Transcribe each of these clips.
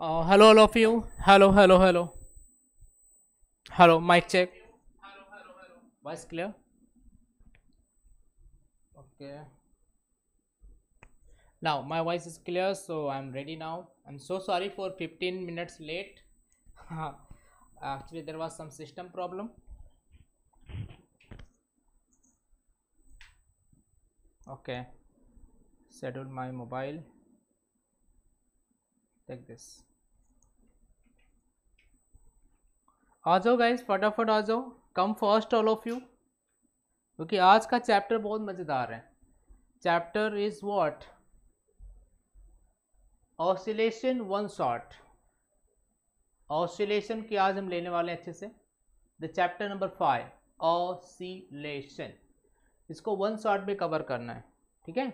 Uh, hello, all of you. Hello, hello, hello. Hello, mic check. Hello, hello, hello. Voice clear? Okay. Now, my voice is clear, so I'm ready now. I'm so sorry for 15 minutes late. Actually, there was some system problem. Okay. Schedule my mobile. Take this. आ जाओ guys फटाफट आ जाओ come first all of you क्योंकि आज का chapter बहुत मज़ेदार है chapter is what oscillation one shot oscillation की आज हम लेने वाले हैं अच्छे से the chapter number five oscillation इसको वन शॉट में कवर करना है ठीक है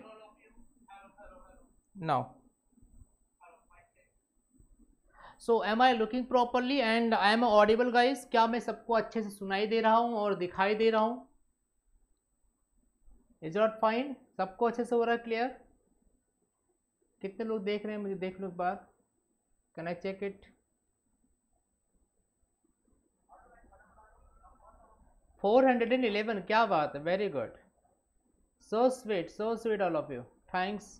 now so am I looking properly and I am audible guys क्या मैं सबको अच्छे से सुनाई दे रहा हूँ और दिखाई दे रहा हूँ इज नॉट फाइन सबको अच्छे से हो रहा है क्लियर कितने लोग देख रहे हैं मुझे देख लो एक बार can I check it four hundred and eleven क्या बात है very good so sweet so sweet all of you thanks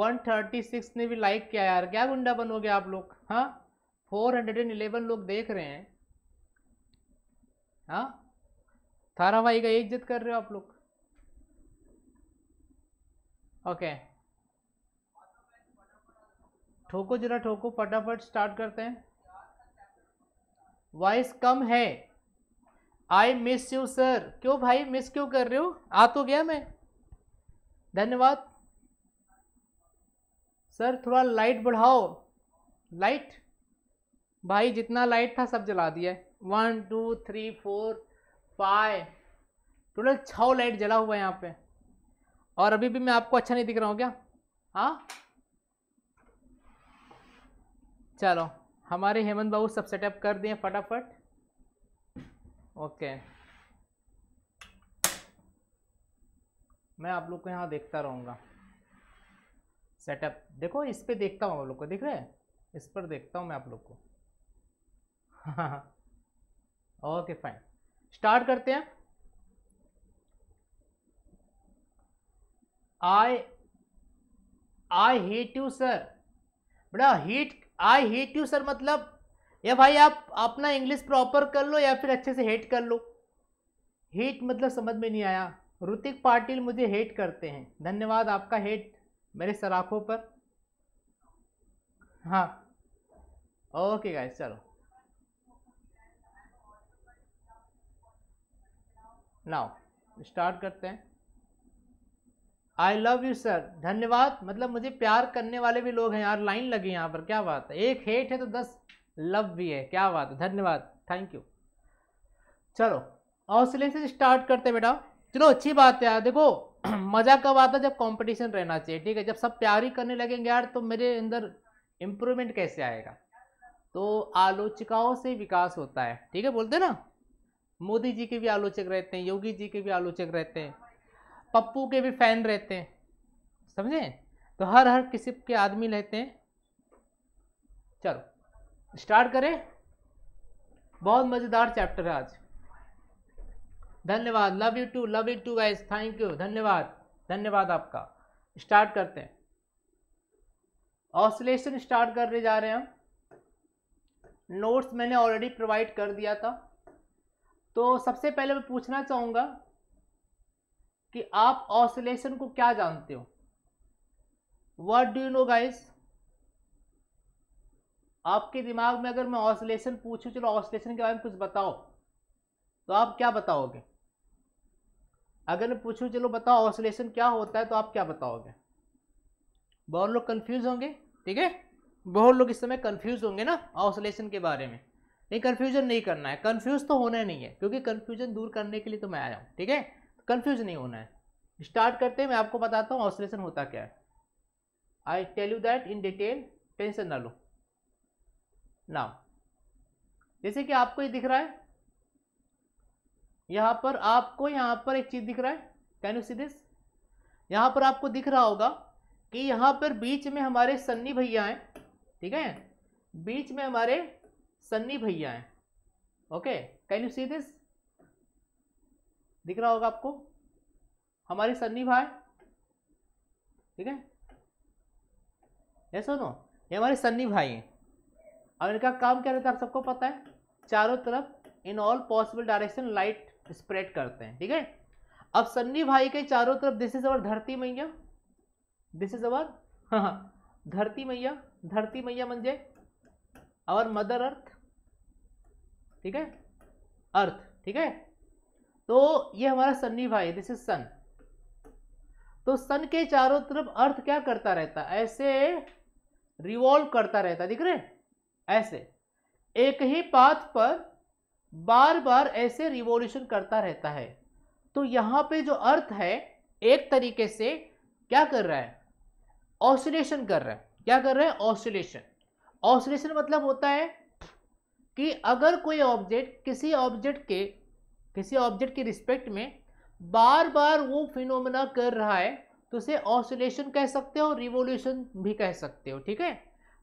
136 ने भी लाइक किया यार क्या गुंडा बनोगे आप लोग हाँ फोर इलेवन लोग देख रहे हैं हाँ थारा भाई का इज्जत कर रहे हो आप लोग ओके ठोको जरा ठोको फटाफट स्टार्ट करते हैं वॉइस कम है आई मिस यू सर क्यों भाई मिस क्यों कर रहे हो आ तो गया मैं धन्यवाद सर थोड़ा लाइट बढ़ाओ लाइट भाई जितना लाइट था सब जला दिया one two three four five total छ लाइट जला हुआ है यहाँ पे और अभी भी मैं आपको अच्छा नहीं दिख रहा हूँ क्या हाँ चलो हमारे हेमंत बाबू सब सेटअप कर दिए फटाफट ओके मैं आप लोग को यहाँ देखता रहूँगा सेटअप देखो इस पर देखता हूँ आप लोग को देख रहे हैं इस पर देखता हूँ मैं आप लोग को हाँ ओके फाइन स्टार्ट करते हैं I I hate you sir बड़ा hate I hate you sir मतलब या भाई आप अपना इंग्लिश प्रॉपर कर लो या फिर अच्छे से हेट कर लो हेट मतलब समझ में नहीं आया ऋतिक पाटिल मुझे हेट करते हैं धन्यवाद आपका हेट मेरे सराखों पर हाँ ओके गाइस चलो नाउ स्टार्ट करते हैं आई लव यू सर धन्यवाद मतलब मुझे प्यार करने वाले भी लोग हैं यार लाइन लगी यहाँ पर क्या बात है एक हेट है तो दस लव भी है क्या बात है धन्यवाद थैंक यू चलो हौसले से स्टार्ट करते हैं बेटा चलो अच्छी बात है यार देखो मज़ा कब आता है जब कंपटीशन रहना चाहिए ठीक है जब सब प्यारी करने लगेंगे यार तो मेरे अंदर इम्प्रूवमेंट कैसे आएगा तो आलोचकाओं से विकास होता है ठीक है बोलते ना मोदी जी के भी आलोचक रहते हैं योगी जी के भी आलोचक रहते हैं पप्पू के भी फैन रहते हैं समझे तो हर हर किस्म के आदमी रहते हैं चलो स्टार्ट करें बहुत मज़ेदार चैप्टर है आज धन्यवाद love you too love you too guys thank you धन्यवाद धन्यवाद आपका स्टार्ट करते हैं ऑसिलेशन स्टार्ट करने जा रहे हैं हम नोट्स मैंने ऑलरेडी प्रोवाइड कर दिया था तो सबसे पहले मैं पूछना चाहूँगा कि आप ऑसिलेशन को क्या जानते हो what do you know guys आपके दिमाग में अगर मैं ऑसिलेशन पूछूं चलो ऑसिलेशन के बारे में कुछ बताओ तो आप क्या बताओगे अगर मैं पूछूँ चलो बताओ ऑसोलेशन क्या होता है तो आप क्या बताओगे बहुत लोग कन्फ्यूज़ होंगे ठीक है बहुत लोग इस समय कन्फ्यूज़ होंगे ना ऑसोलेशन के बारे में नहीं कन्फ्यूजन नहीं करना है कन्फ्यूज़ तो होना नहीं है क्योंकि कन्फ्यूजन दूर करने के लिए तो मैं आया हूँ ठीक है कन्फ्यूज नहीं होना है स्टार्ट करते हैं मैं आपको बताता हूँ ऑसोलेशन होता क्या है I tell you that in detail tension ना लो ना जैसे कि आपको ये दिख रहा है यहां पर आपको यहां पर एक चीज़ दिख रहा है कैन यू सी दिस यहां पर आपको दिख रहा होगा कि यहां पर बीच में हमारे सन्नी भैया हैं ठीक है बीच में हमारे सन्नी भैया हैं okay can you see this दिख रहा होगा आपको हमारे सन्नी भाई ठीक है ऐसा नो ये हमारे सन्नी भाई हैं और इनका काम क्या रहता है आप सबको पता है चारों तरफ in all possible direction light spread करते हैं ठीक है अब सन्नी भाई के चारों तरफ दिस इज अवर धरती मैया दिस इज अवर धरती मैया धरती मैया मंजे अवर मदर अर्थ ठीक है अर्थ ठीक है तो ये हमारा सन्नी भाई दिस इज सन तो सन के चारों तरफ अर्थ क्या करता रहता ऐसे रिवॉल्व करता रहता दिख रहे ऐसे एक ही पाथ पर बार बार ऐसे रिवॉल्यूशन करता रहता है तो यहाँ पे जो अर्थ है एक तरीके से क्या कर रहा है ऑसिलेशन कर रहा है क्या कर रहा है ऑसिलेशन ऑसिलेशन मतलब होता है कि अगर कोई ऑब्जेक्ट किसी ऑब्जेक्ट के किसी ऑब्जेक्ट के रिस्पेक्ट में बार बार वो फिनोमिना कर रहा है तो उसे ऑसिलेशन कह सकते हो रिवोल्यूशन भी कह सकते हो ठीक है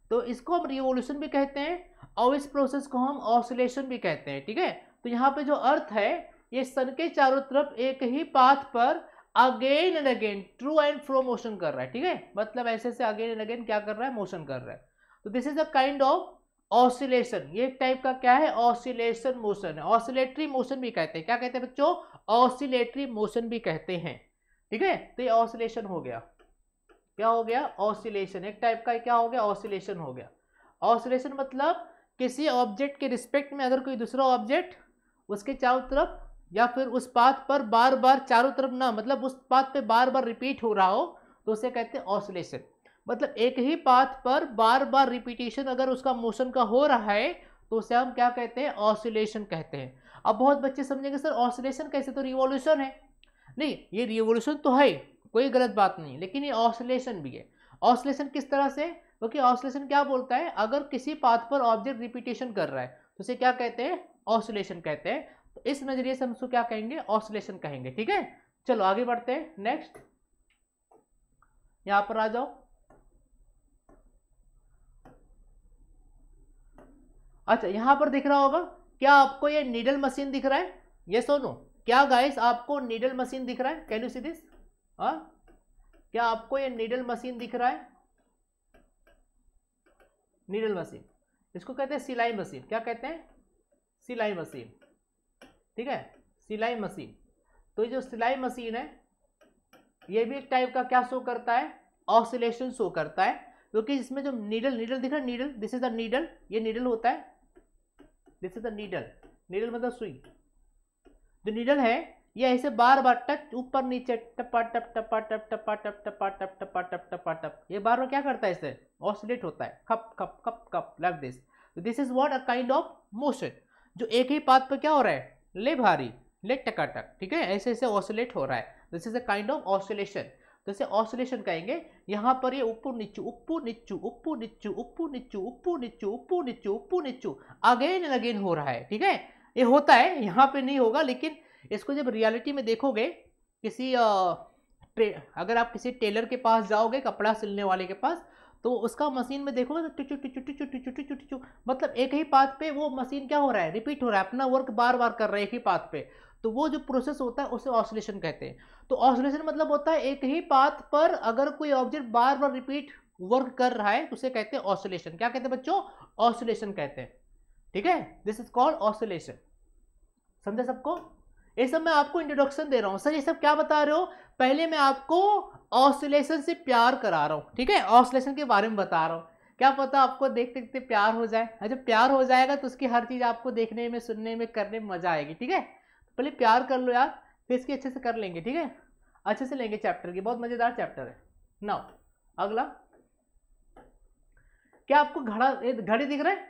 तो इसको हम रिवोल्यूशन भी कहते हैं और इस प्रोसेस को हम ऑसिलेशन भी कहते हैं ठीक है तो यहाँ पे जो अर्थ है ये सन के चारों तरफ एक ही पाथ पर again and again to and fro motion कर रहा है ठीक है मतलब ऐसे ऐसे अगेन एंड अगेन क्या कर रहा है मोशन कर रहा है तो this is a kind of oscillation ये एक टाइप का क्या है ऑसिलेशन मोशन है ऑसिलेटरी मोशन भी कहते हैं क्या कहते हैं बच्चों ऑसिलेटरी मोशन भी कहते हैं ठीक है तो ये ऑसिलेशन हो गया क्या हो गया ऑसिलेशन एक टाइप का क्या हो गया ऑसिलेशन हो गया ऑसिलेशन मतलब किसी ऑब्जेक्ट के रिस्पेक्ट में अगर कोई दूसरा ऑब्जेक्ट उसके चारों तरफ या फिर उस पाथ पर बार बार चारों तरफ ना मतलब उस पाथ पे बार बार रिपीट हो रहा हो तो उसे कहते हैं ऑसोलेशन मतलब एक ही पाथ पर बार बार रिपीटेशन अगर उसका मोशन का हो रहा है तो उसे हम क्या कहते हैं ऑसोलेशन कहते हैं अब बहुत बच्चे समझेंगे सर ऑसोलेशन कैसे तो रिवोल्यूशन है नहीं ये रिवोल्यूशन तो है कोई गलत बात नहीं लेकिन ये ऑसोलेशन भी है ऑसोलेशन किस तरह से ओके ऑसोलेशन क्या बोलता है अगर किसी पाथ पर ऑब्जेक्ट रिपीटेशन कर रहा है तो उसे क्या कहते हैं ऑसोलेशन कहते हैं तो इस नज़रिए से हम उसको क्या कहेंगे ऑसोलेशन कहेंगे ठीक है चलो आगे बढ़ते हैं नेक्स्ट यहां पर आ जाओ अच्छा यहां पर दिख रहा होगा क्या आपको ये नीडल मशीन दिख रहा है ये सोनो क्या गाइस आपको नीडल मशीन दिख रहा है कैन यू सी दिस क्या आपको ये नीडल मशीन दिख रहा है नीडल मशीन इसको कहते हैं सिलाई मशीन क्या कहते हैं सिलाई मशीन ठीक है सिलाई मशीन तो ये जो सिलाई मशीन है ये भी एक टाइप का क्या शो करता है ऑक्सीलेशन शो करता है क्योंकि तो इसमें जो नीडल नीडल दिख रहा है needle this is the needle ये नीडल होता है this is the needle needle मतलब सुई जो नीडल है या ऐसे बार बार टच ऊपर नीचे टपा टप टपा टप टपा टप टपा टप टपा टप टपा टप ये बार बार क्या करता है इसे ऑसिलेट होता है खप खप खप खप like this this is what a kind of motion जो एक ही पाथ पर क्या हो रहा है ले भारी ले टकाटक ठीक है ऐसे ऐसे ऑसिलेट हो रहा है this is a kind of oscillation तो इसे ऑसिलेशन कहेंगे यहाँ पर ये उप्पू नीचू उप्पू नीचू उप्पू नीचू उप्पू नीचू उप्पू नीचू उप्पू नीचू उप्पू नीचू अगेन अगेन हो रहा है ठीक है ये होता है यहाँ पे नहीं होगा लेकिन इसको जब रियलिटी में देखोगे किसी अगर आप किसी टेलर के पास जाओगे कपड़ा सिलने वाले के पास तो उसका मशीन में देखोगे तो टिचू टिचू टिचू टिचू टिचू टिचू मतलब एक ही पाथ पे वो मशीन क्या हो रहा है रिपीट हो रहा है अपना वर्क बार बार कर रहा है एक ही पाथ पे तो वो जो प्रोसेस होता है उसे ऑसोलेशन कहते हैं तो ऑसोलेशन मतलब होता है एक ही पाथ पर अगर कोई ऑब्जेक्ट बार बार रिपीट वर्क कर रहा है तो उसे कहते हैं ऑसोलेशन क्या कहते हैं बच्चों ऑसोलेशन कहते हैं ठीक है दिस इज कॉल्ड ऑसोलेशन समझे सबको ये सब मैं आपको इंट्रोडक्शन दे रहा हूँ सर ये सब क्या बता रहे हो पहले मैं आपको ऑसलेशन से प्यार करा रहा हूँ ठीक है ऑसलेशन के बारे में बता रहा हूँ क्या पता आपको देखते देखते प्यार हो जाए हाँ, जब प्यार हो जाएगा तो उसकी हर चीज़ आपको देखने में सुनने में करने में मज़ा आएगी ठीक है तो पहले प्यार कर लो यार फिर इसकी अच्छे से कर लेंगे ठीक है अच्छे से लेंगे चैप्टर की बहुत मज़ेदार चैप्टर है नाउ अगला क्या आपको घड़ा घड़ी दिख रहा है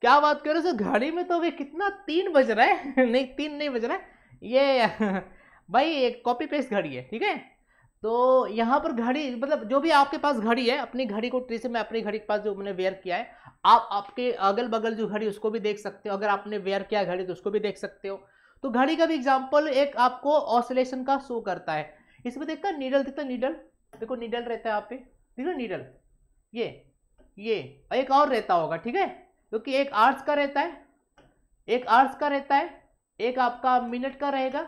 क्या बात कर रहे हो सर घड़ी में तो अभी कितना तीन बज रहा है नहीं तीन नहीं बज रहा है ये भाई एक कॉपी पेस्ट घड़ी है ठीक है तो यहाँ पर घड़ी मतलब जो भी आपके पास घड़ी है अपनी घड़ी को ट्री से मैं अपनी घड़ी के पास जो मैंने वेयर किया है आप आपके अगल बगल जो घड़ी उसको भी देख सकते हो अगर आपने वेयर किया घड़ी तो उसको भी देख सकते हो तो घड़ी का भी एग्जाम्पल एक आपको ऑसोलेशन का शो करता है इसमें देखता नीडल दिखता नीडल देखो नीडल रहता है आप पे है नीडल ये ये एक और रहता होगा ठीक है क्योंकि एक आर्ट्स का रहता है एक आर्ट्स का रहता है एक आपका मिनट का रहेगा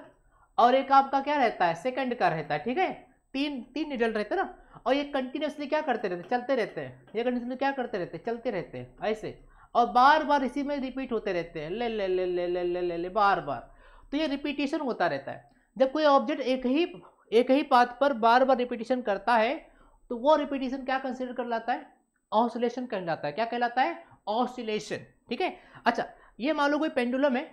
और एक आपका क्या रहता है सेकंड का रहता है ठीक है तीन तीन रिजल्ट रहते ना और ये कंटिन्यूसली क्या करते रहते चलते रहते हैं ये कंटिन्यूसली क्या करते रहते चलते रहते हैं ऐसे और बार बार इसी में रिपीट होते रहते हैं ले ले ले ले ले ले ले ले बार बार तो ये रिपीटिशन होता रहता है जब कोई ऑब्जेक्ट एक ही एक ही पाथ पर बार बार रिपीटेशन करता है तो वो रिपीटेशन क्या कंसिडर कर लाता है ऑसिलेशन कहलाता है क्या कहलाता है ऑसिलेशन ठीक है अच्छा ये मान लो कोई पेंडुलम है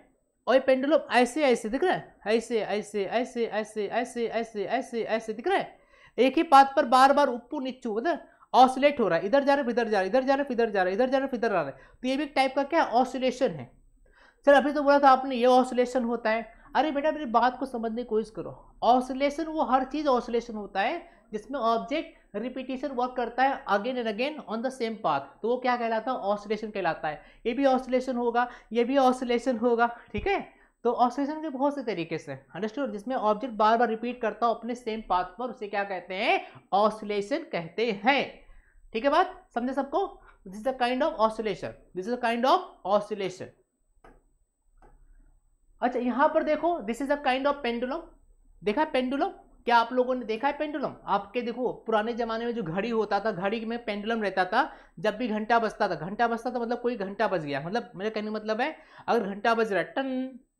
और ये पेंडुलम ऐसे ऐसे दिख रहा है ऐसे ऐसे ऐसे ऐसे ऐसे ऐसे ऐसे ऐसे दिख रहा है एक ही पात पर बार बार उपू नीचू मतलब ऑसिलेट हो रहा है इधर जा रहा है इधर जा रहा है इधर जा रहा है इधर जा रहा है इधर जा रहा है इधर आ रहा है तो ये भी एक टाइप का क्या ऑसिलेशन है सर अभी तो बोला था आपने ये ऑसिलेशन होता है अरे बेटा मेरी बात को समझने की कोशिश करो ऑसिलेशन वो हर चीज़ ऑसिलेशन होता है जिसमें ऑब्जेक्ट रिपीटेशन वर्क करता है again and again on the same path तो वो क्या कहलाता है ऑसिलेशन कहलाता है ये भी ऑसिलेशन होगा ये भी ऑसिलेशन होगा ठीक है तो ऑसिलेशन के बहुत से तरीके से अंडरस्टूड जिसमें ऑब्जेक्ट बार बार रिपीट करता हो अपने सेम पाथ पर उसे क्या कहते हैं ऑसिलेशन कहते हैं ठीक है बात समझे सबको this is a kind of oscillation this is a kind of oscillation अच्छा यहां पर देखो this is a kind of pendulum देखा पेंडुलम क्या आप लोगों ने देखा है पेंडुलम आपके देखो पुराने जमाने में जो घड़ी होता था घड़ी में पेंडुलम रहता था जब भी घंटा बजता था घंटा बजता था मतलब कोई घंटा बज गया मतलब मेरे कहने का मतलब है अगर घंटा बज रहा है टन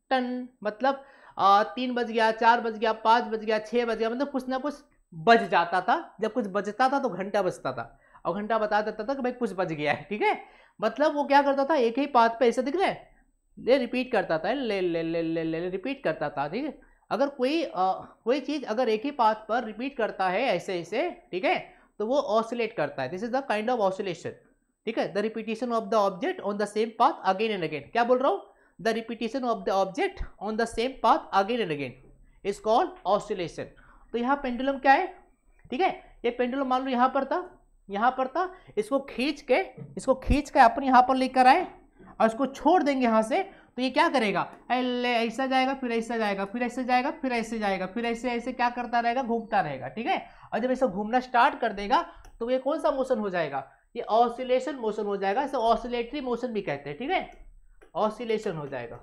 टन मतलब आ, तीन बज गया चार बज गया पाँच बज गया छः बज गया मतलब कुछ ना कुछ बज जाता था जब कुछ बजता था तो घंटा बजता था और घंटा बता देता था कि भाई कुछ बज गया है ठीक है मतलब वो क्या करता था एक ही पात पे ऐसे दिख रहे ले रिपीट करता था ले ले ले ले ले रिपीट करता था ठीक है अगर कोई आ, कोई चीज़ अगर एक ही पाथ पर रिपीट करता है ऐसे ऐसे ठीक है तो वो ऑसिलेट करता है this is the kind of oscillation ठीक है the repetition of the object on the same path again and again क्या बोल रहा हूँ the repetition of the object on the same path again and again is called oscillation तो यहाँ pendulum क्या है ठीक है ये पेंडुलम मान लो यहाँ पर था यहाँ पर था इसको खींच के इसको खींच के अपन यहाँ पर लेकर आए और इसको छोड़ देंगे यहाँ से तो ये क्या करेगा ऐसा जाएगा फिर ऐसा जाएगा फिर ऐसे जाएगा फिर ऐसे जाएगा फिर ऐसे ऐसे क्या करता रहेगा घूमता रहेगा ठीक है और जब ऐसा घूमना स्टार्ट कर देगा तो ये कौन सा मोशन हो जाएगा ये ऑसिलेशन मोशन हो जाएगा इसे ऑसिलेटरी मोशन भी कहते हैं ठीक है ऑसिलेशन हो जाएगा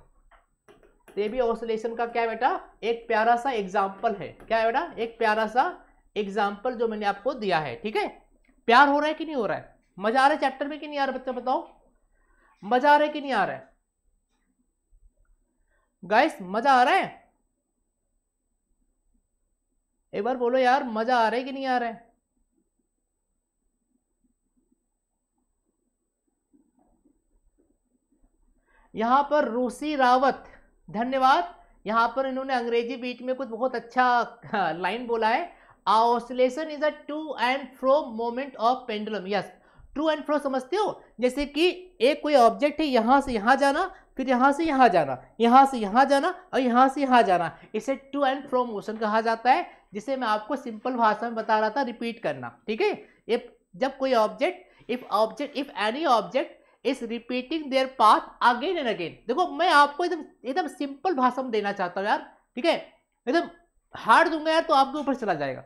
तो ये भी ऑसिलेशन का क्या बेटा एक प्यारा सा एग्जाम्पल है क्या बेटा एक प्यारा सा एग्जाम्पल जो मैंने आपको दिया है ठीक है प्यार हो रहा है कि नहीं हो रहा है मजा आ रहा है चैप्टर में कि नहीं आ रहा बच्चा बताओ मजा आ रहा है कि नहीं आ रहा है गाइस मजा आ रहा है एक बार बोलो यार मजा आ रहा है कि नहीं आ रहा है यहां पर रूसी रावत धन्यवाद यहां पर इन्होंने अंग्रेजी बीच में कुछ बहुत अच्छा लाइन हाँ, बोला है oscillation is a to and fro moment of pendulum yes to and fro समझते हो जैसे कि एक कोई ऑब्जेक्ट है यहाँ से यहाँ जाना फिर यहाँ से यहाँ जाना यहाँ से यहाँ जाना और यहाँ से यहाँ जाना इसे टू एंड फ्रो मोशन कहा जाता है जिसे मैं आपको सिंपल भाषा में बता रहा था रिपीट करना ठीक है इफ जब कोई object if object if any object is repeating their path again and again देखो मैं आपको एकदम एकदम सिंपल भाषा में देना चाहता हूँ यार ठीक है एकदम हार्ड दूंगा यार तो आपके ऊपर चला जाएगा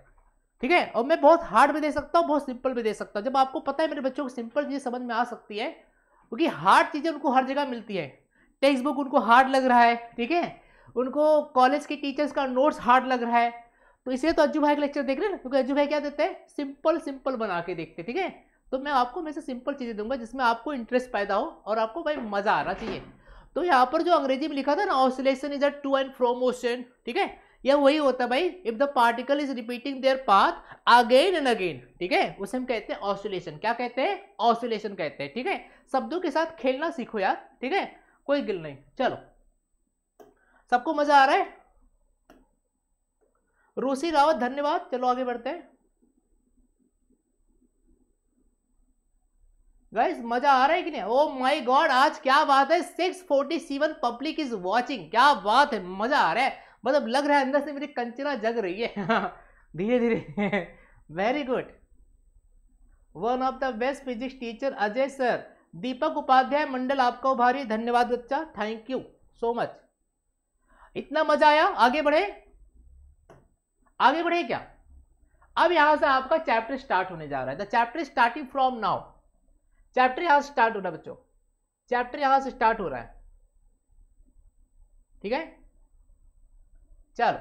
ठीक है और मैं बहुत हार्ड भी दे सकता हूँ बहुत सिंपल भी दे सकता हूँ जब आपको पता है मेरे बच्चों को सिंपल चीज़ें समझ में आ सकती है क्योंकि हार्ड चीज़ें उनको हर जगह मिलती है टेक्स्ट बुक उनको हार्ड लग रहा है ठीक है उनको कॉलेज के टीचर्स का नोट्स हार्ड लग रहा है तो इसलिए तो अज्जू भाई का लेक्चर देख रहे हैं क्योंकि अज्जू भाई क्या देते हैं सिंपल सिंपल बना के देखते ठीक है तो मैं आपको मैं से सिंपल चीज़ें दूंगा जिसमें आपको इंटरेस्ट पैदा हो और आपको भाई मज़ा आना चाहिए तो यहाँ पर जो अंग्रेजी में लिखा था ना oscillation is a to and fro motion ठीक है या वही होता है भाई if the particle is repeating their path again and again ठीक है उसे हम कहते हैं ऑसुलेशन क्या कहते हैं ऑसुलेशन कहते हैं ठीक है शब्दों के साथ खेलना सीखो यार ठीक है कोई गिल नहीं चलो सबको मजा आ रहा है रूसी रावत धन्यवाद चलो आगे बढ़ते हैं गाइस मजा आ रहा है कि नहीं ओ माय गॉड आज क्या बात है six forty seven public is watching क्या बात है मजा आ रहा है मतलब लग रहा है अंदर से मेरी कंचना जग रही है हाँ, धीरे धीरे very good one of the best physics teacher Ajay sir Deepak Upadhyay Mandal आपका उभारी धन्यवाद बच्चा थैंक यू सो मच इतना मजा आया आगे बढ़े आगे बढ़े क्या अब यहां से आपका चैप्टर स्टार्ट होने जा रहा है the chapter starting from now chapter यहां से स्टार्ट हो रहा है बच्चों चैप्टर यहां से स्टार्ट हो रहा है ठीक है चलो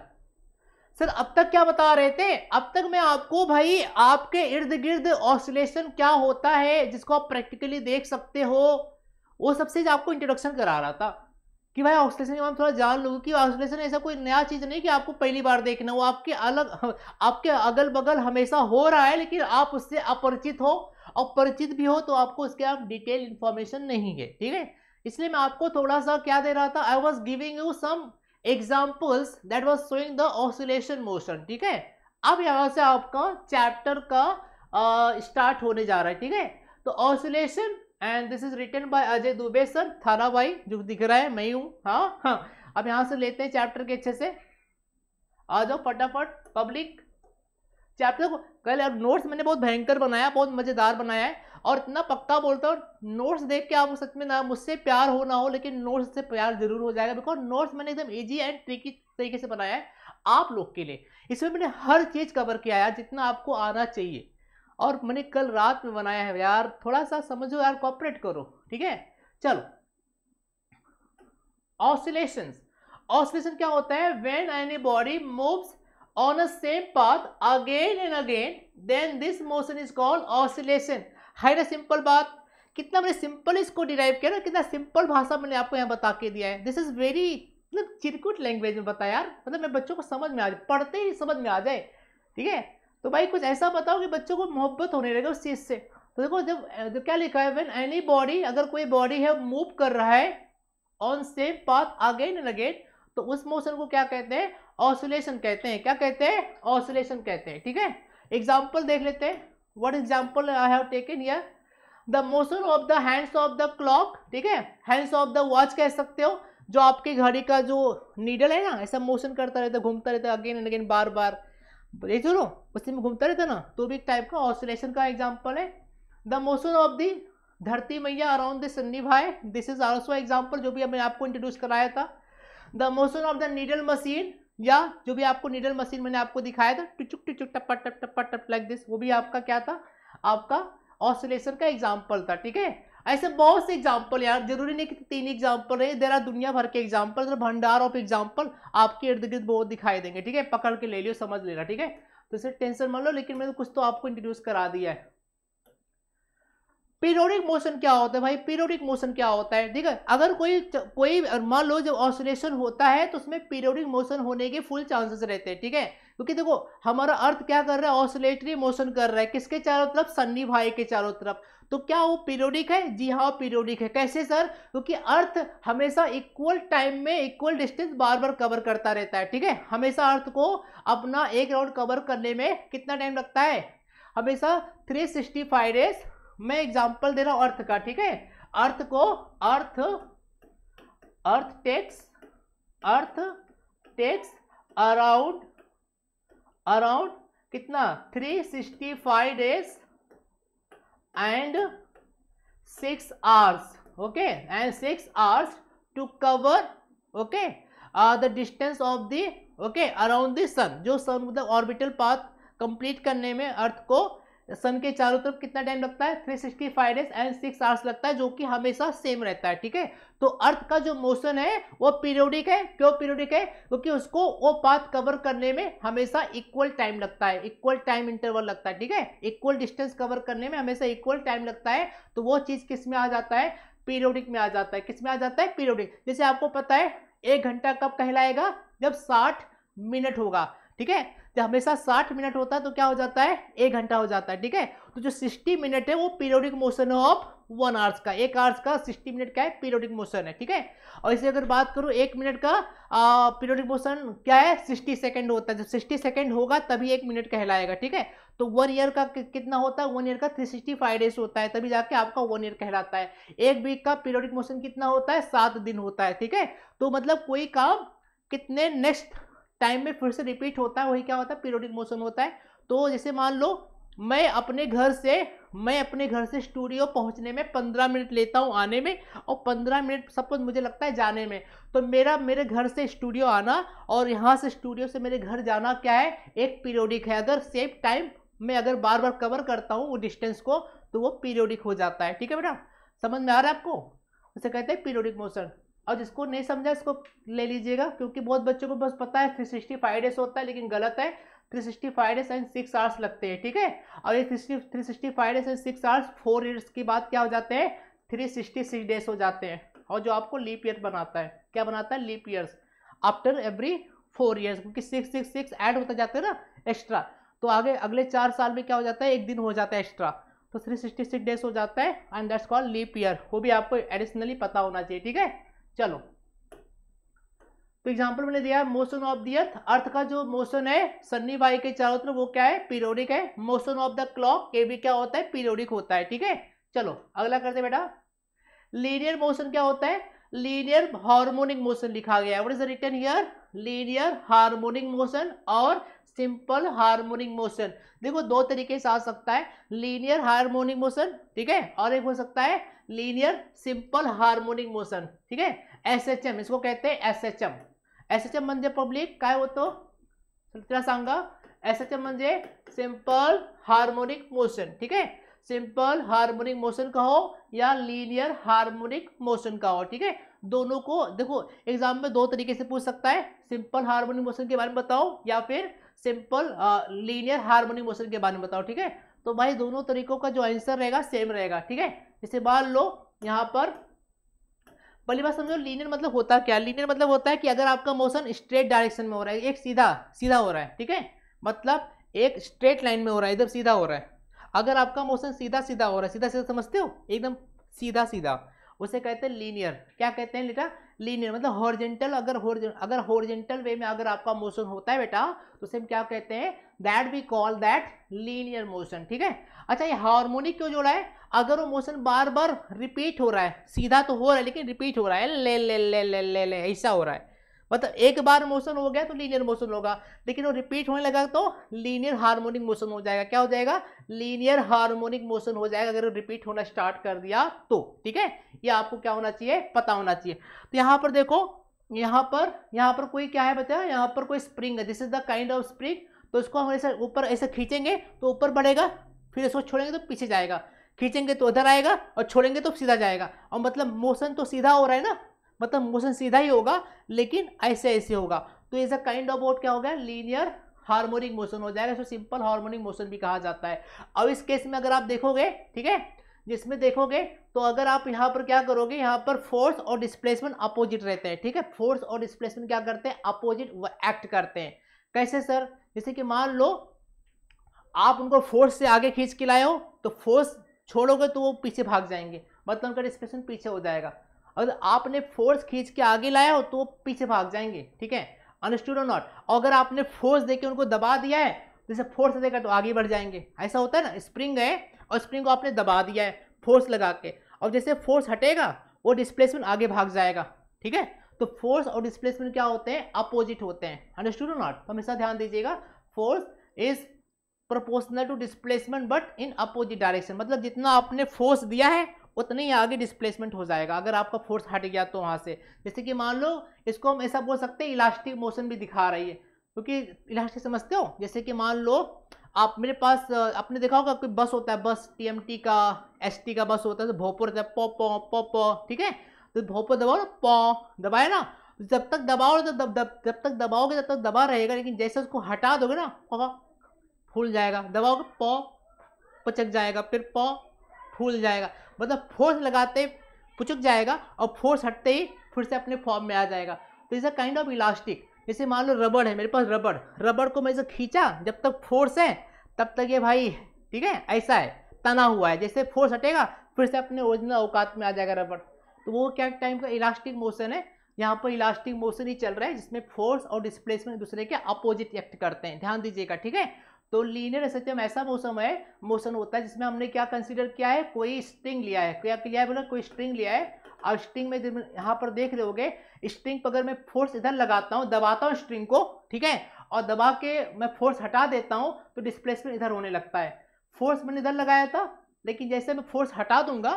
सर अब तक क्या बता रहे थे अब तक मैं आपको भाई आपके इर्द गिर्द ऑसिलेशन क्या होता है जिसको आप प्रैक्टिकली देख सकते हो वो सबसे आपको इंट्रोडक्शन करा रहा था कि भाई ऑक्सीलेशन के बारे में थोड़ा जान लो कि ऑक्सीलेशन ऐसा कोई नया चीज़ नहीं कि आपको पहली बार देखना हो आपके अलग आपके अगल बगल हमेशा हो रहा है लेकिन आप उससे अपरिचित हो और परिचित भी हो तो आपको उसके आप डिटेल इन्फॉर्मेशन नहीं है ठीक है इसलिए मैं आपको थोड़ा सा क्या दे रहा था I was giving you some examples that was showing the oscillation motion ठीक है अब यहाँ से आपका चैप्टर का स्टार्ट uh, होने जा रहा है ठीक है तो oscillation and this is written by Ajay Dubey sir थाना भाई जो दिख रहा है मैं ही हूँ हाँ हाँ अब यहाँ से लेते हैं चैप्टर के अच्छे से आ जाओ फटाफट पब्लिक चैप्टर को कल अब नोट्स मैंने बहुत भयंकर बनाया बहुत मज़ेदार बनाया है और इतना पक्का बोलता हूँ नोट्स देख के आप सच में ना मुझसे प्यार हो ना हो लेकिन नोट्स से प्यार जरूर हो जाएगा बिकॉज नोट्स मैंने एकदम ईजी एंड ट्रिकी तरीके से बनाया है आप लोग के लिए इसमें मैंने हर चीज़ कवर किया है जितना आपको आना चाहिए और मैंने कल रात में बनाया है यार थोड़ा सा समझो यार कॉपरेट करो ठीक है चलो ऑसिलेशन ऑसिलेशन क्या होता है when any body moves on a same path again and again then this motion is called oscillation है ना सिंपल बात कितना मैंने सिंपल इसको डिराइव किया ना कितना सिंपल भाषा मैंने आपको यहाँ बता के दिया है दिस इज़ वेरी मतलब चिरकुट लैंग्वेज में बताया यार मतलब मैं बच्चों को समझ में आ जाए पढ़ते ही समझ में आ जाए ठीक है तो भाई कुछ ऐसा बताओ कि बच्चों को मोहब्बत होने लगेगा उस चीज़ से तो देखो जब जब क्या लिखा है वेन एनी बॉडी अगर कोई बॉडी है मूव कर रहा है on same path again and again तो उस मोशन को क्या कहते हैं ऑसोलेशन कहते हैं क्या कहते हैं ऑसोलेशन कहते हैं ठीक है एग्जाम्पल देख लेते हैं what example I have taken here the motion of the hands of the clock ठीक है हैंड्स ऑफ द वॉच कह सकते हो जो आपके घड़ी का जो नीडल है ना ऐसा मोशन करता रहता घूमता रहता है अगेन एंड अगेन बार बार ये चलो उसी में घूमता रहता ना तो भी एक टाइप का ऑसिलेशन का एग्जाम्पल है द मोशन ऑफ दी धरती मैया अराउंड द सन्नी भाई दिस इज ऑल्सो एग्जाम्पल जो भी मैंने आपको इंट्रोड्यूस कराया था the motion of the needle machine या जो भी आपको नीडल मशीन मैंने आपको दिखाया था टिचुक टिचुक टप्पा टप टप्पा टप लाइक दिस वो भी आपका क्या था आपका ऑसिलेशन का एग्जाम्पल था ठीक है ऐसे बहुत से एग्जाम्पल यार जरूरी नहीं कि तीन एग्जाम्पल रहे देर आर दुनिया भर के एग्जाम्पल तो भंडार ऑफ एग्जाम्पल आपके इर्द गिर्द बहुत दिखाई देंगे ठीक है पकड़ के ले लियो समझ लेना ठीक है तो सिर्फ टेंशन मान लो लेकिन मैंने कुछ तो आपको इंट्रोड्यूस करा दिया है पीरियोडिक मोशन क्या होता है भाई पीरियोडिक मोशन क्या होता है ठीक है अगर कोई कोई मान लो जब ऑसोलेशन होता है तो उसमें पीरियोडिक मोशन होने के फुल चांसेस रहते हैं ठीक है क्योंकि देखो हमारा अर्थ क्या कर रहा है ऑसोलेटरी मोशन कर रहा है किसके चारों तरफ सन्नी भाई के चारों तरफ तो क्या वो पीरियोडिक है जी हाँ पीरियोडिक है कैसे सर क्योंकि अर्थ हमेशा इक्वल टाइम में इक्वल डिस्टेंस बार बार कवर करता रहता है ठीक है हमेशा अर्थ को अपना एक राउंड कवर करने में कितना टाइम लगता है हमेशा 365 डेज मैं एग्जाम्पल दे रहा हूं अर्थ का ठीक है अर्थ को earth earth takes earth takes around around कितना 365 days and six hours okay and six hours to cover okay the distance of the okay around the sun जो सन मतलब ऑर्बिटल पाथ कंप्लीट करने में अर्थ को सन के चारों तरफ कितना टाइम लगता है three sixty five days and six hours लगता है जो कि हमेशा सेम रहता है ठीक है तो अर्थ का जो मोशन है वो पीरियोडिक है क्यों पीरियोडिक है क्योंकि तो उसको वो पाथ कवर करने में हमेशा इक्वल टाइम लगता है इक्वल टाइम इंटरवल लगता है ठीक है इक्वल डिस्टेंस कवर करने में हमेशा इक्वल टाइम लगता है तो वो चीज़ किस में आ जाता है पीरियोडिक में आ जाता है किस में आ जाता है पीरियोडिक जैसे आपको पता है एक घंटा कब कहलाएगा जब साठ मिनट होगा ठीक है तो हमेशा साठ मिनट होता है तो क्या हो जाता है एक घंटा हो जाता है ठीक है तो जो सिक्सटी मिनट है वो पीरियोडिक मोशन है ऑफ वन आवर्स का एक आवर्स का सिक्सटी मिनट क्या है पीरियोडिक मोशन है ठीक है और इसे अगर बात करूँ एक मिनट का पीरियोडिक मोशन क्या है सिक्सटी सेकेंड होता है जब सिक्सटी सेकेंड होगा तभी एक मिनट कहलाएगा ठीक है तो वन ईयर का कितना होता है वन ईयर का थ्री सिक्सटी फाइव डेज होता है तभी जाके आपका वन ईयर कहलाता है एक वीक का पीरियोडिक मोशन कितना होता है सात दिन होता है ठीक है तो मतलब कोई काम कितने नेक्स्ट टाइम में फिर से रिपीट होता है वही क्या होता है पीरियोडिक मोशन होता है तो जैसे मान लो मैं अपने घर से मैं अपने घर से स्टूडियो पहुंचने में पंद्रह मिनट लेता हूं आने में और पंद्रह मिनट सपोज मुझे लगता है जाने में तो मेरा मेरे घर से स्टूडियो आना और यहाँ से स्टूडियो से मेरे घर जाना क्या है एक पीरियोडिक है अगर सेम टाइम मैं अगर बार बार कवर करता हूँ वो डिस्टेंस को तो वो पीरियोडिक हो जाता है ठीक है बेटा समझ में आ रहा है आपको उसे कहते हैं पीरियोडिक मोशन और जिसको नहीं समझा इसको ले लीजिएगा क्योंकि बहुत बच्चों को बस पता है थ्री सिक्सटी फाइव डेज होता है लेकिन गलत है three sixty five days and six hours लगते हैं ठीक है और ये three three sixty five days and six hours four years के बाद क्या हो जाते हैं थ्री सिक्सटी सिक्स डेज हो जाते हैं और जो आपको लीप ईयर बनाता है क्या बनाता है leap years after every four years क्योंकि सिक्स सिक्स सिक्स एड होता जाते हैं ना एक्स्ट्रा तो आगे अगले चार साल में क्या हो जाता है एक दिन हो जाता है एक्स्ट्रा तो थ्री सिक्सटी सिक्स डेज हो जाता है and that's call leap year वो भी आपको एडिशनली पता होना चाहिए ठीक है चलो तो एग्जाम्पल मैंने दिया मोशन ऑफ दी अर्थ अर्थ का जो मोशन है सन्नी बाई के चारों तरफ वो क्या है पीरियोडिक है मोशन ऑफ द क्लॉक ये भी क्या होता है पीरियोडिक होता है ठीक है चलो अगला करते बेटा लीनियर मोशन क्या होता है लीनियर हार्मोनिक मोशन लिखा गया है what is written here linear harmonic motion और सिंपल हार्मोनिक मोशन देखो दो तरीके से आ सकता है लीनियर हार्मोनिक मोशन ठीक है और एक हो सकता है लीनियर सिंपल हार्मोनिक मोशन ठीक है एस एच एम इसको कहते हैं S H M S H M म्हणजे पब्लिक वो तो सांगा S H M simple harmonic motion ठीक है सिंपल हार्मोनिक मोशन का हो या लीनियर हार्मोनिक मोशन का हो ठीक है दोनों को देखो एग्जाम में दो तरीके से पूछ सकता है सिंपल हार्मोनिक मोशन के बारे में बताओ या फिर सिंपल लीनियर हार्मोनिक मोशन के बारे में बताओ ठीक है तो भाई दोनों तरीकों का जो आंसर रहेगा सेम रहेगा ठीक है इसे मान लो यहाँ पर पहली बात समझो लीनियर मतलब होता क्या लीनियर मतलब होता है कि अगर आपका मोशन स्ट्रेट डायरेक्शन में हो रहा है एक सीधा सीधा हो रहा है ठीक है मतलब एक स्ट्रेट लाइन में हो रहा है इधर सीधा हो रहा है अगर आपका मोशन सीधा सीधा हो रहा है सीधा सीधा समझते हो एकदम सीधा सीधा उसे कहते हैं लीनियर क्या कहते हैं बेटा लीनियर मतलब हॉर्जेंटल अगर अगर हॉर्जेंटल वे में अगर आपका मोशन होता है बेटा तो उसे हम क्या कहते हैं that we call that linear motion ठीक है अच्छा ये हार्मोनिक क्यों जोड़ा है अगर वो मोशन बार बार रिपीट हो रहा है सीधा तो हो रहा है लेकिन रिपीट हो रहा है ले ले ले ले ले ऐसा हो रहा है मतलब एक बार मोशन हो गया तो लीनियर मोशन होगा लेकिन वो रिपीट होने लगा तो लीनियर हार्मोनिक मोशन हो जाएगा क्या हो जाएगा लीनियर हार्मोनिक मोशन हो जाएगा अगर रिपीट होना स्टार्ट कर दिया तो ठीक है ये आपको क्या होना चाहिए पता होना चाहिए तो यहाँ पर देखो यहाँ पर यहाँ पर कोई क्या है बताया यहाँ पर कोई स्प्रिंग है this is the kind of spring तो इसको हम ऐसे ऊपर ऐसे खींचेंगे तो ऊपर बढ़ेगा फिर इसको छोड़ेंगे तो पीछे जाएगा खींचेंगे तो उधर आएगा और छोड़ेंगे तो सीधा जाएगा और मतलब मोशन तो सीधा हो रहा है ना मतलब मोशन सीधा ही होगा लेकिन ऐसे ऐसे होगा तो is a kind of boat क्या हो गया लीनियर हार्मोनिक मोशन हो जाएगा इसको सिंपल हार्मोनिक मोशन भी कहा जाता है अब इस केस में अगर आप देखोगे ठीक है जिसमें देखोगे तो अगर आप यहाँ पर क्या करोगे यहाँ पर फोर्स और डिस्प्लेसमेंट अपोजिट रहते हैं ठीक है फोर्स और डिस्प्लेसमेंट क्या करते हैं अपोजिट एक्ट करते हैं कैसे सर जैसे कि मान लो आप उनको फोर्स से आगे खींच के लाए हो तो फोर्स छोड़ोगे तो वो पीछे भाग जाएंगे मतलब उनका डिस्प्लेसमेंट पीछे हो जाएगा अगर आपने फोर्स खींच के आगे लाया हो तो वो पीछे भाग जाएंगे ठीक है अंडरस्टूड और नॉट अगर आपने फोर्स देके उनको दबा दिया है जैसे फोर्स देगा तो आगे बढ़ जाएंगे ऐसा होता है ना स्प्रिंग है और स्प्रिंग को आपने दबा दिया है फोर्स लगा के और जैसे फोर्स हटेगा वो डिस्प्लेसमेंट आगे भाग जाएगा ठीक है तो फोर्स और डिस्प्लेसमेंट क्या होते हैं अपोजिट होते हैं अंडरस्टूड और नॉट तो हमेशा ध्यान दीजिएगा force is proportional to displacement but in opposite direction मतलब जितना आपने फोर्स दिया है उतने ही आगे डिस्प्लेसमेंट हो जाएगा अगर आपका फोर्स हट गया तो वहाँ से जैसे कि मान लो इसको हम ऐसा बोल सकते हैं इलास्टिक मोशन भी दिखा रही है क्योंकि इलास्टिक समझते हो जैसे कि मान लो आप मेरे पास आपने देखा होगा कोई बस होता है बस टी का एस का बस होता है तो भोपुर है पो पो पो पो ठीक है तो भोपुर दबाओ ना पो दबाए ना जब तक दबाओ तो दब दब जब तक दबाओगे तब तक दबा रहेगा लेकिन जैसे उसको हटा दोगे ना होगा फूल जाएगा दबाओगे पौ पचक जाएगा फिर पौ फूल जाएगा मतलब फोर्स लगाते पुचक जाएगा और फोर्स हटते ही फिर से अपने फॉर्म में आ जाएगा तो is a kind of elastic जैसे मान लो रबड़ है मेरे पास रबड़ रबड़ को मैं जब खींचा जब तक फोर्स है तब तक ये भाई ठीक है ऐसा है तना हुआ है जैसे फोर्स हटेगा फिर से अपने ओरिजिनल औकात में आ जाएगा रबड़ तो वो क्या टाइम का इलास्टिक मोशन है यहाँ पर इलास्टिक मोशन ही चल रहा है जिसमें फोर्स और डिस्प्लेसमेंट दूसरे के अपोजिट एक्ट करते हैं ध्यान दीजिएगा ठीक है तो लीनियर स्ट्रक्चर ऐसा मौसम है मोशन होता है जिसमें हमने क्या कंसिडर किया है कोई स्ट्रिंग लिया है क्या लिया है बोला कोई स्ट्रिंग लिया है और स्ट्रिंग में यहाँ पर देख रहे स्ट्रिंग पर अगर मैं फोर्स इधर लगाता हूँ दबाता हूँ स्ट्रिंग को ठीक है और दबा के मैं फोर्स हटा देता हूँ तो डिस्प्लेसमेंट इधर होने लगता है फोर्स मैंने इधर लगाया था लेकिन जैसे मैं फोर्स हटा दूंगा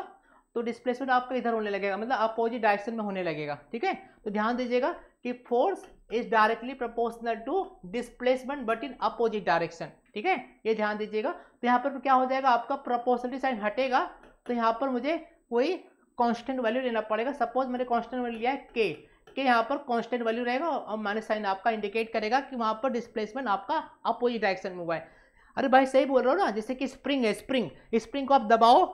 तो डिस्प्लेसमेंट आपका इधर होने लगेगा मतलब अपोजिट डायरेक्शन में होने लगेगा ठीक है तो ध्यान दीजिएगा कि force is directly proportional to displacement but in opposite direction ठीक है ये ध्यान दीजिएगा तो यहाँ पर क्या हो जाएगा आपका प्रपोर्सलिटी साइन हटेगा तो यहाँ पर मुझे कोई कांस्टेंट वैल्यू लेना पड़ेगा सपोज मैंने कांस्टेंट वैल्यू लिया है के के यहाँ पर कांस्टेंट वैल्यू रहेगा और माइनस साइन आपका इंडिकेट करेगा कि वहाँ पर डिस्प्लेसमेंट आपका अपोजिट डायरेक्शन में हुआ है अरे भाई सही बोल रहे हो ना जैसे कि स्प्रिंग है स्प्रिंग स्प्रिंग को आप दबाओ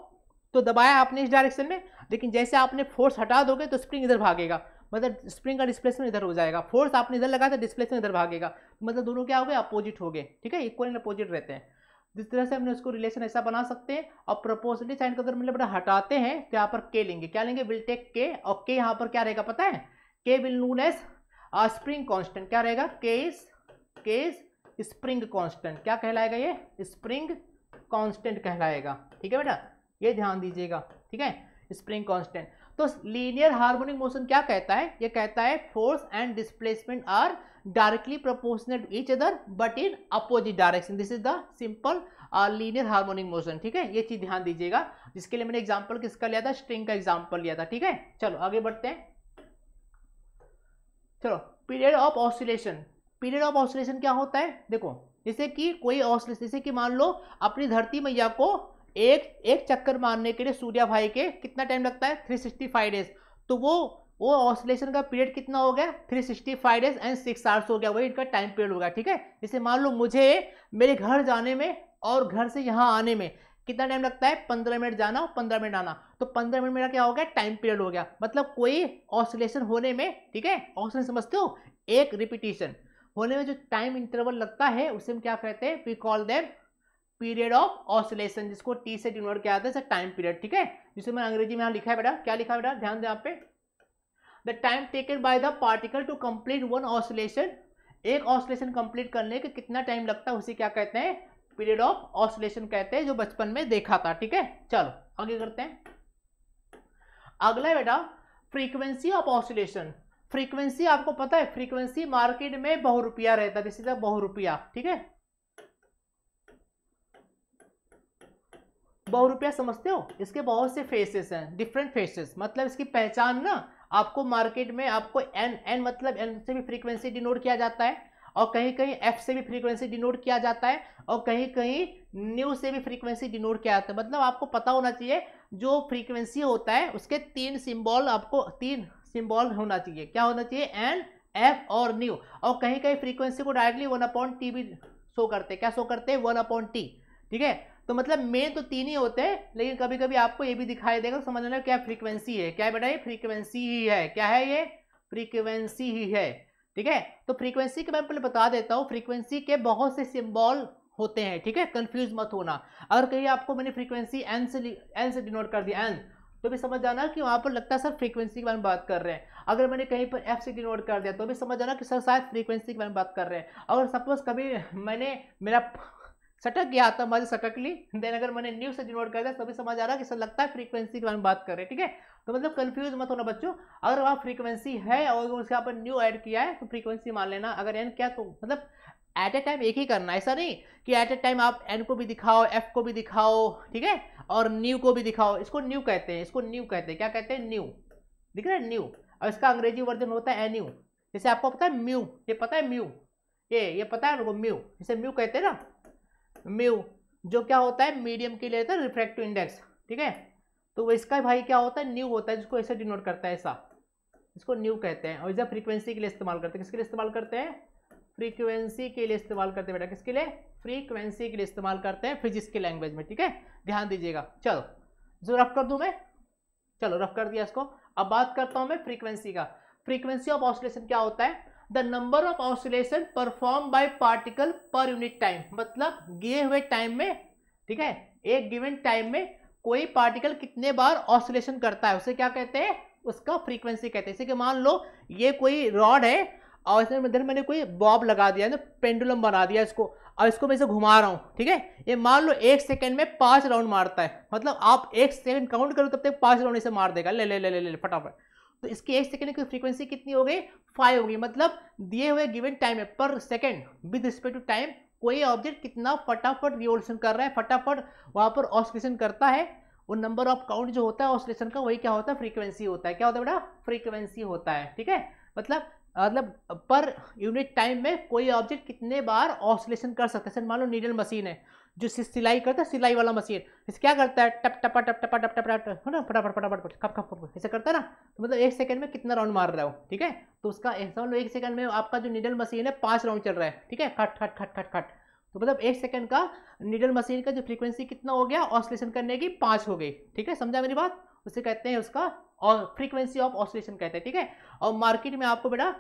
तो दबाया आपने इस डायरेक्शन में लेकिन जैसे आपने फोर्स हटा दोगे तो स्प्रिंग इधर भागेगा मतलब स्प्रिंग का डिस्प्लेसमेंट इधर हो जाएगा फोर्स आपने इधर लगाया था तो डिस्प्लेसमेंट इधर भागेगा मतलब दोनों क्या हो गए अपोजिट हो गए ठीक है इक्वल एंड अपोजिट रहते हैं जिस तरह से हमने उसको रिलेशन ऐसा बना सकते हैं और प्रपोजिटिव साइन को अगर मतलब हटाते हैं तो यहाँ पर के लेंगे क्या लेंगे विल टेक के और के यहाँ पर क्या रहेगा पता है के will known as spring constant क्या रहेगा केस केस स्प्रिंग कॉन्स्टेंट क्या कहलाएगा ये स्प्रिंग कॉन्स्टेंट कहलाएगा ठीक है बेटा ये ध्यान दीजिएगा ठीक है स्प्रिंग कॉन्स्टेंट तो लीनियर हार्मोनिक मोशन क्या कहता है ये कहता है force and displacement are directly proportional to each other but in opposite direction this is the simple linear harmonic motion ठीक है ये चीज ध्यान दीजिएगा जिसके लिए मैंने एग्जाम्पल किसका लिया था स्ट्रिंग का एग्जाम्पल लिया था ठीक है चलो आगे बढ़ते हैं चलो period of oscillation period of oscillation क्या होता है देखो जैसे कि कोई ऑसिलेशन जैसे कि मान लो अपनी धरती मैया को एक एक चक्कर मारने के लिए सूर्या भाई के कितना टाइम लगता है थ्री सिक्सटी फाइव डेज तो वो वो ऑसलेशन का पीरियड कितना हो गया three sixty five days and six hours हो गया वही इनका टाइम पीरियड होगा ठीक है जैसे मान लो मुझे मेरे घर जाने में और घर से यहाँ आने में कितना टाइम लगता है पंद्रह मिनट जाना और पंद्रह मिनट आना तो पंद्रह मिनट मेरा क्या हो गया टाइम पीरियड हो गया मतलब कोई ऑसलेशन होने में ठीक है ऑसलेशन समझते हो एक रिपीटेशन होने में जो टाइम इंटरवल लगता है उसे हम क्या कहते हैं we call them period of oscillation जिसको टी से डिनोट किया जाता है टाइम पीरियड ठीक है जिसे मैं अंग्रेजी में यहाँ लिखा है बेटा क्या लिखा है बेटा ध्यान दें आप पे the time taken by the particle to complete one oscillation एक ऑसिलेशन कंप्लीट करने के कितना टाइम लगता है उसे क्या कहते हैं पीरियड ऑफ ऑसिलेशन कहते हैं जो बचपन में देखा था ठीक है चलो आगे करते हैं अगला बेटा फ्रीक्वेंसी ऑफ ऑसिलेशन फ्रीक्वेंसी आपको पता है फ्रीक्वेंसी मार्केट में बहु रुपया रहता है दिस बहु रुपया ठीक है बहुरुपया समझते हो इसके बहुत से फेसेस हैं डिफरेंट फेसेस मतलब इसकी पहचान ना आपको मार्केट में आपको एन एन मतलब एन से भी फ्रीक्वेंसी डिनोट किया जाता है और कहीं कहीं एफ से भी फ्रीक्वेंसी डिनोट किया जाता है और कहीं कहीं न्यू से भी फ्रीक्वेंसी डिनोट किया जाता है मतलब आपको पता होना चाहिए जो फ्रीक्वेंसी होता है उसके तीन सिम्बॉल आपको तीन सिम्बॉल होना चाहिए क्या होना चाहिए एन एफ और न्यू और कहीं कहीं फ्रीक्वेंसी को डायरेक्टली वन अपॉइंट टी भी शो करते हैं क्या शो करते हैं वन अपॉइंट टी ठीक है तो मतलब मेन तो तीन ही होते हैं लेकिन कभी कभी आपको ये भी दिखाई देगा समझ लेना क्या फ्रीक्वेंसी है क्या बेटा ये फ्रीक्वेंसी ही है क्या है ये फ्रीक्वेंसी ही है ठीक है तो फ्रीक्वेंसी के मैं पहले बता देता हूँ फ्रीक्वेंसी के बहुत से सिम्बॉल होते हैं ठीक है कन्फ्यूज मत होना अगर कहीं आपको मैंने फ्रीक्वेंसी एन से एन से डिनोट कर दिया एन तो भी समझ जाना कि वहाँ पर लगता है सर फ्रीक्वेंसी के बारे में बात कर रहे हैं अगर मैंने कहीं पर एफ से डिनोट कर दिया तो भी समझ जाना कि सर शायद फ्रीक्वेंसी के बारे में बात कर रहे हैं अगर सपोज कभी मैंने मेरा सटक गया आतंकवादी सटक ली देन अगर मैंने न्यूज से डिनोट कर दिया तभी समझ आ रहा है कि लगता है फ्रीक्वेंसी के बारे में बात कर रहे हैं ठीक है तो मतलब कंफ्यूज मत होना बच्चों अगर वहाँ फ्रीक्वेंसी है और उसके यहाँ पर न्यू ऐड किया है तो फ्रीक्वेंसी मान लेना अगर एन क्या तो मतलब एट ए टाइम एक ही करना ऐसा नहीं कि एट ए टाइम आप एन को भी दिखाओ एफ को भी दिखाओ ठीक है और न्यू को भी दिखाओ इसको न्यू कहते हैं इसको न्यू कहते हैं क्या कहते हैं न्यू दिख रहा है न्यू और इसका अंग्रेजी वर्जन होता है एन्यू जैसे आपको पता है म्यू ये पता है म्यू ये ये पता है लोगों म्यू जैसे म्यू कहते हैं ना म्यू जो क्या होता है मीडियम के लिए होता है रिफ्रैक्टिव इंडेक्स ठीक है तो इसका भाई क्या होता है न्यू होता है जिसको ऐसे डिनोट करता है ऐसा इसको न्यू कहते हैं और इसे फ्रीक्वेंसी के लिए इस्तेमाल करते हैं किसके लिए इस्तेमाल करते हैं फ्रीक्वेंसी के लिए इस्तेमाल करते हैं बेटा किसके लिए फ्रीक्वेंसी के लिए इस्तेमाल करते हैं फिजिक्स के लैंग्वेज में ठीक है ध्यान दीजिएगा चलो जो रफ कर दूँ मैं चलो रफ कर दिया इसको अब बात करता हूँ मैं फ्रीक्वेंसी का फ्रीक्वेंसी ऑफ ऑसोलेशन क्या होता है the number of oscillation perform by particle per unit time मतलब गिए हुए टाइम में ठीक है एक गिवन टाइम में कोई पार्टिकल कितने बार ऑसिलेशन करता है उसे क्या कहते हैं उसका फ्रीक्वेंसी कहते हैं जैसे कि मान लो ये कोई रॉड है और इसमें इधर मैंने कोई बॉब लगा दिया ना पेंडुलम बना दिया इसको और इसको मैं इसे घुमा रहा हूँ ठीक है ये मान लो एक सेकेंड में पांच राउंड मारता है मतलब आप एक सेकेंड काउंट करो तब तक पांच राउंड इसे मार देगा ले ले ले ले ले फटाफट तो इसकी एक सेकेंड की फ्रीक्वेंसी कितनी हो गई फाइव हो गई मतलब दिए हुए गिवन टाइम है per second with respect to time कोई ऑब्जेक्ट कितना फटाफट रिवोल्यूशन कर रहा है फटाफट वहाँ पर ऑस्किलेशन करता है और नंबर ऑफ काउंट जो होता है ऑस्किलेशन का वही क्या होता है फ्रीक्वेंसी होता है क्या होता है बेटा फ्रीक्वेंसी होता है ठीक है मतलब मतलब पर यूनिट टाइम में कोई ऑब्जेक्ट कितने बार ऑसलेशन कर सकता है सर मान लो नीडल मशीन है जो सिलाई करता है सिलाई वाला मशीन इसे क्या करता है टप टपा टप टपा टप टपा टप है ना फटाफट फटाफट फट खप खप खप ऐसे करता है ना तो मतलब एक सेकंड में कितना राउंड मार रहा हो ठीक है तो उसका समझ लो एक सेकंड में आपका जो निडल मशीन है पांच राउंड चल रहा है ठीक है खट खट खट खट खट तो मतलब एक सेकंड का निडल मशीन का जो फ्रीक्वेंसी कितना हो गया ऑसलेशन करने की पाँच हो गई ठीक है समझा मेरी बात उसे कहते हैं उसका और फ्रीक्वेंसी ऑफ ऑसलेशन कहते हैं ठीक है और मार्केट में आपको बेटा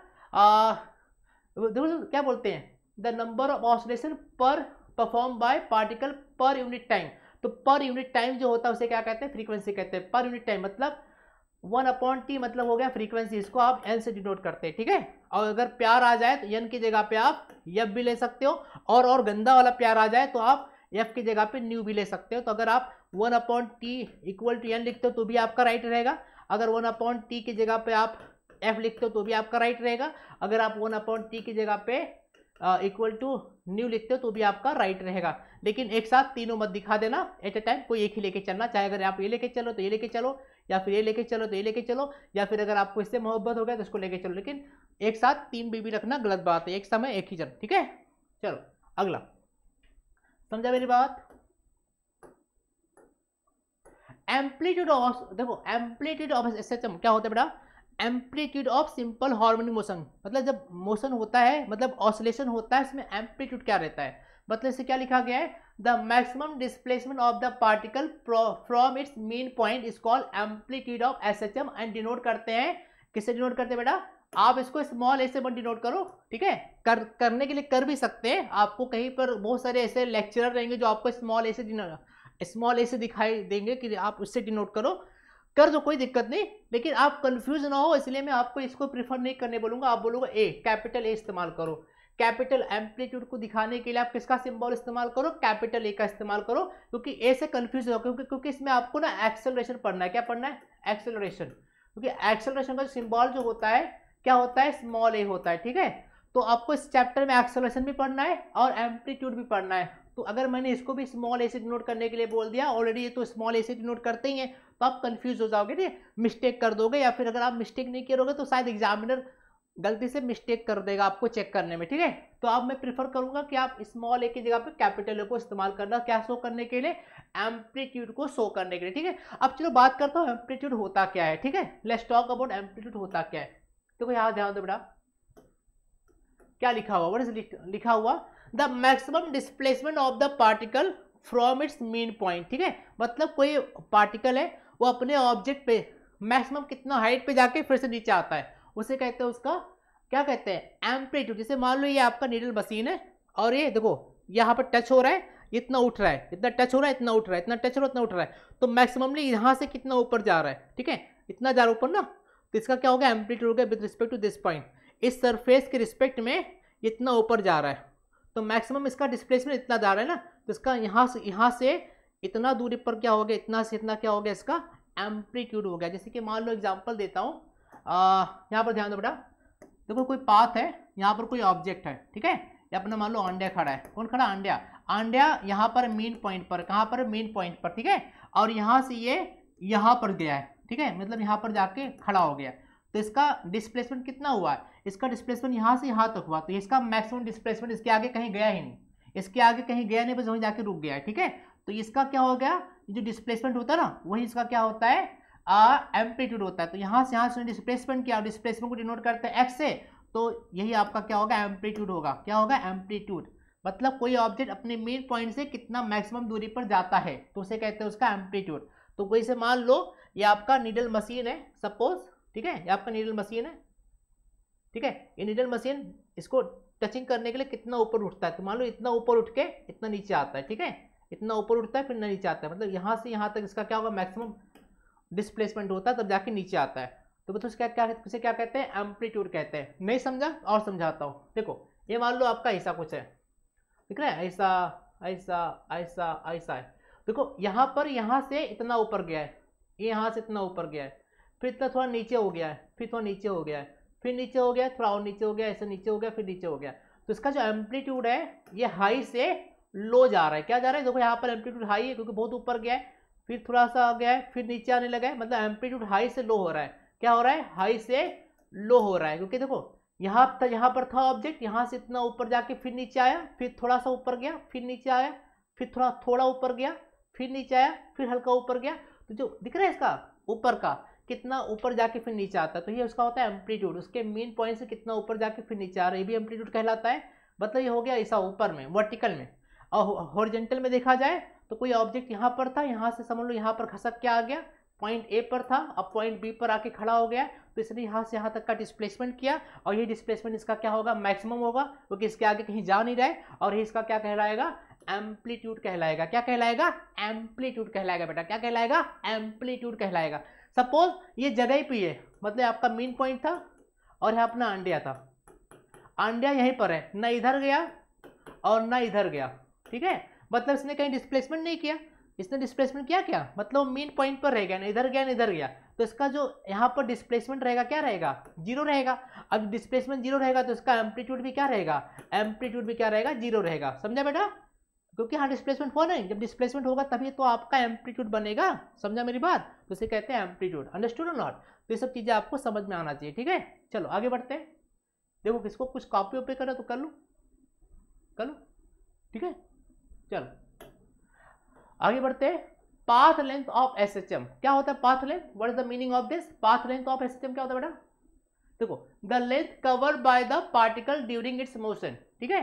देखो क्या बोलते हैं the number of oscillation per perform by particle per unit time तो पर यूनिट टाइम जो होता है उसे क्या कहते हैं फ्रीक्वेंसी कहते हैं पर यूनिट टाइम मतलब वन अपॉन टी मतलब हो गया फ्रीक्वेंसी इसको आप एन से डिनोट करते हैं ठीक है थीके? और अगर प्यार आ जाए तो एन की जगह पे आप यफ भी ले सकते हो और और गंदा वाला प्यार आ जाए तो आप एफ की जगह पे न्यू भी ले सकते हो तो अगर आप one upon T equal to N लिखते हो तो भी आपका राइट रहेगा अगर वन अपॉन टी की जगह पे आप एफ लिखते हो तो भी आपका राइट रहेगा अगर आप वन अपॉन टी की जगह पे इक्वल टू न्यू लिखते हो तो भी आपका राइट रहेगा लेकिन एक साथ तीनों मत दिखा देना एट ए टाइम कोई एक ही लेके चलना चाहे अगर आप ये लेके चलो तो ये लेके चलो या फिर ये लेके चलो तो ये लेके चलो या फिर अगर आपको इससे मोहब्बत हो गया तो इसको लेके चलो लेकिन एक साथ तीन बीबी रखना गलत बात है एक समय एक ही जन ठीक है चलो अगला समझा मेरी बात एम्पलीट्यूड ऑफ देखो amplitude of S H M क्या होता है बेटा amplitude of simple harmonic motion मतलब जब मोशन होता है मतलब ऑसोलेशन होता है इसमें एम्पलीट्यूड क्या रहता है मतलब इसे क्या लिखा गया है the maximum displacement of the particle from its mean point is called amplitude of S H M and denote करते हैं किससे डिनोट करते हैं बेटा आप इसको स्मॉल ए से डिनोट करो ठीक है कर करने के लिए कर भी सकते हैं आपको कहीं पर बहुत सारे ऐसे लेक्चरर रहेंगे जो आपको स्मॉल ए से स्मॉल ए से दिखाई देंगे कि आप उससे डिनोट करो कर दो कोई दिक्कत नहीं लेकिन आप कंफ्यूज ना हो इसलिए मैं आपको इसको प्रीफर नहीं करने बोलूंगा आप बोलोगे ए कैपिटल ए इस्तेमाल करो कैपिटल एम्पलीट्यूड को दिखाने के लिए आप किसका सिंबल इस्तेमाल करो कैपिटल ए का इस्तेमाल करो क्योंकि ए से कन्फ्यूज हो क्योंकि क्योंकि इसमें आपको ना एक्सेलरेशन पढ़ना है क्या पढ़ना है एक्सेलरेशन क्योंकि एक्सेलरेशन का सिंबल जो होता है क्या होता है स्मॉल ए होता है ठीक है तो आपको इस चैप्टर में एक्सेलरेशन भी पढ़ना है और एम्पलीट्यूड भी पढ़ना है तो अगर मैंने इसको भी स्मॉल ए से डिनोट करने के लिए बोल दिया ऑलरेडी ये तो स्मॉल ए से डिनोट करते ही हैं तो आप कंफ्यूज हो जाओगे नहीं मिस्टेक कर दोगे या फिर अगर आप मिस्टेक नहीं करोगे तो शायद एग्जामिनर गलती से मिस्टेक कर देगा आपको चेक करने में ठीक है तो अब मैं प्रीफर करूंगा कि आप स्मॉल ए की जगह पे कैपिटल ए को इस्तेमाल करना क्या शो करने के लिए एम्पलीट्यूड को शो करने के लिए ठीक है अब चलो बात करता हूँ एम्पलीट्यूड होता क्या है ठीक है लेट्स टॉक अबाउट एम्पलीट्यूड होता क्या है देखो तो यहाँ ध्यान दो बेटा क्या लिखा हुआ वट इज लिखा हुआ the maximum displacement of the particle from its mean point ठीक है मतलब कोई पार्टिकल है वो अपने ऑब्जेक्ट पे मैक्सिमम कितना हाइट पे जाके फिर से नीचे आता है उसे कहते हैं उसका क्या कहते हैं एम्पलीट्यूड जैसे मान लो ये आपका नीडल मशीन है और ये देखो यहाँ पर टच हो रहा है इतना उठ रहा है इतना टच हो रहा है इतना उठ रहा है इतना टच हो रहा है इतना उठ रहा है तो मैक्सिममली यहाँ से कितना ऊपर जा रहा है ठीक है इतना जा रहा ऊपर ना तो इसका क्या होगा एम्पलीट्यूड होगा with respect to this point इस सरफेस के रिस्पेक्ट में इतना ऊपर जा रहा है तो मैक्सिमम इसका डिस्प्लेसमेंट इतना जा रहा है ना तो इसका यहाँ से यहाँ से इतना दूरी पर क्या हो गया इतना से इतना क्या हो गया इसका एम्पलीट्यूड हो गया जैसे कि मान लो एग्जाम्पल देता हूँ यहाँ पर ध्यान दो बेटा देखो कोई पाथ है यहाँ पर कोई ऑब्जेक्ट है ठीक है या अपना मान लो अंड्या खड़ा है कौन खड़ा अंड्या अंड्या यहाँ पर मेन पॉइंट पर कहाँ पर मेन पॉइंट पर ठीक है और यहाँ से ये यहाँ पर गया है ठीक है मतलब यहाँ पर जाके खड़ा हो गया तो इसका डिस्प्लेसमेंट कितना हुआ है इसका डिस्प्लेसमेंट यहाँ से यहाँ तक हुआ तो इसका मैक्सिमम डिस्प्लेसमेंट इसके आगे कहीं गया ही नहीं इसके आगे कहीं गया नहीं बस वहीं जाके रुक गया है ठीक है तो इसका क्या हो गया जो डिस्प्लेसमेंट होता है ना वही इसका क्या होता है एम्पलीट्यूड होता है तो यहाँ से यहाँ से डिस्प्लेसमेंट किया डिस्प्लेसमेंट को डिनोट करते हैं एक्स से तो यही आपका क्या होगा एम्पलीट्यूड होगा क्या होगा एम्पलीट्यूड मतलब कोई ऑब्जेक्ट अपने मेन पॉइंट से कितना मैक्सिमम दूरी पर जाता है तो उसे कहते हैं उसका एम्पलीट्यूड तो कोई से मान लो ये आपका नीडल मशीन है सपोज ठीक है ये आपका नीडल मशीन है ठीक है ये नीडल मशीन इसको टचिंग करने के लिए कितना ऊपर उठता है तो मान लो इतना ऊपर उठ के इतना नीचे आता है ठीक है इतना ऊपर उठता है फिर नीचे आता है मतलब यहाँ से यहाँ तक इसका क्या होगा मैक्सिमम डिस्प्लेसमेंट होता है तब जाके नीचे आता है तो बस उसका क्या उसे क्या कहते हैं एम्पलीट्यूड कहते हैं नहीं समझा और समझाता हूँ देखो ये मान लो आपका ऐसा कुछ है ठीक है ऐसा ऐसा ऐसा ऐसा है देखो यहाँ पर यहाँ से इतना ऊपर गया है ये यहाँ से इतना ऊपर गया है फिर इतना थोड़ा नीचे हो गया है फिर थोड़ा नीचे हो गया है फिर नीचे हो गया थोड़ा और नीचे हो गया ऐसे नीचे हो गया फिर नीचे हो गया तो इसका जो एम्पलीट्यूड है ये हाई से लो जा रहा है क्या जा रहा है देखो यहाँ पर एम्पलीट्यूड हाई है क्योंकि बहुत ऊपर गया है फिर थोड़ा सा आ गया है फिर नीचे आने लगा है मतलब एम्पलीट्यूड हाई से लो हो रहा है क्या हो रहा है हाई से लो हो रहा है क्योंकि देखो यहाँ था यहाँ पर था ऑब्जेक्ट यहाँ से इतना ऊपर जाके फिर नीचे आया फिर थोड़ा सा ऊपर गया फिर नीचे आया फिर थोड़ा थोड़ा ऊपर गया फिर नीचे आया फिर हल्का ऊपर गया तो जो दिख रहा है इसका ऊपर का कितना ऊपर जाके फिर नीचे आता है तो ये उसका होता है एम्पलीट्यूड उसके मेन पॉइंट से कितना ऊपर जाके फिर नीचे आ रहा है ये भी एम्पलीट्यूड कहलाता है मतलब ये हो गया ऐसा ऊपर में वर्टिकल में और हॉरिजेंटल में देखा जाए तो कोई ऑब्जेक्ट यहाँ पर था यहाँ से समझ लो यहाँ पर खसक के आ गया पॉइंट ए पर था अब पॉइंट बी पर आके खड़ा हो गया तो इसने यहाँ से यहाँ तक का डिस्प्लेसमेंट किया और ये डिस्प्लेसमेंट इसका क्या होगा मैक्सिमम होगा क्योंकि इसके आगे कहीं जा नहीं रहे और ये इसका क्या कहलाएगा एम्पलीट्यूड कहलाएगा क्या कहलाएगा एम्पलीट्यूड कहलाएगा बेटा क्या कहलाएगा एम्पलीट्यूड कहलाएगा सपोज ये जगह पर है मतलब आपका मेन पॉइंट था और यहाँ अपना अंडिया था अंडिया यहीं पर है ना इधर गया और ना इधर गया ठीक है मतलब इसने कहीं डिस्प्लेसमेंट नहीं किया इसने डिस्प्लेसमेंट किया क्या मतलब मेन पॉइंट पर रह गया ना इधर गया ना इधर गया तो इसका जो यहाँ पर डिस्प्लेसमेंट रहेगा क्या रहेगा जीरो रहेगा अब डिस्प्लेसमेंट जीरो रहेगा तो इसका एम्पलीट्यूड भी क्या रहेगा एम्पलीट्यूड भी क्या रहेगा जीरो रहेगा समझा बेटा क्योंकि हाँ डिस्प्लेसमेंट हो नहीं जब डिस्प्लेसमेंट होगा तभी तो आपका एम्पलीट्यूड बनेगा समझा मेरी बात तो इसे कहते हैं एम्पलीट्यूड अंडरस्टूड नॉट तो ये सब चीज़ें आपको समझ में आना चाहिए ठीक है चलो आगे बढ़ते हैं देखो किसको कुछ कॉपी ओपी करो तो कर लूँ कर लो ठीक है चलो आगे बढ़ते हैं path length of S H M क्या होता है path length what is the meaning of this path length of S H M क्या होता है बेटा देखो the length cover by the particle during its motion ठीक है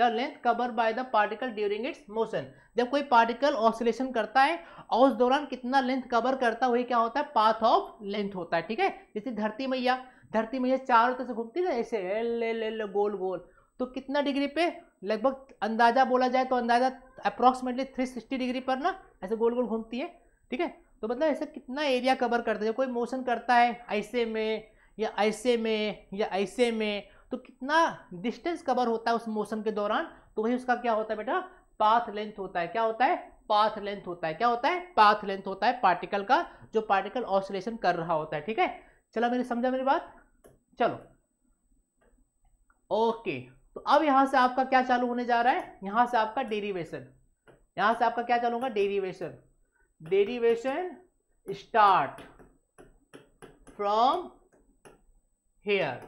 the length cover by the particle during its motion जब कोई particle oscillation करता है और उस दौरान कितना लेंथ कवर करता है वही क्या होता है पाथ ऑफ लेंथ होता है ठीक है जैसे धरती मैया धरती मैया चारों तरफ से घूमती है ऐसे गोल गोल तो कितना डिग्री पे लगभग अंदाजा बोला जाए तो अंदाजा अप्रॉक्सीमेटली थ्री सिक्सटी डिग्री पर ना ऐसे गोल गोल घूमती है ठीक है तो मतलब ऐसे कितना एरिया कवर करता है जब कोई मोशन करता है ऐसे में या ऐसे में या ऐसे में तो कितना डिस्टेंस कवर होता है उस मोशन के दौरान तो वही उसका क्या होता है बेटा पाथ लेंथ होता है क्या होता है पाथ लेंथ होता है क्या होता है पाथ लेंथ होता है पार्टिकल का जो पार्टिकल ऑसिलेशन कर रहा होता है ठीक है चलो मेरी समझा मेरी बात चलो ओके तो अब यहां से आपका क्या चालू होने जा रहा है यहां से आपका डेरिवेशन यहां से आपका क्या चालू होगा derivation derivation start from here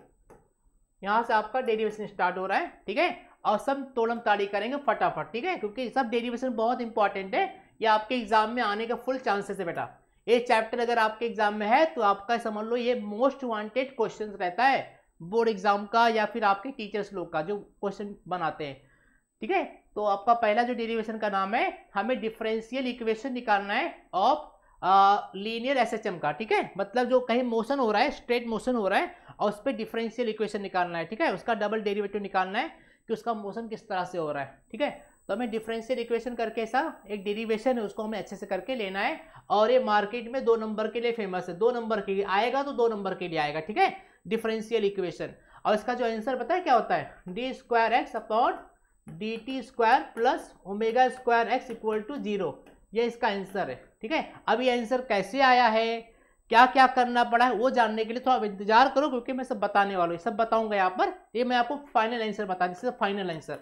यहां से आपका डेरिवेशन स्टार्ट हो रहा है ठीक है और सब तोड़म ताड़ी करेंगे फटाफट ठीक है क्योंकि सब डेरिवेशन बहुत इंपॉर्टेंट है ये आपके एग्जाम में आने का फुल चांसेस है बेटा ये चैप्टर अगर आपके एग्जाम में है तो आपका समझ लो ये मोस्ट वांटेड क्वेश्चन रहता है बोर्ड एग्जाम का या फिर आपके टीचर्स लोग का जो क्वेश्चन बनाते हैं ठीक है तो आपका पहला जो डेरिवेशन का नाम है हमें डिफरेंशियल इक्वेशन निकालना है ऑफ लीनियर एसएचएम का ठीक है मतलब जो कहीं मोशन हो रहा है स्ट्रेट मोशन हो रहा है और उस पर डिफरेंशियल इक्वेशन निकालना है ठीक है उसका डबल डेरिवेटिव निकालना है कि उसका मोशन किस तरह से हो रहा है ठीक है तो हमें डिफरेंशियल इक्वेशन करके ऐसा एक डेरिवेशन है उसको हमें अच्छे से करके लेना है और ये मार्केट में दो नंबर के लिए फेमस है दो नंबर के लिए आएगा तो दो नंबर के लिए आएगा ठीक है डिफरेंशियल इक्वेशन और इसका जो आंसर पता है क्या होता है d square x upon d t square plus omega square x equal to zero ये इसका आंसर है ठीक है अब ये आंसर कैसे आया है क्या क्या करना पड़ा है वो जानने के लिए थोड़ा इंतजार करो क्योंकि मैं सब बताने वाला हूँ सब बताऊंगा यहाँ पर ये मैं आपको फाइनल आंसर बता जिससे फाइनल आंसर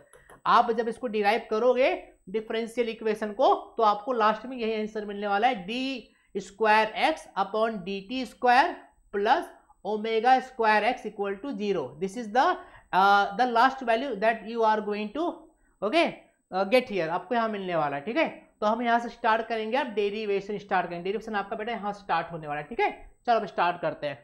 आप जब इसको डिराइव करोगे डिफरेंशियल इक्वेशन को तो आपको लास्ट में यही आंसर मिलने वाला है d square x upon d t square plus omega square x equal to zero. this is the uh, the last value that you are going to okay uh, get here आपको यहाँ मिलने वाला है ठीक है तो हम यहाँ से स्टार्ट करेंगे आप डेरीवेशन स्टार्ट करेंगे डेरीवेशन आपका बेटा यहाँ स्टार्ट होने वाला है ठीक है चलो अब स्टार्ट करते हैं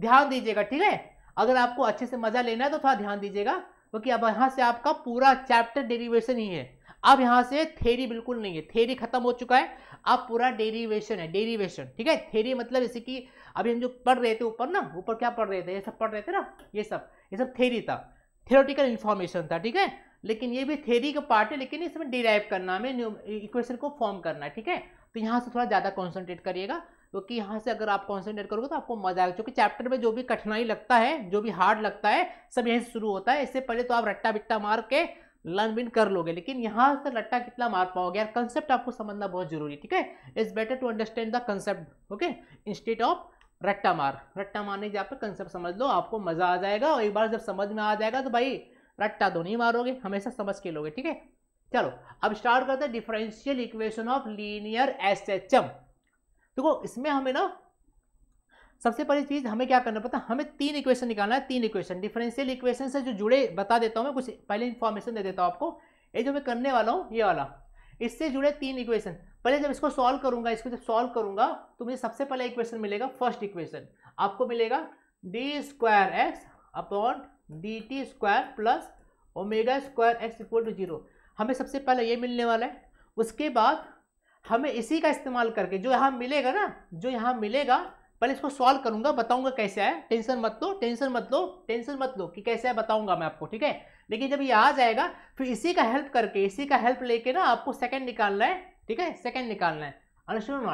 ध्यान दीजिएगा ठीक है अगर आपको अच्छे से मजा लेना है तो थोड़ा ध्यान दीजिएगा क्योंकि तो अब यहाँ से आपका पूरा चैप्टर डेरीवेशन ही है अब यहाँ से थेरी बिल्कुल नहीं है थेरी खत्म हो चुका है अब पूरा डेरिवेशन है डेरिवेशन ठीक है थेरी मतलब जैसे कि अभी हम जो पढ़ रहे थे ऊपर ना ऊपर क्या पढ़ रहे थे ये सब पढ़ रहे थे ना ये सब ये सब थेरी था थेरोटिकल इन्फॉर्मेशन था ठीक है लेकिन ये भी थेरी का पार्ट है लेकिन इसमें डिराइव करना हमें इक्वेशन को फॉर्म करना है ठीक है तो यहाँ से थोड़ा ज़्यादा कॉन्सेंट्रेट करिएगा क्योंकि यहाँ से अगर आप कॉन्सेंट्रेट करोगे तो आपको मजा आएगा क्योंकि चैप्टर में जो भी कठिनाई लगता है जो भी हार्ड लगता है सब यहीं से शुरू होता है इससे पहले तो आप रट्टा बिट्टा मार के लर्न बिन कर लोगे लेकिन यहाँ से रट्टा कितना मार पाओगे यार कंसेप्ट आपको समझना बहुत जरूरी ठीक है it's better to understand the concept okay instead of रट्टा मार रट्टा मारने के पर कंसेप्ट समझ लो आपको मज़ा आ जाएगा और एक बार जब समझ में आ जाएगा तो भाई रट्टा तो नहीं मारोगे हमेशा समझ के लोगे ठीक है चलो अब स्टार्ट करते हैं differential equation of linear S H M देखो इसमें हमें ना सबसे पहली चीज़ हमें क्या करना पड़ता है हमें तीन इक्वेशन निकालना है तीन इक्वेशन डिफरेंशियल इक्वेशन से जो जुड़े बता देता हूँ मैं कुछ पहले इन्फॉर्मेशन दे देता हूँ आपको ये जो मैं करने वाला हूँ ये वाला इससे जुड़े तीन इक्वेशन पहले जब इसको सॉल्व करूंगा इसको जब सॉल्व करूंगा तो मुझे सबसे पहला इक्वेशन मिलेगा फर्स्ट इक्वेशन आपको मिलेगा d square x upon d t square plus omega square x equal to zero हमें सबसे पहले ये मिलने वाला है उसके बाद हमें इसी का इस्तेमाल करके जो यहाँ मिलेगा ना जो यहाँ मिलेगा पहले इसको सॉल्व करूंगा बताऊंगा कैसे आया टेंशन मत लो टेंशन मत लो टेंशन मत लो कि कैसे आया बताऊंगा मैं आपको ठीक है लेकिन जब ये आ जाएगा फिर इसी का हेल्प करके इसी का हेल्प लेके ना आपको सेकंड निकालना है ठीक है सेकंड निकालना है अंडरस्टूड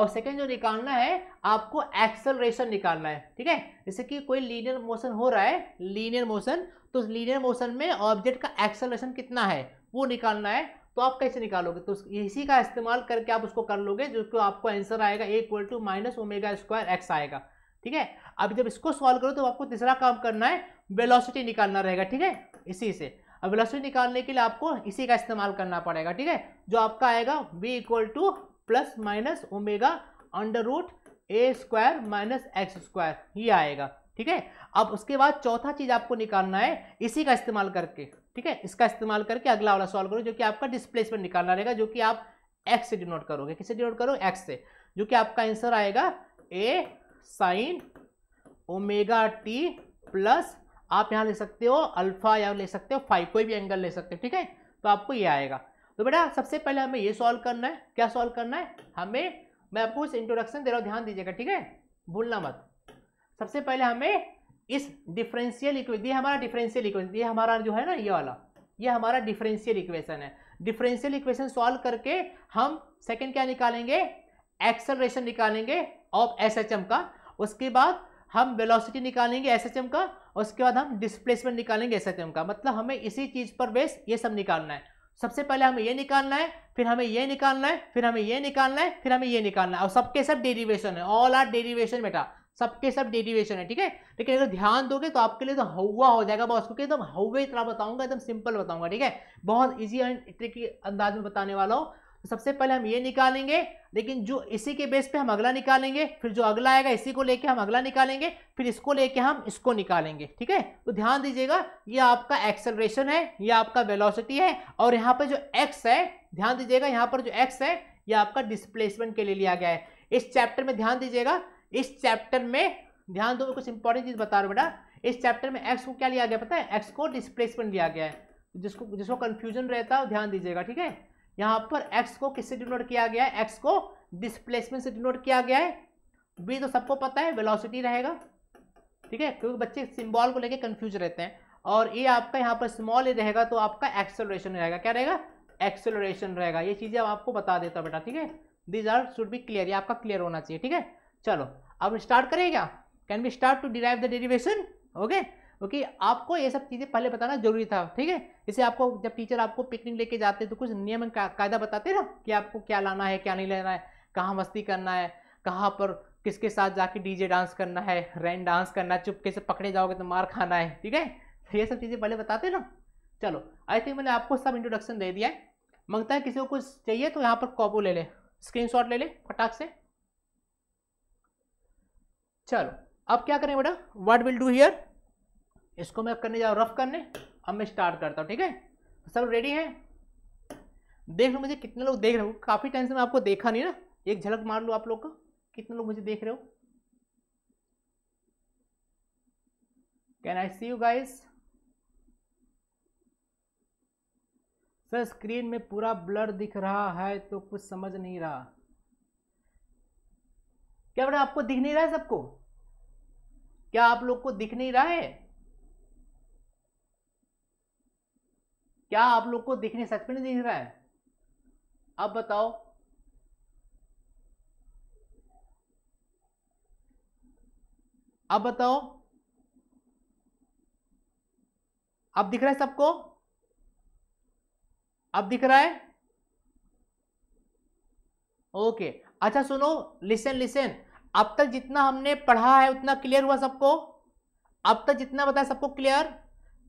और सेकंड जो निकालना है आपको एक्सलरेशन निकालना है ठीक है जैसे कि कोई लीनियर मोशन हो रहा है लीनियर मोशन तो लीनियर मोशन में ऑब्जेक्ट का एक्सलरेशन कितना है वो निकालना है तो आप कैसे निकालोगे तो इसी का इस्तेमाल करके आप उसको कर लोगे जो कि आपको आंसर आएगा a equal to minus omega square x आएगा ठीक है अब जब इसको सॉल्व करो तो आपको तीसरा काम करना है वेलोसिटी निकालना रहेगा ठीक है इसी से अब वेलोसिटी निकालने के लिए आपको इसी का इस्तेमाल करना पड़ेगा ठीक है जो आपका आएगा v equal to plus minus omega under root a square minus x square ये आएगा ठीक है अब उसके बाद चौथा चीज़ आपको निकालना है इसी का इस्तेमाल करके ठीक है इसका इस्तेमाल करके अगला वाला सॉल्व करो जो कि आपका डिस्प्लेसमेंट निकालना रहेगा जो कि आप एक्स से डिनोट करोगे किसे डिनोट करो एक्स से जो कि आपका आंसर आएगा a sine omega T plus आप यहाँ ले सकते हो अल्फा या ले सकते हो फाइव कोई भी एंगल ले सकते हो ठीक है तो आपको ये आएगा तो बेटा सबसे पहले हमें ये सॉल्व करना है क्या सॉल्व करना है हमें मैं आपको इंट्रोडक्शन दे रहा हूँ ध्यान दीजिएगा ठीक है भूलना मत सबसे पहले हमें इस डिफरेंशियल इक्वेशन ये हमारा डिफरेंशियल इक्वेशन ये हमारा जो है ना ये वाला ये हमारा डिफरेंशियल इक्वेशन है डिफरेंशियल इक्वेशन सॉल्व करके हम सेकंड क्या निकालेंगे एक्सलरेशन निकालेंगे ऑफ एसएचएम का उसके बाद हम वेलोसिटी निकालेंगे एसएचएम का उसके बाद हम डिस्प्लेसमेंट निकालेंगे एम का मतलब हमें इसी चीज़ पर बेस ये सब निकालना है सबसे पहले हमें ये निकालना है फिर हमें ये निकालना है फिर हमें ये निकालना है फिर हमें ये निकालना है और सबके सब डेरिवेशन है ऑल आर डेरिवेशन बेटा सबके सब डेरिवेशन है ठीक है लेकिन अगर ध्यान दोगे तो आपके लिए तो हवा हो जाएगा बॉस क्योंकि एकदम हवे इतना बताऊंगा एकदम सिंपल बताऊंगा ठीक है बहुत ईजी एंड ट्रिकी अंदाज में बताने वाला हूँ तो सबसे पहले हम ये निकालेंगे लेकिन जो इसी के बेस पे हम अगला निकालेंगे फिर जो अगला आएगा इसी को लेके हम अगला निकालेंगे फिर इसको लेके हम इसको निकालेंगे ठीक है तो ध्यान दीजिएगा ये आपका एक्सेलरेशन है ये आपका वेलोसिटी है और यहाँ पर जो एक्स है ध्यान दीजिएगा यहाँ पर जो एक्स है ये आपका डिस्प्लेसमेंट के लिए लिया गया है इस चैप्टर में ध्यान दीजिएगा इस चैप्टर में ध्यान दो कुछ इंपॉर्टेंट चीज़ बता रहा हूँ बेटा इस चैप्टर में एक्स को क्या लिया गया पता है एक्स को डिस्प्लेसमेंट लिया गया है जिसको जिसको कन्फ्यूजन रहता है ध्यान दीजिएगा ठीक है यहाँ पर एक्स को किससे डिनोट किया गया है एक्स को डिस्प्लेसमेंट से डिनोट किया गया है बी तो सबको पता है वेलोसिटी रहेगा ठीक है क्योंकि बच्चे सिम्बॉल को लेके कंफ्यूज रहते हैं और ये आपका यहाँ पर स्मॉल ए रहेगा तो आपका एक्सेलरेशन रहेगा क्या रहेगा एक्सेलरेशन रहेगा ये चीज़ें आपको बता देता बेटा ठीक है these are should be clear ये आपका क्लियर होना चाहिए ठीक है चलो अब स्टार्ट करें क्या can be start to derive the derivation okay क्योंकि आपको ये सब चीज़ें पहले बताना जरूरी था ठीक है इसे आपको जब टीचर आपको पिकनिक लेके जाते तो कुछ नियम का, कायदा बताते ना कि आपको क्या लाना है क्या नहीं लेना है कहाँ मस्ती करना है कहाँ पर किसके साथ जाके डीजे डांस करना है रैन डांस करना है चुपके से पकड़े जाओगे तो मार खाना है ठीक है तो ये सब चीज़ें पहले बताते ना चलो आई थिंक मैंने आपको सब इंट्रोडक्शन दे दिया है मंगता है किसी को कुछ चाहिए तो यहाँ पर कॉपो ले ले स्क्रीनशॉट ले ले फटाक से चलो अब क्या करें बेटा व्हाट विल डू हियर इसको मैं अब करने जाऊँ रफ करने अब मैं स्टार्ट करता हूँ ठीक है सब रेडी है देख लो मुझे कितने लोग देख रहे हो काफ़ी टाइम से मैं आपको देखा नहीं ना एक झलक मार लो आप लोग का कितने लोग मुझे देख रहे हो can I see you guys sir screen में पूरा ब्लर दिख रहा है तो कुछ समझ नहीं रहा क्या बड़ा आपको दिख नहीं रहा है सबको क्या आप लोग को दिख नहीं रहा है क्या आप लोग को दिखने सच में नहीं दिख रहा है अब बताओ अब बताओ अब दिख रहा है सबको अब दिख रहा है ओके अच्छा सुनो लिसन लिसन अब तक जितना हमने पढ़ा है उतना क्लियर हुआ सबको अब तक जितना बताया सबको क्लियर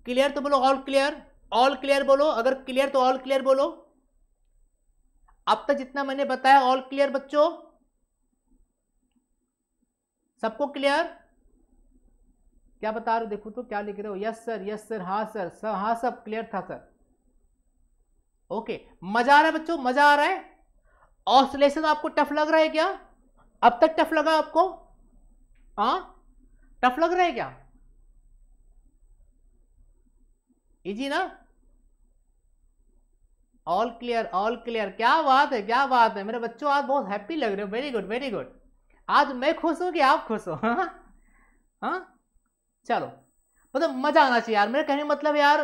क्लियर तो बोलो ऑल क्लियर ऑल क्लियर बोलो अगर क्लियर तो ऑल क्लियर बोलो अब तक जितना मैंने बताया ऑल क्लियर बच्चों सबको क्लियर क्या बता रहे हो देखो तो क्या लिख रहे हो यस सर यस सर हाँ सर सर हाँ सब क्लियर था सर ओके मजा आ रहा है बच्चों मजा आ रहा है ऑसलेशन आपको टफ लग रहा है क्या अब तक टफ लगा आपको हाँ टफ लग रहा है क्या इजी ना ऑल क्लियर ऑल क्लियर क्या बात है क्या बात है मेरे बच्चों आज बहुत हैप्पी लग रहे हो वेरी गुड वेरी गुड आज मैं खुश हूं कि आप खुश हो हाँ हाँ चलो मतलब मजा आना चाहिए यार मेरे कहने मतलब यार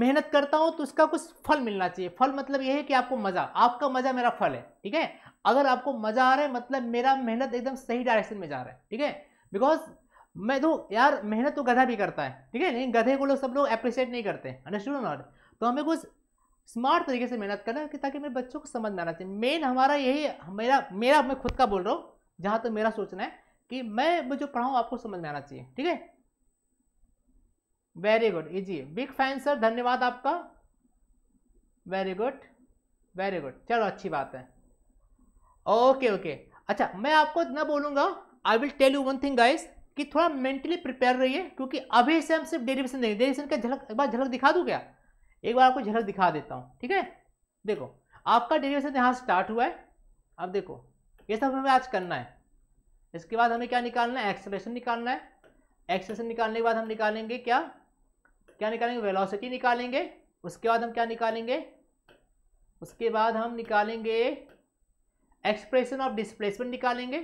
मेहनत करता हूं तो उसका कुछ फल मिलना चाहिए फल मतलब यह है कि आपको मजा आपका मजा मेरा फल है ठीक है अगर आपको मजा आ रहा है मतलब मेरा मेहनत एकदम सही डायरेक्शन में जा रहा है ठीक है बिकॉज मैं तो यार मेहनत तो गधा भी करता है ठीक है लेकिन गधे को लोग सब लोग अप्रिशिएट नहीं करते अंडरस्टूड नॉट तो हमें कुछ स्मार्ट तरीके से मेहनत करना है ताकि मेरे बच्चों को समझ में आना चाहिए मेन हमारा यही मेरा मेरा मैं खुद का बोल रहा हूँ जहाँ तक तो मेरा सोचना है कि मैं जो पढ़ाऊँ आपको समझ में आना चाहिए ठीक है very good easy big fan sir धन्यवाद आपका वेरी गुड वेरी गुड चलो अच्छी बात है ओके ओके अच्छा मैं आपको इतना बोलूँगा I will tell you one thing guys कि थोड़ा मेंटली प्रिपेयर रहिए क्योंकि अभी से हम सिर्फ डेरिवेशन नहीं डेरिवेशन का झलक एक बार झलक दिखा दूँ क्या एक बार आपको झलक दिखा देता हूँ ठीक है देखो आपका डेरिवेशन यहाँ स्टार्ट हुआ है अब देखो ये सब हमें आज करना है इसके बाद हमें क्या निकालना है एक्सप्रेशन निकालना है एक्सप्रेशन निकालने के बाद हम निकालेंगे क्या क्या निकालेंगे वेलोसिटी निकालेंगे उसके बाद हम क्या निकालेंगे उसके बाद हम निकालेंगे एक्सप्रेशन ऑफ डिस्प्लेसमेंट निकालेंगे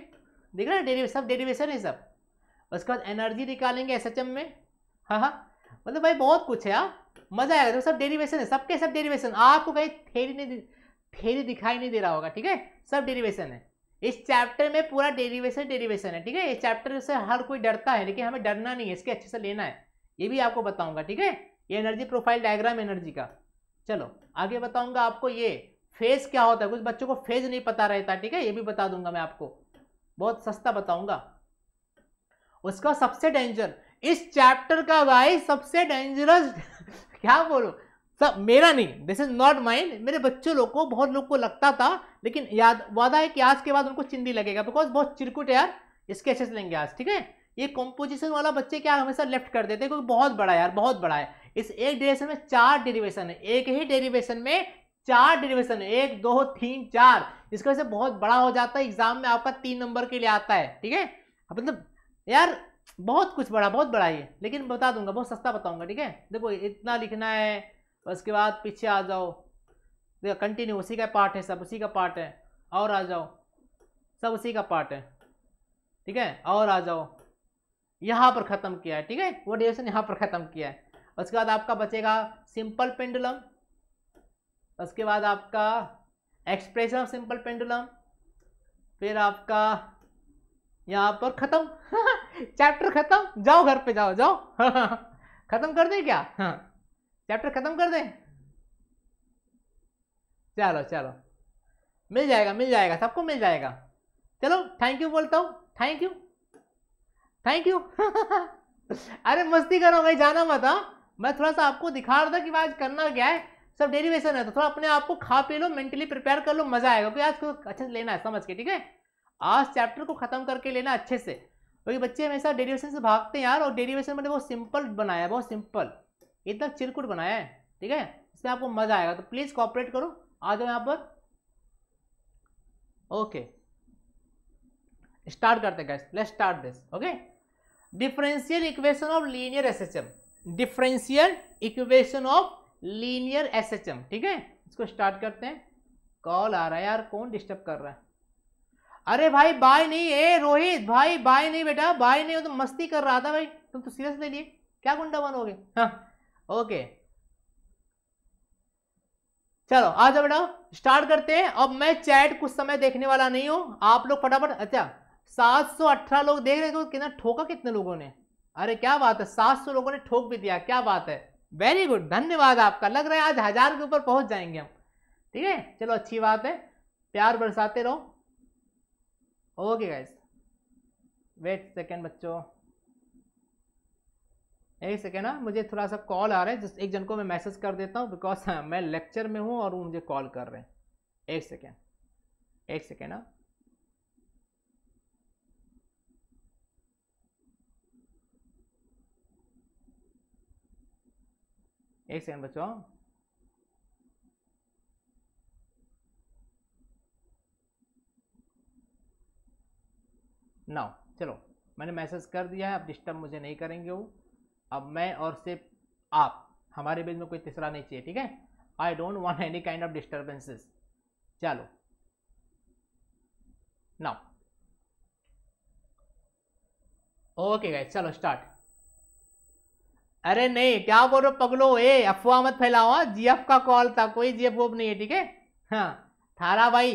देख रहे हैं सब डेरिवेशन है सब उसके बाद एनर्जी निकालेंगे एस एच एम में हाँ हाँ मतलब भाई बहुत कुछ है यार हाँ। मज़ा आएगा तो सब डेरिवेशन है सबके सब डेरिवेशन आपको कहीं थेरी नहीं थेरी दिखाई नहीं दे रहा होगा ठीक है सब डेरिवेशन है इस चैप्टर में पूरा डेरिवेशन डेरिवेशन है ठीक है इस चैप्टर से हर कोई डरता है लेकिन हमें डरना नहीं है इसके अच्छे से लेना है ये भी आपको बताऊंगा ठीक है ये एनर्जी प्रोफाइल डायग्राम एनर्जी का चलो आगे बताऊंगा आपको ये फेज क्या होता है कुछ बच्चों को फेज नहीं पता रहता ठीक है ये भी बता दूंगा मैं आपको बहुत सस्ता बताऊंगा उसका सबसे डेंजर इस चैप्टर का भाई सबसे डेंजरस क्या बोलो सब मेरा नहीं दिस इज नॉट माइंड मेरे बच्चों लोग को बहुत लोग को लगता था लेकिन याद वादा है कि आज के बाद उनको चिंदी लगेगा बिकॉज बहुत चिरकुट यार इसके अच्छे से लेंगे आज ठीक है ये कॉम्पोजिशन वाला बच्चे क्या हमेशा लेफ्ट कर देते हैं क्योंकि बहुत बड़ा है यार बहुत बड़ा है इस एक डेरिवेशन में चार डेरिवेशन है एक ही डेरिवेशन में चार डेरिवेशन है एक दो तीन चार जिसकी वजह से बहुत बड़ा हो जाता है एग्जाम में आपका तीन नंबर के लिए आता है ठीक है मतलब यार बहुत कुछ बड़ा बहुत बड़ा ये लेकिन बता दूंगा बहुत सस्ता बताऊंगा ठीक है देखो इतना लिखना है उसके बाद पीछे आ जाओ देखो कंटिन्यू उसी का पार्ट है सब उसी का पार्ट है और आ जाओ सब उसी का पार्ट है ठीक है और आ जाओ यहाँ पर ख़त्म किया है ठीक है वो डिवेशन यहाँ पर ख़त्म किया है उसके बाद आपका बचेगा सिंपल पेंडुलम उसके बाद आपका एक्सप्रेशन ऑफ सिंपल पेंडुलम फिर आपका यहाँ पर ख़त्म चैप्टर ख़त्म जाओ घर पे जाओ जाओ ख़त्म कर दें क्या चैप्टर ख़त्म कर दें चलो चलो मिल जाएगा मिल जाएगा सबको मिल जाएगा चलो थैंक यू बोलता हूँ थैंक यू थैंक यू अरे मस्ती करो भाई जाना मत हाँ मैं थोड़ा सा आपको दिखा रहा था कि आज करना क्या है सब डेरिवेशन है तो थोड़ा अपने आप को खा पी लो मेंटली प्रिपेयर कर लो मजा आएगा क्योंकि आज को अच्छे से लेना है समझ के ठीक है आज चैप्टर को खत्म करके लेना अच्छे से क्योंकि बच्चे हमेशा डेरिवेशन से भागते हैं यार और डेरिवेशन मैंने बहुत सिंपल बनाया है बहुत सिंपल एकदम चिरकुट बनाया है ठीक है इसमें आपको मजा आएगा तो प्लीज़ कॉपरेट करो आ जाओ यहाँ पर ओके स्टार्ट करते हैं let's start this okay differential equation of linear SHM differential equation of linear SHM ठीक है इसको स्टार्ट करते हैं कॉल आ रहा है यार कौन डिस्टर्ब कर रहा है अरे भाई बाय नहीं ए रोहित भाई बाय नहीं बेटा बाय नहीं तो मस्ती कर रहा था भाई तुम तो सीरियस ले लिए क्या गुंडा बनोगे हाँ ओके चलो आ जाओ बेटा स्टार्ट करते हैं अब मैं चैट कुछ समय देखने वाला नहीं हूँ आप लोग फटाफट अच्छा 718 लोग देख रहे थे तो कितना ठोका कितने लोगों ने अरे क्या बात है 700 लोगों ने ठोक भी दिया क्या बात है वेरी गुड धन्यवाद आपका लग रहा है आज हजार के ऊपर पहुंच जाएंगे हम ठीक है चलो अच्छी बात है प्यार बरसाते रहो ओके गाइस वेट सेकेंड बच्चों एक सेकेंड ना हाँ, मुझे थोड़ा सा कॉल आ रहा है जिस एक जन को मैं मैसेज कर देता हूँ बिकॉज हाँ, मैं लेक्चर में हूँ और वो मुझे कॉल कर रहे हैं एक सेकेंड एक सेकेंड ना हाँ। एक सेकेंड बच्चों नाउ चलो मैंने मैसेज कर दिया है अब डिस्टर्ब मुझे नहीं करेंगे वो अब मैं और सिर्फ आप हमारे बीच में कोई तीसरा नहीं चाहिए ठीक है I don't want any kind of disturbances चलो नाउ ओके गाइस चलो स्टार्ट अरे नहीं क्या बोल करो पगलो ए अफवाह मत फैलाओ हाँ जीएफ का कॉल था कोई जीएफ वोफ नहीं है ठीक है हाँ थारा भाई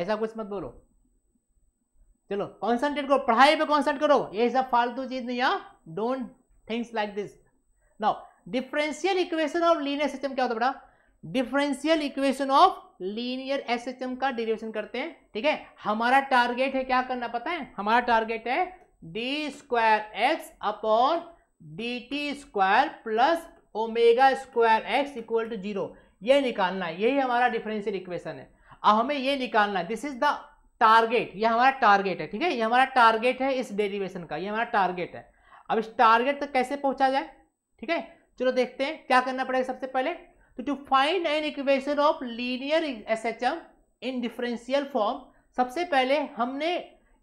ऐसा कुछ मत बोलो चलो कॉन्सेंट्रेट करो पढ़ाई पे कॉन्सेंट करो ये सब फालतू चीज नहीं यहाँ don't thinks like this now differential equation of linear system क्या होता है बेटा differential equation of linear S का डेरिवेशन करते हैं ठीक है हमारा टारगेट है क्या करना पता है हमारा टारगेट है d square x upon d t square plus omega square x equal to zero ये निकालना है यही हमारा डिफरेंशियल इक्वेशन है अब हमें ये निकालना है दिस इज द टारगेट ये हमारा टारगेट है ठीक है ये हमारा टारगेट है इस डेरिवेशन का ये हमारा टारगेट है अब इस टारगेट तक कैसे पहुंचा जाए ठीक है चलो देखते हैं क्या करना पड़ेगा सबसे पहले तो to find an equation of linear S H M in differential form सबसे पहले हमने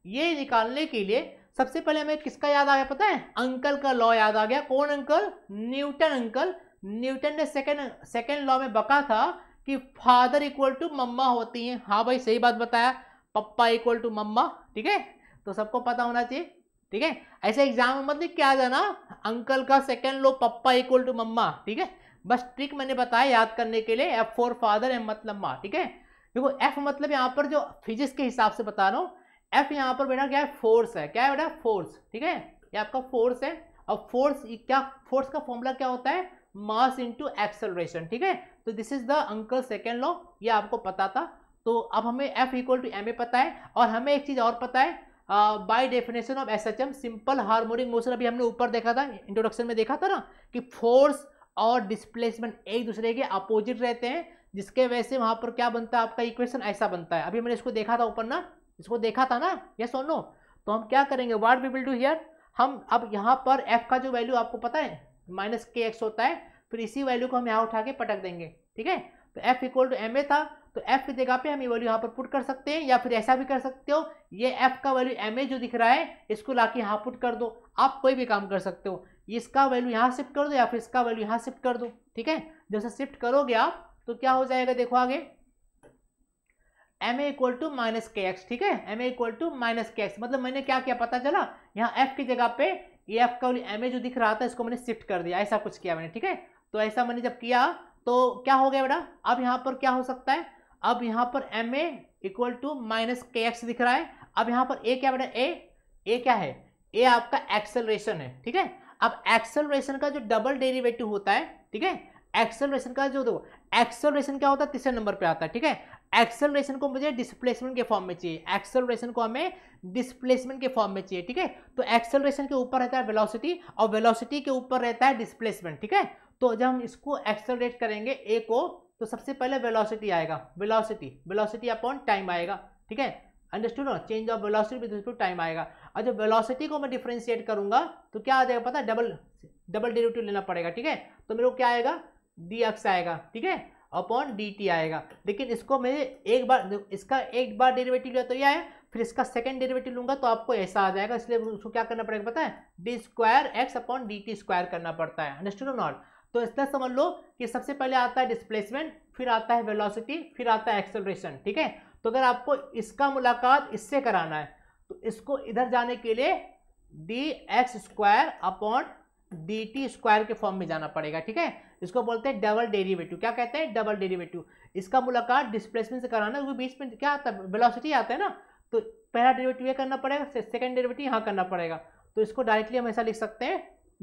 ये निकालने के लिए सबसे पहले हमें किसका याद आ गया पता है अंकल का लॉ याद आ गया कौन अंकल न्यूटन अंकल न्यूटन ने सेकेंड सेकेंड लॉ में बका था कि फादर इक्वल टू मम्मा होती हैं हाँ भाई सही बात बताया पप्पा इक्वल टू मम्मा ठीक है तो सबको पता होना चाहिए ठीक है ऐसे एग्जाम में मतलब क्या जाना अंकल का second law papa equal to mama ठीक है बस ट्रिक मैंने बताया याद करने के लिए एफ फॉर फादर एम मतलब माँ ठीक है देखो एफ मतलब यहाँ पर जो फिजिक्स के हिसाब से बता रहा हूँ एफ यहाँ पर बेटा क्या है फोर्स है क्या है बेटा फोर्स ठीक है ये आपका फोर्स है अब फोर्स क्या फोर्स का फॉर्मूला क्या होता है मास इंटू एक्सेलरेशन ठीक है तो this is the uncle second law ये आपको पता था तो अब हमें F equal to m a पता है और हमें एक चीज़ और पता है by definition of S H M simple harmonic motion अभी हमने ऊपर देखा था इंट्रोडक्शन में देखा था ना कि फोर्स और डिस्प्लेसमेंट एक दूसरे के अपोजिट रहते हैं जिसके वजह से वहाँ पर क्या बनता है आपका इक्वेशन ऐसा बनता है अभी मैंने इसको देखा था ऊपर ना इसको देखा था ना ये सोनो नो तो हम क्या करेंगे what we will do here हम अब यहाँ पर एफ का जो वैल्यू आपको पता है माइनस के एक्स होता है फिर इसी वैल्यू को हम यहाँ उठा के पटक देंगे ठीक है तो F equal to m a था तो एफ की जगह पे हम ये वैल्यू यहाँ पर पुट कर सकते हैं या फिर ऐसा भी कर सकते हो ये एफ का वैल्यू एम ए जो दिख रहा है इसको ला के यहाँ पुट कर दो आप कोई भी काम कर सकते हो इसका वैल्यू यहाँ शिफ्ट कर दो या फिर इसका वैल्यू यहाँ शिफ्ट कर दो ठीक है जैसे शिफ्ट करोगे आप तो क्या हो जाएगा देखो आगे m a equal to minus के एक्स ठीक है m a equal to minus के एक्स मतलब मैंने क्या किया पता चला यहाँ एफ की जगह पे ये एफ का एम ए जो दिख रहा था इसको मैंने शिफ्ट कर दिया ऐसा कुछ किया मैंने ठीक है तो ऐसा मैंने जब किया तो क्या हो गया बेटा अब यहाँ पर क्या हो सकता है अब यहाँ पर m a equal to minus के एक्स दिख रहा है अब यहाँ पर ए क्या बेटा ए ए क्या है ए आपका एक्सेलरेशन है ठीक है अब एक्सेलरेशन का जो डबल डेरिवेटिव होता है ठीक है एक्सेलरेशन का जो दो एक्सेलरेशन क्या होता है तीसरे नंबर पे आता है ठीक है एक्सेलरेशन को मुझे डिस्प्लेसमेंट के फॉर्म में चाहिए एक्सेलरेशन को हमें डिस्प्लेसमेंट के फॉर्म में चाहिए ठीक है तो एक्सेलरेशन के ऊपर रहता है वेलोसिटी और वेलोसिटी के ऊपर रहता है डिस्प्लेसमेंट ठीक है तो जब हम इसको एक्सेलरेट करेंगे ए को तो सबसे पहले वेलोसिटी आएगा वेलोसिटी वेलोसिटी अपॉन टाइम आएगा ठीक है अंडरस्टूड ना change of velocity with respect time आएगा और जब वेलोसिटी को मैं डिफ्रेंशिएट करूंगा तो क्या आ जाएगा पता है डबल डबल डेरिवेटिव लेना पड़ेगा ठीक है तो मेरे को क्या आएगा डी एक्स आएगा ठीक है अपॉन डी टी आएगा लेकिन इसको मैं एक बार इसका एक बार डेरिवेटिव लिया तो यह आया फिर इसका सेकंड डेरिवेटिव लूंगा तो आपको ऐसा आ जाएगा इसलिए उसको क्या करना पड़ेगा पता है d square x upon d t square करना पड़ता है अंडरस्टूड नॉट तो इस तरह समझ लो कि सबसे पहले आता है डिस्प्लेसमेंट फिर आता है वेलोसिटी फिर आता है एक्सेलरेशन ठीक है तो अगर आपको इसका मुलाकात इससे कराना है तो इसको इधर जाने के लिए d x square upon d t square के फॉर्म में जाना पड़ेगा ठीक है इसको बोलते हैं डबल डेरिवेटिव क्या कहते हैं डबल डेरिवेटिव इसका मुलाकात डिस्प्लेसमेंट से कराना क्योंकि बीच में क्या आता है वेलोसिटी आता है ना तो पहला डेरिवेटिव ये करना पड़ेगा सेकेंड डेरिवेटिव यहाँ करना पड़ेगा तो इसको डायरेक्टली हम ऐसा लिख सकते हैं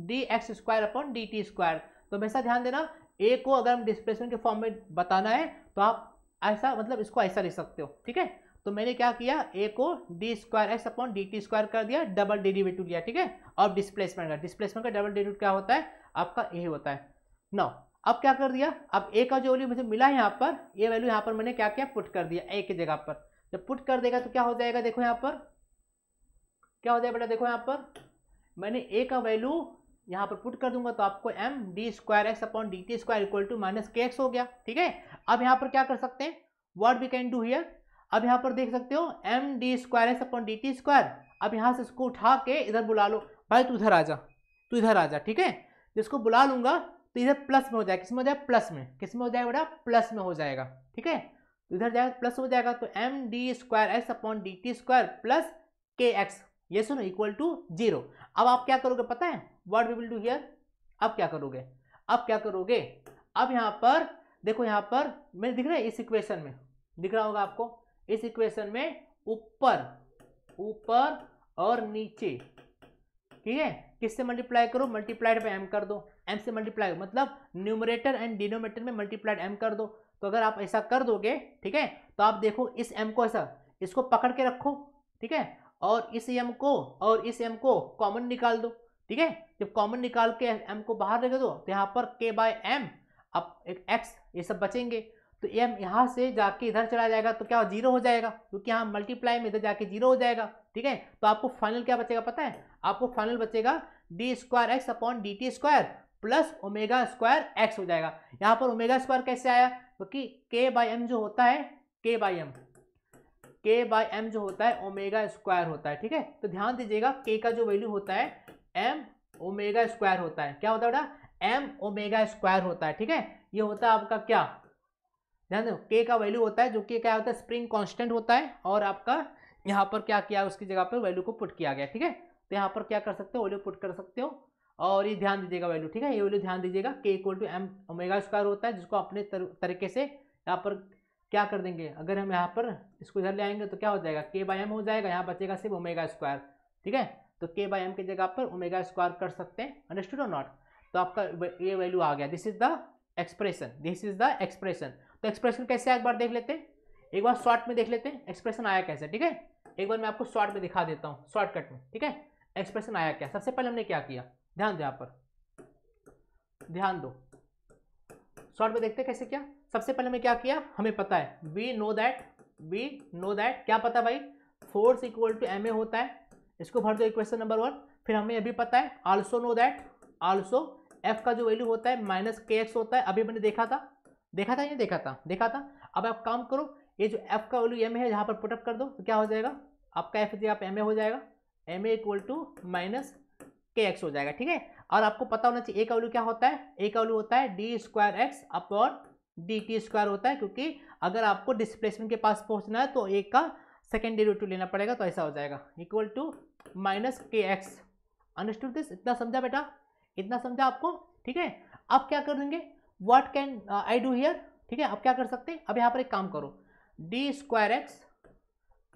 d x square upon d t square तो हमेशा ध्यान देना ए को अगर हम डिस्प्लेसमेंट के फॉर्म में बताना है तो आप ऐसा मतलब इसको ऐसा लिख सकते हो ठीक है तो मैंने क्या किया ए को d square x upon d t square कर दिया डबल डेरिवेटिव लिया ठीक है और डिस्प्लेसमेंट का डिस्प्लेसमेंट का डबल डेरिवेटिव क्या होता है आपका ए होता है नौ अब क्या कर दिया अब ए का जो वैल्यू मुझे मिला यहाँ पर ए वैल्यू यहाँ पर मैंने क्या किया पुट कर दिया ए की जगह पर जब पुट कर देगा तो क्या हो जाएगा देखो यहाँ पर क्या हो जाएगा बेटा देखो यहाँ पर मैंने ए का वैल्यू यहाँ पर पुट कर दूंगा तो आपको m d square x upon d t square equal to minus के एक्स हो गया ठीक है अब यहाँ पर क्या कर सकते हैं word we can do here अब यहाँ पर देख सकते हो m d square x upon d t square अब यहाँ से इसको उठा के इधर बुला लो भाई तू इधर आ जा तू इधर आ जा ठीक है जिसको बुला लूंगा तो इधर प्लस में हो जाएगा किसमें हो जाएगा प्लस में किस में हो जाएगा बेटा प्लस में हो जाएगा ठीक है तो इधर जाएगा प्लस हो जाएगा तो m d square x upon d t square plus k x ये सुनो इक्वल टू जीरो अब आप क्या करोगे पता है word we will do here अब क्या करोगे अब क्या करोगे अब यहाँ पर देखो यहाँ पर मैं दिख रहा है इस इक्वेशन में दिख रहा होगा आपको इस इक्वेशन में ऊपर ऊपर और नीचे ठीक है किससे मल्टीप्लाई करो मल्टीप्लाइड में एम कर दो एम से मल्टीप्लाई मतलब न्यूमरेटर एंड डिनोमेटर में मल्टीप्लाइड एम कर दो तो अगर आप ऐसा कर दोगे ठीक है तो आप देखो इस एम को ऐसा इसको पकड़ के रखो ठीक है और इस एम को और इस एम को कॉमन निकाल दो ठीक है जब कॉमन निकाल के एम को बाहर रख दो तो यहाँ पर के बाय एम अब एक एक्स ये सब बचेंगे तो एम यहाँ से जाके इधर चला जाएगा तो क्या जीरो हो जाएगा क्योंकि यहाँ मल्टीप्लाई में इधर जाके जीरो हो जाएगा ठीक है तो आपको फाइनल क्या बचेगा पता है आपको फाइनल बचेगा d square x upon d t square plus omega square x हो जाएगा यहाँ पर ओमेगा स्क्वायर कैसे आया क्योंकि के बाई एम जो होता है k by m k by m जो होता है ओमेगा स्क्वायर होता है ठीक है तो ध्यान दीजिएगा के का जो वैल्यू होता है एम ओमेगा स्क्वायर होता है क्या होता है बेटा एम ओमेगा स्क्वायर होता है ठीक है ये होता है आपका क्या ध्यान दो के का वैल्यू होता है जो कि क्या होता है स्प्रिंग कॉन्स्टेंट होता है और आपका यहाँ पर क्या किया उसकी जगह पर वैल्यू को पुट किया गया ठीक है तो यहाँ पर क्या कर सकते हो वैल्यू पुट कर सकते हो और ये ध्यान दीजिएगा वैल्यू ठीक है ये वैल्यू ध्यान दीजिएगा k equal to m omega square होता है जिसको अपने तरीके से यहाँ पर क्या कर देंगे अगर हम यहाँ पर इसको इधर ले आएंगे तो क्या हो जाएगा के बाई एम हो जाएगा यहाँ बचेगा सिर्फ ओमेगा स्क्वायर ठीक है तो के बाई एम की जगह पर ओमेगा स्क्वायर कर सकते हैं अंडरस्टूड और नॉट तो आपका ये वैल्यू आ गया this is the expression this is the expression तो एक्सप्रेशन कैसे एक बार देख लेते हैं एक बार शॉर्ट में देख लेते हैं एक्सप्रेशन आया कैसे ठीक है एक बार मैं आपको शॉर्ट में दिखा देता हूँ शॉर्टकट में ठीक है एक्सप्रेशन आया क्या सबसे पहले हमने क्या किया ध्यान दो यहां पर ध्यान दो शॉर्ट में देखते कैसे क्या सबसे पहले हमने क्या किया हमें पता है we know that we know that क्या पता भाई force equal to m a होता है इसको भर दो इक्वेशन नंबर वन फिर हमें अभी पता है also know that also F का जो वैल्यू होता है माइनस के एक्स होता है अभी मैंने देखा था देखा था या देखा था देखा था अब आप काम करो ये जो एफ का वैल्यू एम है यहाँ पर पुटअप कर दो तो क्या हो जाएगा आपका एफ जी आप एम ए हो जाएगा m a equal to minus के एक्स हो जाएगा ठीक है और आपको पता होना चाहिए ए का वैल्यू क्या होता है ए का वैल्यू होता है d square x upon d t square होता है क्योंकि अगर आपको डिस्प्लेसमेंट के पास पहुंचना है तो ए का सेकेंड डेरिवेटिव लेना पड़ेगा तो ऐसा हो जाएगा इक्वल टू माइनस के एक्स अंडरस्टूड दिस इतना समझा बेटा इतना समझा आपको ठीक है अब क्या कर देंगे what can I do here ठीक है अब क्या कर सकते हैं अब यहाँ पर एक काम करो d square x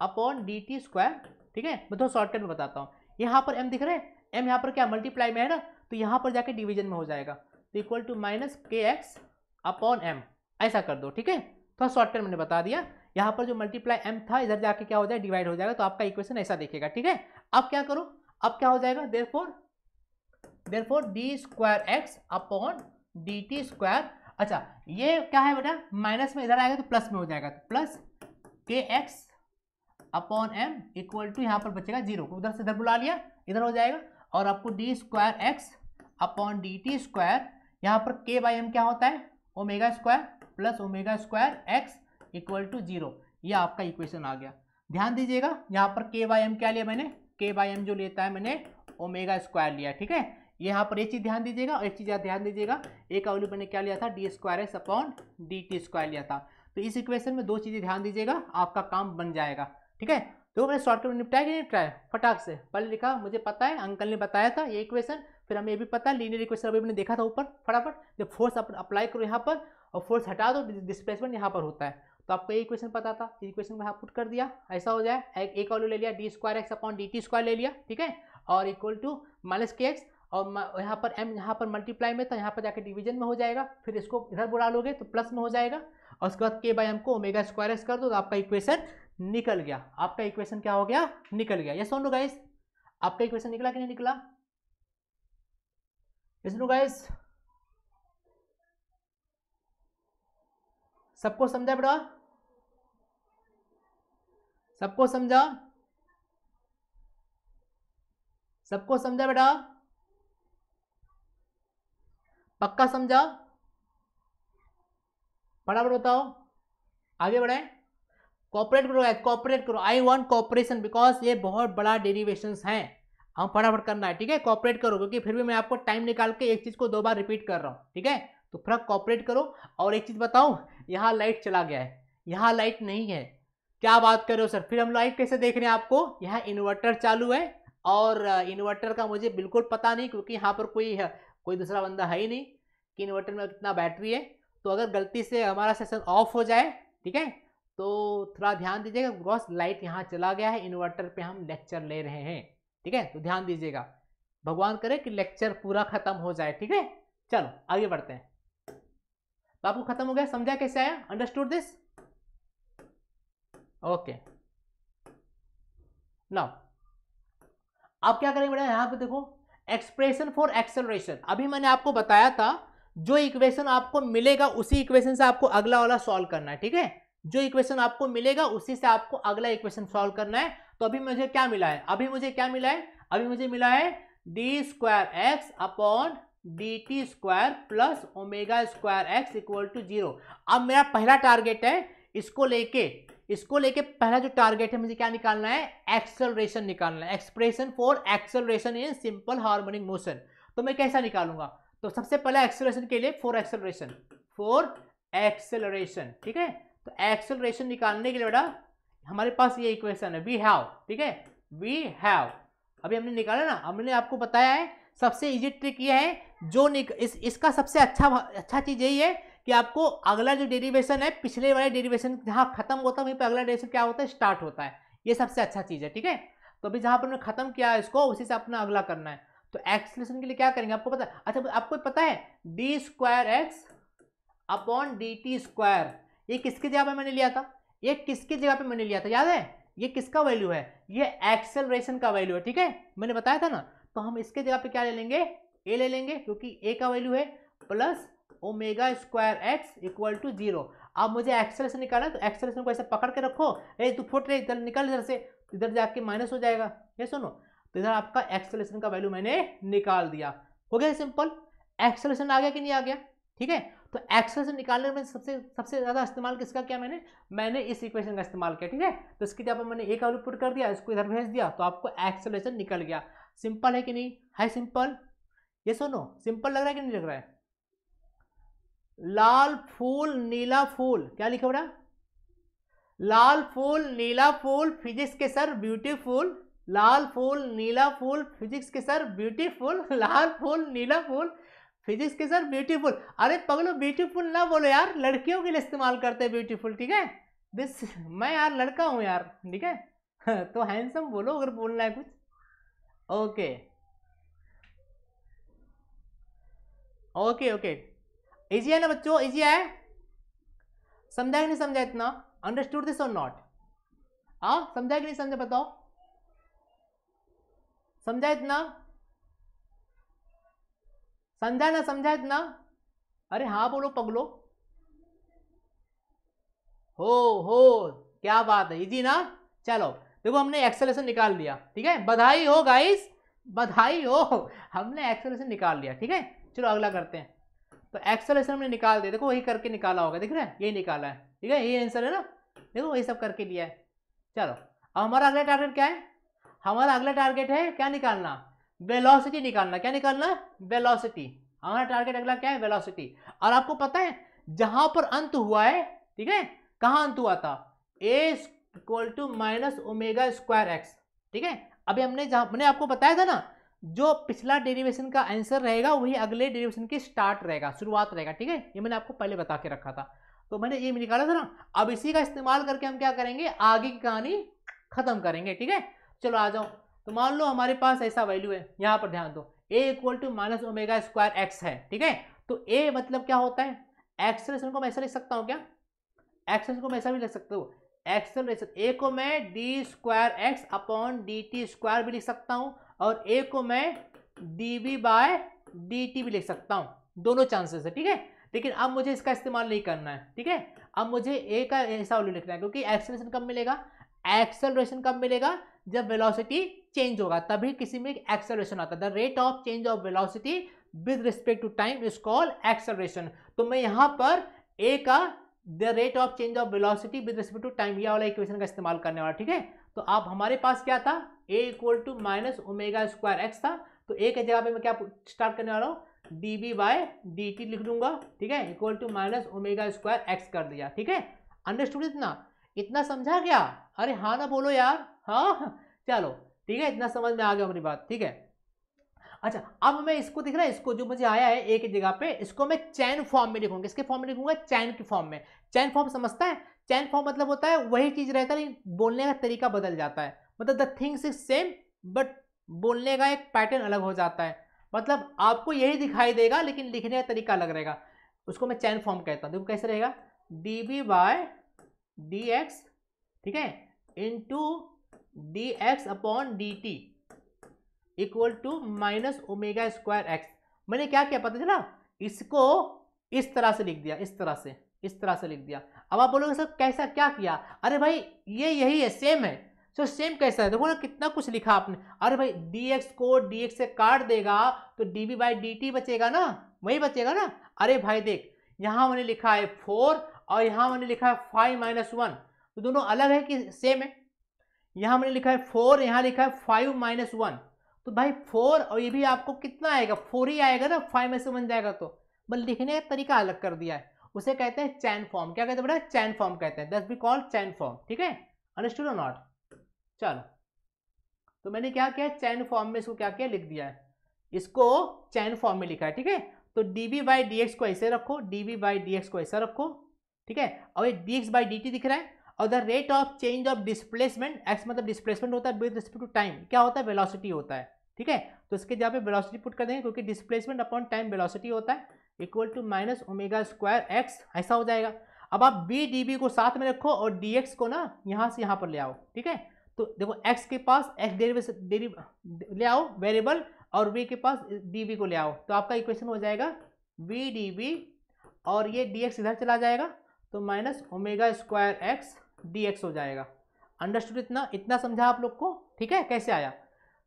upon d t square ठीक है मैं थोड़ा शॉर्टकट में बताता हूँ यहाँ पर एम दिख रहे हैं एम यहाँ पर क्या मल्टीप्लाई में है ना तो यहाँ पर जाके डिवीजन में हो जाएगा तो इक्वल टू माइनस के एक्स अपॉन एम ऐसा कर दो ठीक है थोड़ा शॉर्टकट मैंने बता दिया यहाँ पर जो मल्टीप्लाई एम था इधर जाके क्या हो जाए डिवाइड हो जाएगा तो आपका इक्वेशन ऐसा देखेगा ठीक है अब क्या करो अब क्या हो जाएगा therefore therefore d square x upon d t square अच्छा ये क्या है बेटा माइनस में इधर आएगा तो प्लस में हो जाएगा तो plus k x upon m equal to यहाँ पर बचेगा जीरो को उधर से इधर बुला लिया इधर हो जाएगा और आपको d square x upon d t square यहाँ पर के बाई एम क्या होता है omega square plus omega square x equal to zero ये आपका इक्वेशन आ गया ध्यान दीजिएगा यहाँ पर के बाई एम क्या लिया मैंने के बाई एम जो लेता है मैंने ओमेगा स्क्वायर लिया ठीक है यहाँ पर एक चीज़ ध्यान दीजिएगा और एक चीज़ ध्यान दीजिएगा एक अवली मैंने क्या लिया था d square x upon d t square लिया था तो इस इक्वेशन में दो चीज़ें ध्यान दीजिएगा आपका काम बन जाएगा ठीक है तो मैंने शॉर्टकट में निपटाया कि नहीं निपटाया फटाक से पहले लिखा मुझे पता है अंकल ने बताया था ये इक्वेशन फिर हमें ये भी पता है लीनियर इक्वेशन अभी मैंने देखा था ऊपर फटाफट जब फोर्स आप अप्लाई करो यहाँ पर और फोर्स हटा दो डिस्प्लेसमेंट यहाँ पर होता है तो आपको ये इक्वेशन पता था इक्वेशन में यहाँ पुट कर दिया ऐसा हो जाए एक एक वैल्यू ले लिया d square x upon d t square ले लिया ठीक है और इक्वल टू माइनस के एक्स और यहाँ पर एम यहाँ पर मल्टीप्लाई में तो यहाँ पर जाकर डिवीजन में हो जाएगा फिर इसको इधर बुला लोगे तो प्लस में हो जाएगा और उसके बाद के बाई एम को ओमेगा स्क्वायर एक्स कर दो तो आपका इक्वेशन निकल गया आपका इक्वेशन क्या हो गया निकल गया ये सोनू गाइस आपका इक्वेशन निकला कि नहीं निकला गाइस सबको समझा बेटा सबको समझा सबको समझा बेटा पक्का समझा फटाफट बताओ आगे बढ़े कॉपरेट करो कॉपरेट करो आई वॉन्ट कॉपरेशन बिकॉज ये बहुत बड़ा डेरिवेशन है हम फटाफट करना है ठीक है कॉपरेट करो क्योंकि फिर भी मैं आपको टाइम निकाल के एक चीज़ को दो बार रिपीट कर रहा हूँ ठीक है तो फिर कॉपरेट करो और एक चीज़ बताऊँ यहाँ लाइट चला गया है यहाँ लाइट नहीं है क्या बात कर रहे हो सर फिर हम लाइट कैसे देख रहे हैं आपको यहाँ इन्वर्टर चालू है और इन्वर्टर का मुझे बिल्कुल पता नहीं क्योंकि यहाँ पर कोई कोई दूसरा बंदा है ही नहीं कि इन्वर्टर में कितना बैटरी है तो अगर गलती से हमारा सेशन ऑफ हो जाए ठीक है तो थोड़ा ध्यान दीजिएगा बिकॉज लाइट यहाँ चला गया है इन्वर्टर पे हम लेक्चर ले रहे हैं ठीक है तो ध्यान दीजिएगा भगवान करे कि लेक्चर पूरा खत्म हो जाए ठीक है चलो आगे बढ़ते हैं तो आपको खत्म हो गया समझा कैसे आया अंडरस्टूड दिस ओके नाउ आप क्या करेंगे बेटा यहां पे देखो एक्सप्रेशन फॉर एक्सेलरेशन अभी मैंने आपको बताया था जो इक्वेशन आपको मिलेगा उसी इक्वेशन से आपको अगला वाला सॉल्व करना है ठीक है जो इक्वेशन आपको मिलेगा उसी से आपको अगला इक्वेशन सॉल्व करना है तो अभी मुझे क्या मिला है अभी मुझे क्या मिला है अभी मुझे मिला है d square x upon d t square plus omega square x equal to zero अब मेरा पहला टारगेट है इसको लेके इसको लेके पहला जो टारगेट है मुझे क्या निकालना है एक्सेलरेशन निकालना है expression for acceleration in simple harmonic motion तो मैं कैसा निकालूंगा तो सबसे पहले एक्सेलरेशन के लिए फोर एक्सेलरेशन फोर एक्सेलरेशन ठीक है तो एक्सेलरेशन निकालने के लिए बेटा हमारे पास ये इक्वेशन है वी हैव ठीक है वी हैव अभी हमने निकाला ना हमने आपको बताया है सबसे इजी ट्रिक ये है जो निक, इस इसका सबसे अच्छा अच्छा चीज़ यही है कि आपको अगला जो डेरिवेशन है पिछले वाले डेरिवेशन जहाँ खत्म होता है वहीं पर अगला डेरिवेशन क्या होता है स्टार्ट होता है ये सबसे अच्छा चीज़ है ठीक है तो अभी जहाँ पर हमने खत्म किया है इसको उसी से अपना अगला करना है तो एक्सलेशन के लिए क्या करेंगे आपको पता अच्छा आपको पता है d square x upon d t square ये किसके जगह पे मैंने लिया था ये किसकी जगह पे मैंने लिया था याद है ये किसका वैल्यू है ये एक्सेलरेशन का वैल्यू है ठीक है मैंने बताया था ना तो हम इसके जगह पे क्या ले लेंगे ए ले लेंगे क्योंकि ए का वैल्यू है plus omega square x equal to zero अब मुझे एक्सेलेशन निकालना तो एक्सेलेशन को ऐसे पकड़ के रखो ए तू फुट रहे इधर निकल इधर से इधर जाके माइनस हो जाएगा ये सुनो तो इधर आपका एक्सेलेशन का वैल्यू मैंने निकाल दिया हो गया सिंपल एक्सेलेशन आ गया कि नहीं आ गया ठीक है तो एक्सेस निकालने में सबसे सबसे ज़्यादा इस्तेमाल किसका किया मैंने मैंने इस इक्वेशन का इस्तेमाल किया ठीक है तो इसकी जब मैंने एक आलू पुट कर दिया इसको इधर भेज दिया तो आपको एक्सेलेशन निकल गया सिंपल है कि नहीं है सिंपल ये सुनो सिंपल लग रहा है कि नहीं लग रहा है लाल फूल नीला फूल क्या लिखा बड़ा लाल फूल नीला फूल फिजिक्स के सर ब्यूटीफुल लाल फूल नीला फूल फिजिक्स के सर ब्यूटीफुल लाल फूल नीला फूल फिजिक्स के सर ब्यूटीफुल अरे पगलो ब्यूटीफुल ना बोलो यार लड़कियों के लिए इस्तेमाल करते हैं ब्यूटीफुल ठीक है दिस मैं यार लड़का हूँ यार ठीक है तो हैंडसम बोलो अगर बोलना है कुछ ओके ओके ओके इजी है ना बच्चों इजी है समझा कि नहीं समझा इतना अंडरस्टूड दिस और नॉट हाँ समझा कि नहीं समझा बताओ समझा इतना समझा ना समझा इतना अरे हाँ बोलो पगलो हो हो क्या बात है इजी ना चलो देखो हमने एक्सेलेशन निकाल लिया ठीक है बधाई हो गाइस बधाई हो हमने एक्सेलेशन निकाल लिया ठीक है चलो अगला करते हैं तो एक्सेलेशन हमने निकाल दिया देखो वही करके निकाला होगा देख रहे हैं यही निकाला है ठीक है यही आंसर है ना देखो वही सब करके लिया है चलो अब हमारा अगला टारगेट क्या है हमारा अगला टारगेट है क्या निकालना वेलोसिटी निकालना क्या निकालना है वेलोसिटी हमारा टारगेट अगला क्या है वेलोसिटी और आपको पता है जहां पर अंत हुआ है ठीक है कहां अंत हुआ था a equal to minus omega square x ठीक है अभी हमने जहां मैंने आपको बताया था ना जो पिछला डेरिवेशन का आंसर रहेगा वही अगले डेरिवेशन की स्टार्ट रहेगा शुरुआत रहेगा ठीक है ये मैंने आपको पहले बता के रखा था तो मैंने ये निकाला था ना अब इसी का इस्तेमाल करके हम क्या करेंगे आगे की कहानी खत्म करेंगे ठीक है चलो आ जाओ तो मान लो हमारे पास ऐसा वैल्यू है यहाँ पर ध्यान दो a equal to minus omega square x है ठीक है तो ए मतलब क्या होता है एक्सेलेशन को मैं ऐसा लिख सकता हूँ क्या एक्सेलेशन को मैं ऐसा भी लिख सकता हूँ एक्सेलेशन ए को मैं d square x upon d t square भी लिख सकता हूँ और ए को मैं d v by d t भी लिख सकता हूँ दोनों चांसेस है ठीक है लेकिन अब मुझे इसका इस्तेमाल नहीं करना है ठीक है अब मुझे ए का ऐसा वैल्यू लिखना है क्योंकि एक्सेलरेशन कब मिलेगा एक्सेलेशन कब मिलेगा जब वेलोसिटी चेंज होगा तभी किसी में एक्सेलरेशन आता है the rate of change of velocity with respect to time is called acceleration तो मैं यहां पर ए का the rate of change of velocity with respect to time यह वाला इक्वेशन का इस्तेमाल करने वाला ठीक है तो आप हमारे पास क्या था a equal to minus omega square x था तो ए के जगह पे मैं क्या स्टार्ट करने वाला हूँ d b by d t लिख दूंगा ठीक है equal to minus omega square x कर दिया ठीक है अंडरस्टूड इतना इतना समझा क्या अरे हाँ ना बोलो यार हाँ, हाँ। चलो ठीक है इतना समझ में आ गया हमारी बात ठीक है अच्छा अब मैं इसको दिख रहा है इसको जो मुझे आया है एक जगह पे इसको मैं चैन फॉर्म में लिखूंगा इसके फॉर्म में लिखूंगा चैन के फॉर्म में चैन फॉर्म समझता है चैन फॉर्म मतलब होता है वही चीज रहता है लेकिन बोलने का तरीका बदल जाता है मतलब the things is same but बोलने का एक पैटर्न अलग हो जाता है मतलब आपको यही दिखाई देगा लेकिन लिखने का तरीका अलग रहेगा उसको मैं चैन फॉर्म कहता हूँ देखो कैसे रहेगा d b by d x ठीक है into d x upon d t equal to minus omega square x मैंने क्या किया पता चला इसको इस तरह से लिख दिया इस तरह से इस तरह से लिख दिया अब आप बोलोगे सर कैसा क्या किया अरे भाई ये यही है सेम है सो सेम कैसा है देखो ना कितना कुछ लिखा आपने अरे भाई डी एक्स को डी एक्स से काट देगा तो d b by d t बचेगा ना वही बचेगा ना अरे भाई देख यहाँ मैंने लिखा है फोर और यहाँ मैंने लिखा है फाइव माइनस वन तो दोनों अलग है कि सेम है यहां हमने लिखा है फोर यहाँ लिखा है फाइव माइनस वन तो भाई फोर और ये भी आपको कितना आएगा फोर ही आएगा ना फाइव में से बन जाएगा तो बल लिखने का तरीका अलग कर दिया है उसे कहते हैं चैन फॉर्म क्या कहते हैं बेटा चैन फॉर्म कहते हैं दस बी कॉल चैन फॉर्म ठीक है अंडरस्टूड और नॉट चलो तो मैंने क्या किया चैन फॉर्म में इसको क्या किया लिख दिया है इसको चैन फॉर्म में लिखा है ठीक है तो d b by d x को ऐसे रखो d b by d x को ऐसा रखो ठीक है और ये d x by d t दिख रहा है और the rate of change of displacement x मतलब डिस्प्लेसमेंट होता है विद रिस्पेक्ट टू टाइम क्या होता है वेलोसिटी होता है ठीक है तो इसके जहाँ पे वेलोसिटी पुट कर देंगे क्योंकि डिस्प्लेसमेंट अपॉन टाइम वेलोसिटी होता है equal to minus omega square x ऐसा हो जाएगा अब आप बी डी बी को साथ में रखो और डी एक्स को ना यहाँ से यहाँ पर ले आओ ठीक है तो देखो एक्स के पास एक्स डेरी ले आओ वेरिएबल और वी के पास डी बी को ले आओ तो आपका इक्वेशन हो जाएगा वी डी बी और ये डी एक्स इधर चला जाएगा तो minus omega square x d हो जाएगा अंडरस्टूड इतना इतना समझा आप लोग को ठीक है कैसे आया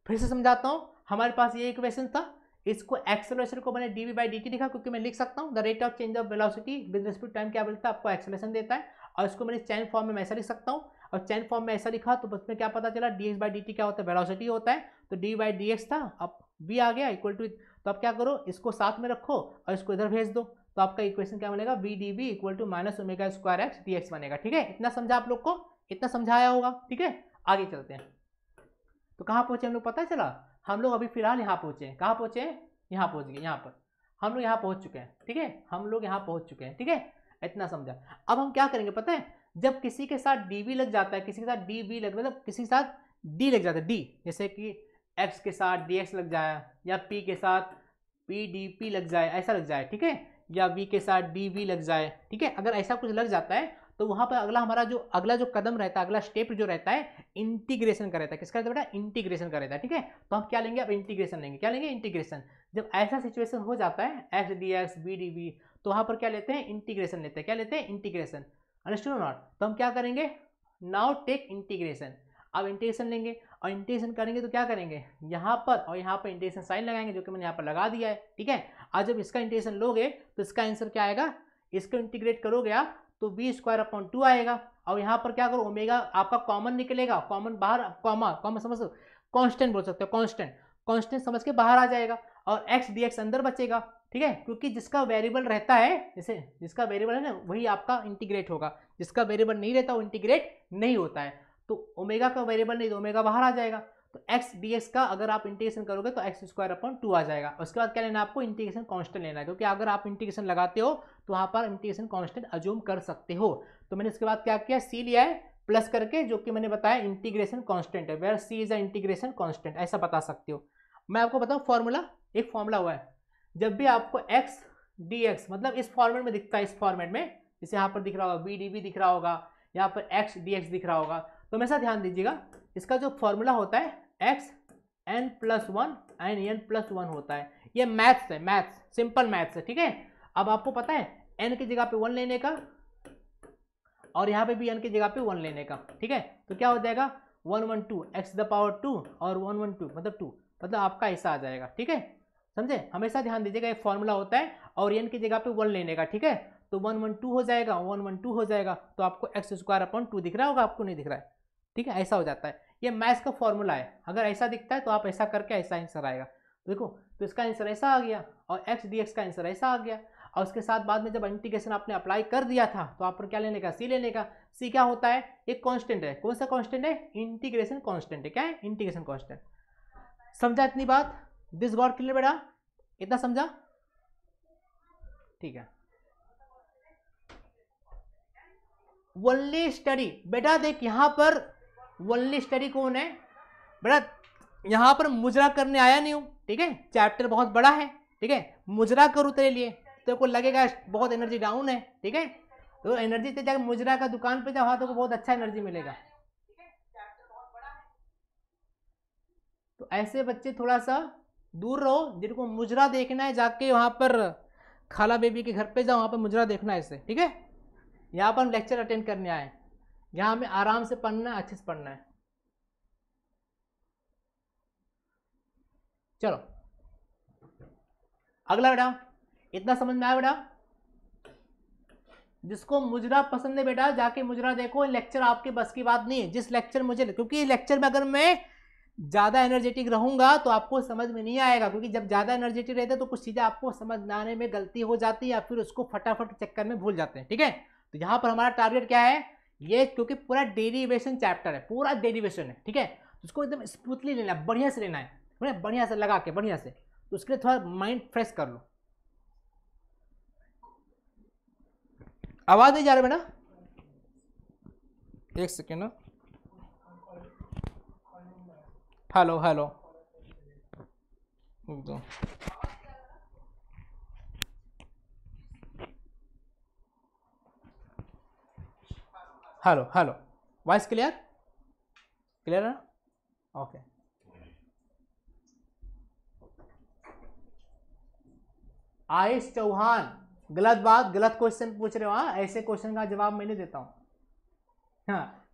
फिर से समझाता हूँ हमारे पास ये इक्वेशन था इसको एक्सेलरेशन को मैंने d v by d t लिखा क्योंकि मैं लिख सकता हूँ the rate of change of velocity with respect time क्या बोलता है आपको एक्सेलेशन देता है और इसको मैंने चैन फॉर्म में ऐसा लिख सकता हूँ और चैन फॉर्म में ऐसा लिखा तो उसमें क्या पता चला d x by d t क्या होता है वेलासिटी होता है तो डी बाई डी एक्स था अब बी आ गया इक्वल टू तो अब क्या करो इसको साथ में रखो और इसको इधर भेज दो तो आपका इक्वेशन क्या बनेगा v d b equal to minus omega square x D x बनेगा ठीक है इतना समझा आप लोग को इतना समझाया होगा ठीक है आगे चलते हैं तो कहाँ पहुँचे हम लोग पता चला हम लोग अभी फिलहाल यहाँ पहुँचे कहाँ पहुँचे यहाँ पहुँच गए यहाँ पर हम लोग यहाँ पहुँच चुके हैं ठीक है हम लोग यहाँ पहुँच चुके हैं ठीक है इतना समझा अब हम क्या करेंगे पता है जब किसी के साथ डी लग जाता है किसी के साथ डी बी लग मतलब किसी के साथ डी लग जाता है डी जैसे कि एक्स के साथ डी एक्स लग जाए या पी के साथ पी डी पी लग जाए ऐसा लग जाए ठीक है या वी के साथ डी वी लग जाए ठीक है अगर ऐसा कुछ लग जाता है तो वहाँ पर अगला हमारा जो अगला जो कदम रहता है अगला स्टेप जो रहता है इंटीग्रेशन का रहता है किसका रहता है बेटा इंटीग्रेशन का रहता है ठीक है तो हम क्या लेंगे अब इंटीग्रेशन लेंगे क्या लेंगे इंटीग्रेशन जब ऐसा सिचुएशन हो जाता है s d x b d v तो वहाँ पर क्या लेते हैं इंटीग्रेशन लेते हैं क्या लेते हैं इंटीग्रेशन अंडरस्टूड नॉट तो हम क्या करेंगे नाउ टेक इंटीग्रेशन अब इंटीग्रेशन लेंगे और इंटीग्रेशन करेंगे तो क्या करेंगे यहाँ पर और यहाँ पर इंटीग्रेशन साइन लगाएंगे जो कि मैंने यहाँ पर लगा दिया है ठीक है और जब इसका इंटीग्रेशन लोगे तो इसका आंसर क्या आएगा इसको इंटीग्रेट करोगे आप तो बी स्क्वायर अपॉन टू आएगा और यहाँ पर क्या करो ओमेगा आपका कॉमन निकलेगा कॉमन बाहर कॉमा कॉमन समझ सकते कॉन्स्टेंट बोल सकते हो कॉन्स्टेंट कॉन्स्टेंट समझ के बाहर आ जाएगा और एक्स डी एक्स अंदर बचेगा ठीक है क्योंकि जिसका वेरिएबल रहता है जैसे जिसका वेरिएबल है ना वही आपका इंटीग्रेट होगा जिसका वेरिएबल नहीं रहता वो इंटीग्रेट नहीं होता है तो ओमेगा का वेरिएबल नहीं तो ओमेगा बाहर आ जाएगा तो एक्स डी का अगर आप इंटीग्रेशन करोगे तो एक्स स्क्वायर अपॉन टू आ जाएगा उसके बाद क्या लेना आपको इंटीग्रेशन कांस्टेंट लेना है तो क्योंकि अगर आप इंटीग्रेशन लगाते हो तो वहाँ पर इंटीग्रेशन कांस्टेंट अज्यूम कर सकते हो तो मैंने इसके बाद क्या किया सी लिया है प्लस करके जो कि मैंने बताया इंटीग्रेशन कॉन्स्टेंट है where c is a integration constant ऐसा बता सकते हो मैं आपको बताऊँ फॉर्मूला एक फॉर्मूला हुआ है जब भी आपको एक्स डी एक्स मतलब इस फॉर्मेट में दिखता है इस फॉर्मेट में जैसे यहाँ पर दिख रहा होगा बी डी दिख रहा होगा यहाँ पर एक्स डी एक्स दिख रहा होगा तो हमेशा ध्यान दीजिएगा इसका जो फॉर्मूला होता है x n plus one n n plus one होता है ये मैथ्स है मैथ्स सिंपल मैथ्स है ठीक है अब आपको पता है एन की जगह पे वन लेने का और यहाँ पे भी एन की जगह पे वन लेने का ठीक है तो क्या हो जाएगा one one two x the power two और वन वन टू मतलब टू मतलब आपका ऐसा आ जाएगा ठीक है समझे हमेशा ध्यान दीजिएगा एक फॉर्मूला होता है और एन की जगह पे वन लेने का ठीक है तो वन वन टू हो जाएगा वन वन टू हो जाएगा तो आपको एक्स स्क्वायर अपॉन टू दिख रहा होगा आपको नहीं दिख रहा है ठीक है ऐसा हो जाता है ये मैथ्स का फॉर्मूला है अगर ऐसा दिखता है तो आप ऐसा करके ऐसा आंसर आएगा देखो तो इसका आंसर ऐसा आ गया और एक्स डी का आंसर ऐसा आ गया और उसके साथ बाद में जब इंटीग्रेशन आपने अप्लाई कर दिया था तो आप क्या लेने का सी लेने का सी क्या होता है एक कांस्टेंट है कौन सा कांस्टेंट है इंटीग्रेशन कांस्टेंट है क्या है इंटीग्रेशन कांस्टेंट समझा इतनी बात दिस गॉड क्लियर बेटा इतना समझा ठीक है ओनली स्टडी बेटा देख यहां पर वनली स्टडी कौन है बेटा यहाँ पर मुजरा करने आया नहीं हूँ ठीक है चैप्टर बहुत बड़ा है ठीक है मुजरा करूँ तेरे लिए तेरे को लगेगा बहुत एनर्जी डाउन है ठीक है तो एनर्जी से जाकर मुजरा का दुकान पे जाओ हाँ तो बहुत अच्छा एनर्जी मिलेगा तो ऐसे बच्चे थोड़ा सा दूर रहो जिनको मुजरा देखना है जाके वहाँ पर खाला बेबी के घर पे जाओ वहाँ पर मुजरा देखना है इसे ठीक है यहाँ पर हम लेक्चर अटेंड करने आए यहां हमें आराम से पढ़ना है अच्छे से पढ़ना है चलो अगला बेटा इतना समझ में आया बेटा जिसको मुजरा पसंद है बेटा जाके मुजरा देखो लेक्चर आपके बस की बात नहीं है जिस लेक्चर मुझे क्योंकि लेक्चर में अगर मैं ज़्यादा एनर्जेटिक रहूंगा तो आपको समझ में नहीं आएगा क्योंकि जब ज़्यादा एनर्जेटिक रहते हैं तो कुछ चीज़ें आपको समझ में आने में गलती हो जाती है या फिर उसको फटाफट चक्कर में भूल जाते हैं ठीक है तो यहाँ पर हमारा टारगेट क्या है ये क्योंकि पूरा डेरिवेशन चैप्टर है पूरा डेरिवेशन है ठीक है तो उसको एकदम स्मूथली लेना है बढ़िया से लेना है ठीक है बढ़िया से लगा के बढ़िया से तो उसके लिए थोड़ा माइंड फ्रेश कर लो आवाज़ नहीं जा रहा बेटा एक second hello hello hello clear clear है ना ओके आयुष चौहान गलत बात गलत क्वेश्चन पूछ रहे हो हाँ ऐसे क्वेश्चन का जवाब मैं नहीं देता हूँ हाँ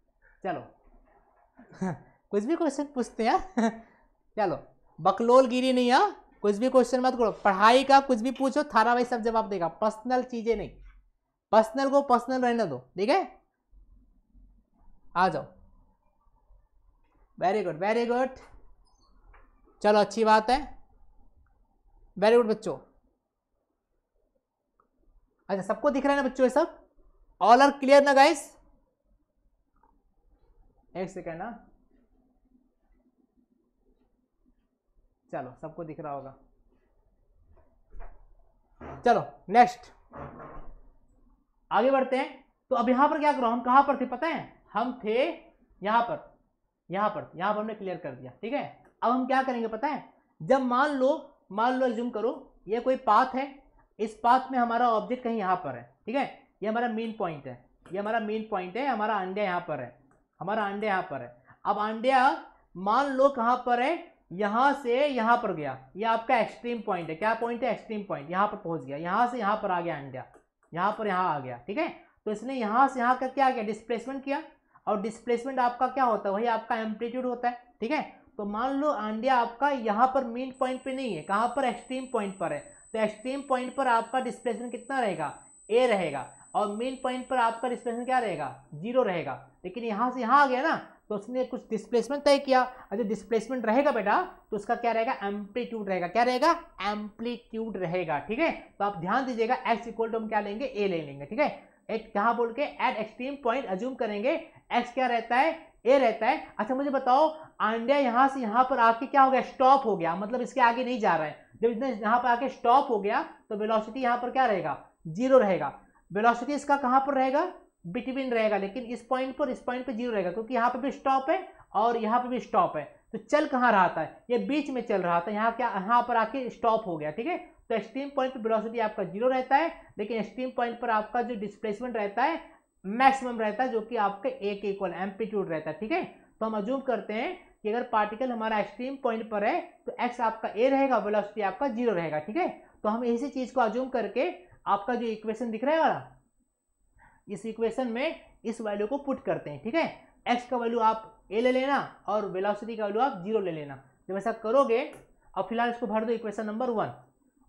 चलो कुछ भी क्वेश्चन पूछते हैं हाँ? चलो बकलोल गिरी नहीं है हाँ? कुछ भी क्वेश्चन मत करो पढ़ाई का कुछ भी पूछो थारा भाई सब जवाब देगा पर्सनल चीज़ें नहीं पर्सनल को पर्सनल रहने दो ठीक है आ जाओ वेरी गुड वेरी गुड चलो अच्छी बात है वेरी गुड बच्चों अच्छा सबको दिख रहा है ना बच्चों ये सब ऑल आर क्लियर ना गाइस एक सेकेंड ना हाँ। चलो सबको दिख रहा होगा चलो नेक्स्ट आगे बढ़ते हैं तो अब यहां पर क्या करो हम कहां पर थे पता है हम थे यहां पर यहां पर यहां पर हमने क्लियर कर दिया ठीक है अब हम क्या करेंगे पता है जब मान लो मान लो एग्जूम करो ये कोई पाथ है इस पाथ में हमारा ऑब्जेक्ट कहीं यहां पर है ठीक है ये हमारा मेन पॉइंट है ये हमारा मेन पॉइंट है हमारा अंडे यहां पर है हमारा अंडे यहां पर है अब अंडे मान लो कहां पर है यहां से यहां पर गया ये आपका एक्सट्रीम पॉइंट है क्या पॉइंट है एक्सट्रीम पॉइंट यहां पर पहुंच गया यहां से यहां पर आ गया अंडिया यहां पर यहां आ गया ठीक है तो इसने यहां से यहां का क्या किया डिस्प्लेसमेंट किया और डिस्प्लेसमेंट आपका क्या होता है वही आपका एम्पलीट्यूड होता है ठीक है तो मान लो आंडिया आपका यहाँ पर मेन पॉइंट पे नहीं है कहाँ पर एक्सट्रीम पॉइंट पर है तो एक्सट्रीम पॉइंट पर आपका डिस्प्लेसमेंट कितना रहेगा ए रहेगा और मेन पॉइंट पर आपका डिस्प्लेसमेंट क्या रहेगा जीरो रहेगा लेकिन यहाँ से यहाँ आ गया ना तो उसने कुछ डिस्प्लेसमेंट तय किया अगर डिस्प्लेसमेंट रहेगा बेटा तो उसका क्या रहेगा एम्पलीट्यूड रहेगा क्या रहेगा एम्पलीट्यूड रहेगा ठीक है तो आप ध्यान दीजिएगा एक्स इक्वल टू हम क्या लेंगे ए ले लेंगे ठीक है एक कहाँ बोल के एट एक्सट्रीम पॉइंट अज्यूम करेंगे एक्स क्या रहता है ए रहता है अच्छा मुझे बताओ आंडिया यहां से यहां पर आके क्या हो गया स्टॉप हो गया मतलब इसके आगे नहीं जा रहा है जब इसने यहां पर आके स्टॉप हो गया तो वेलोसिटी यहां पर क्या रहेगा जीरो रहेगा वेलोसिटी इसका कहां पर रहेगा बिटवीन रहेगा लेकिन इस पॉइंट पर इस पॉइंट पर जीरो रहेगा क्योंकि यहां पर भी स्टॉप है और यहां पर भी स्टॉप है तो चल कहां रहा था ये बीच में चल रहा था यहाँ क्या यहाँ पर आके स्टॉप हो गया ठीक है तो एक्सट्रीम पॉइंट पर वेलोसिटी आपका जीरो रहता है लेकिन एक्सट्रीम पॉइंट पर आपका जो डिस्प्लेसमेंट रहता है मैक्सिमम रहता है जो कि आपके ए के इक्वल एम्पीट्यूड रहता है ठीक है तो हम अजूम करते हैं कि अगर पार्टिकल हमारा एक्सट्रीम पॉइंट पर है तो एक्स आपका ए रहेगा वेलोसिटी आपका जीरो रहेगा ठीक है तो हम इसी चीज़ को अजूम करके आपका जो इक्वेशन दिख रहा है वाला इस इक्वेशन में इस वैल्यू को पुट करते हैं ठीक है एक्स का वैल्यू आप ए ले लेना और वेलोसिटी का वैल्यू आप जीरो ले लेना जब ऐसा करोगे अब फिलहाल इसको भर दो इक्वेशन नंबर वन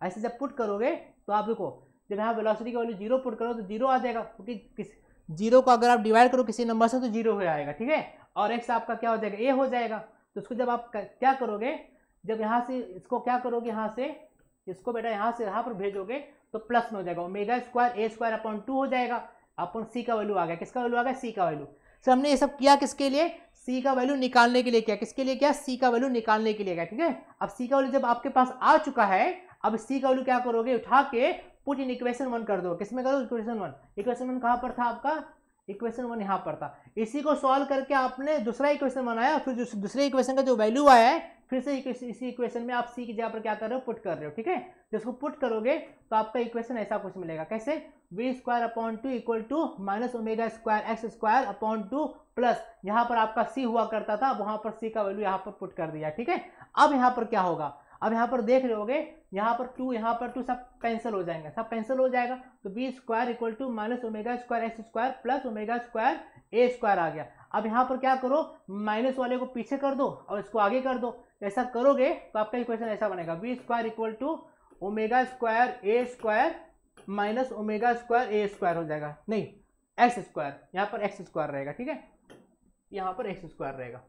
ऐसे जब पुट करोगे तो आप देखो जब यहाँ वेलोसिटी का वैल्यू जीरो पुट करो तो जीरो आ जाएगा क्योंकि किस जीरो को अगर आप डिवाइड करो किसी नंबर से तो जीरो हो जाएगा ठीक है और एक्स आपका क्या हो जाएगा ए हो जाएगा तो इसको जब आप क्या करोगे जब यहाँ से इसको क्या करोगे यहाँ से इसको बेटा यहाँ से यहाँ पर भेजोगे तो प्लस में हो जाएगा ओमेगा स्क्वायर ए स्क्वायर अपॉन टू हो जाएगा अपॉन सी का वैल्यू आ गया किसका वैल्यू आ गया सी का वैल्यू सर हमने ये सब किया किसके लिए सी का वैल्यू निकालने के लिए किया किसके लिए किया सी का वैल्यू निकालने के लिए किया ठीक है अब सी का वैल्यू जब आपके पास आ चुका है अब सी का वैल्यू क्या करोगे उठा के पुट इन इक्वेशन वन कर दो किसमें कर दो इक्वेशन वन इक्वेशन वन कहाँ पर था आपका इक्वेशन वन यहाँ पर था इसी को सॉल्व करके आपने दूसरा इक्वेशन बनाया फिर दूसरे इक्वेशन का जो वैल्यू आया है फिर से इसी इक्वेशन में आप सी की जगह पर क्या कर रहे हो पुट कर रहे हो ठीक है जिसको पुट करोगे तो आपका इक्वेशन ऐसा कुछ मिलेगा कैसे v square upon two equal to minus omega square x square upon two plus यहाँ पर आपका सी हुआ करता था वहाँ पर सी का वैल्यू यहाँ पर पुट कर दिया ठीक है अब यहाँ पर क्या होगा अब यहाँ पर देख रहे यहाँ पर टू यहाँ पर टू सब कैंसिल हो जाएंगे सब कैंसिल हो जाएगा तो b square equal to minus omega square x square plus omega square A square आ गया अब यहाँ पर क्या करो माइनस वाले को पीछे कर दो और इसको आगे कर दो ऐसा करोगे तो आपका इक्वेशन ऐसा बनेगा b square equal to omega square A square minus omega square A square हो जाएगा नहीं एक्स स्क्वायर यहाँ पर एक्स स्क्वायर रहेगा ठीक है यहाँ पर एक्स स्क्वायर रहेगा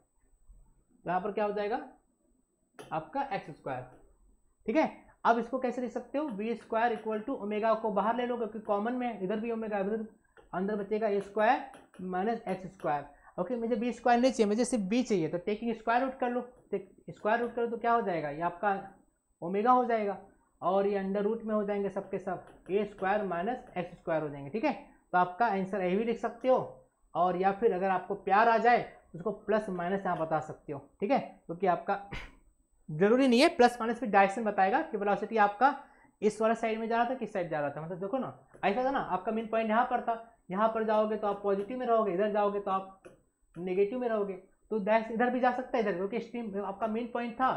यहाँ पर क्या हो जाएगा आपका एक्स स्क्वायर ठीक है अब इसको कैसे लिख सकते हो v square equal to omega को बाहर ले लो क्योंकि कॉमन में इधर भी ओमेगा इधर अंदर बचेगा a square minus x square okay मुझे बी स्क्वायर नहीं चाहिए मुझे सिर्फ बी चाहिए तो टेकिंग स्क्वायर रूट कर लो स्क्वायर रूट करो तो क्या हो जाएगा ये आपका ओमेगा हो जाएगा और ये अंडर रूट में हो जाएंगे सबके सब a square minus x square हो जाएंगे ठीक है तो आपका आंसर यही भी लिख सकते हो और या फिर अगर आपको प्यार आ जाए उसको प्लस माइनस यहाँ बता सकते हो ठीक है क्योंकि आपका जरूरी नहीं है प्लस माइनस फिर डायरेक्शन बताएगा कि वेलोसिटी आपका इस वाला साइड में जा रहा था किस साइड जा रहा था मतलब देखो ना ऐसा था ना आपका मेन पॉइंट यहाँ पर था यहाँ पर जाओगे तो आप पॉजिटिव में रहोगे इधर जाओगे तो आप नेगेटिव में रहोगे तो डैश इधर भी जा सकता है इधर क्योंकि एक्सट्रीम आपका मेन पॉइंट था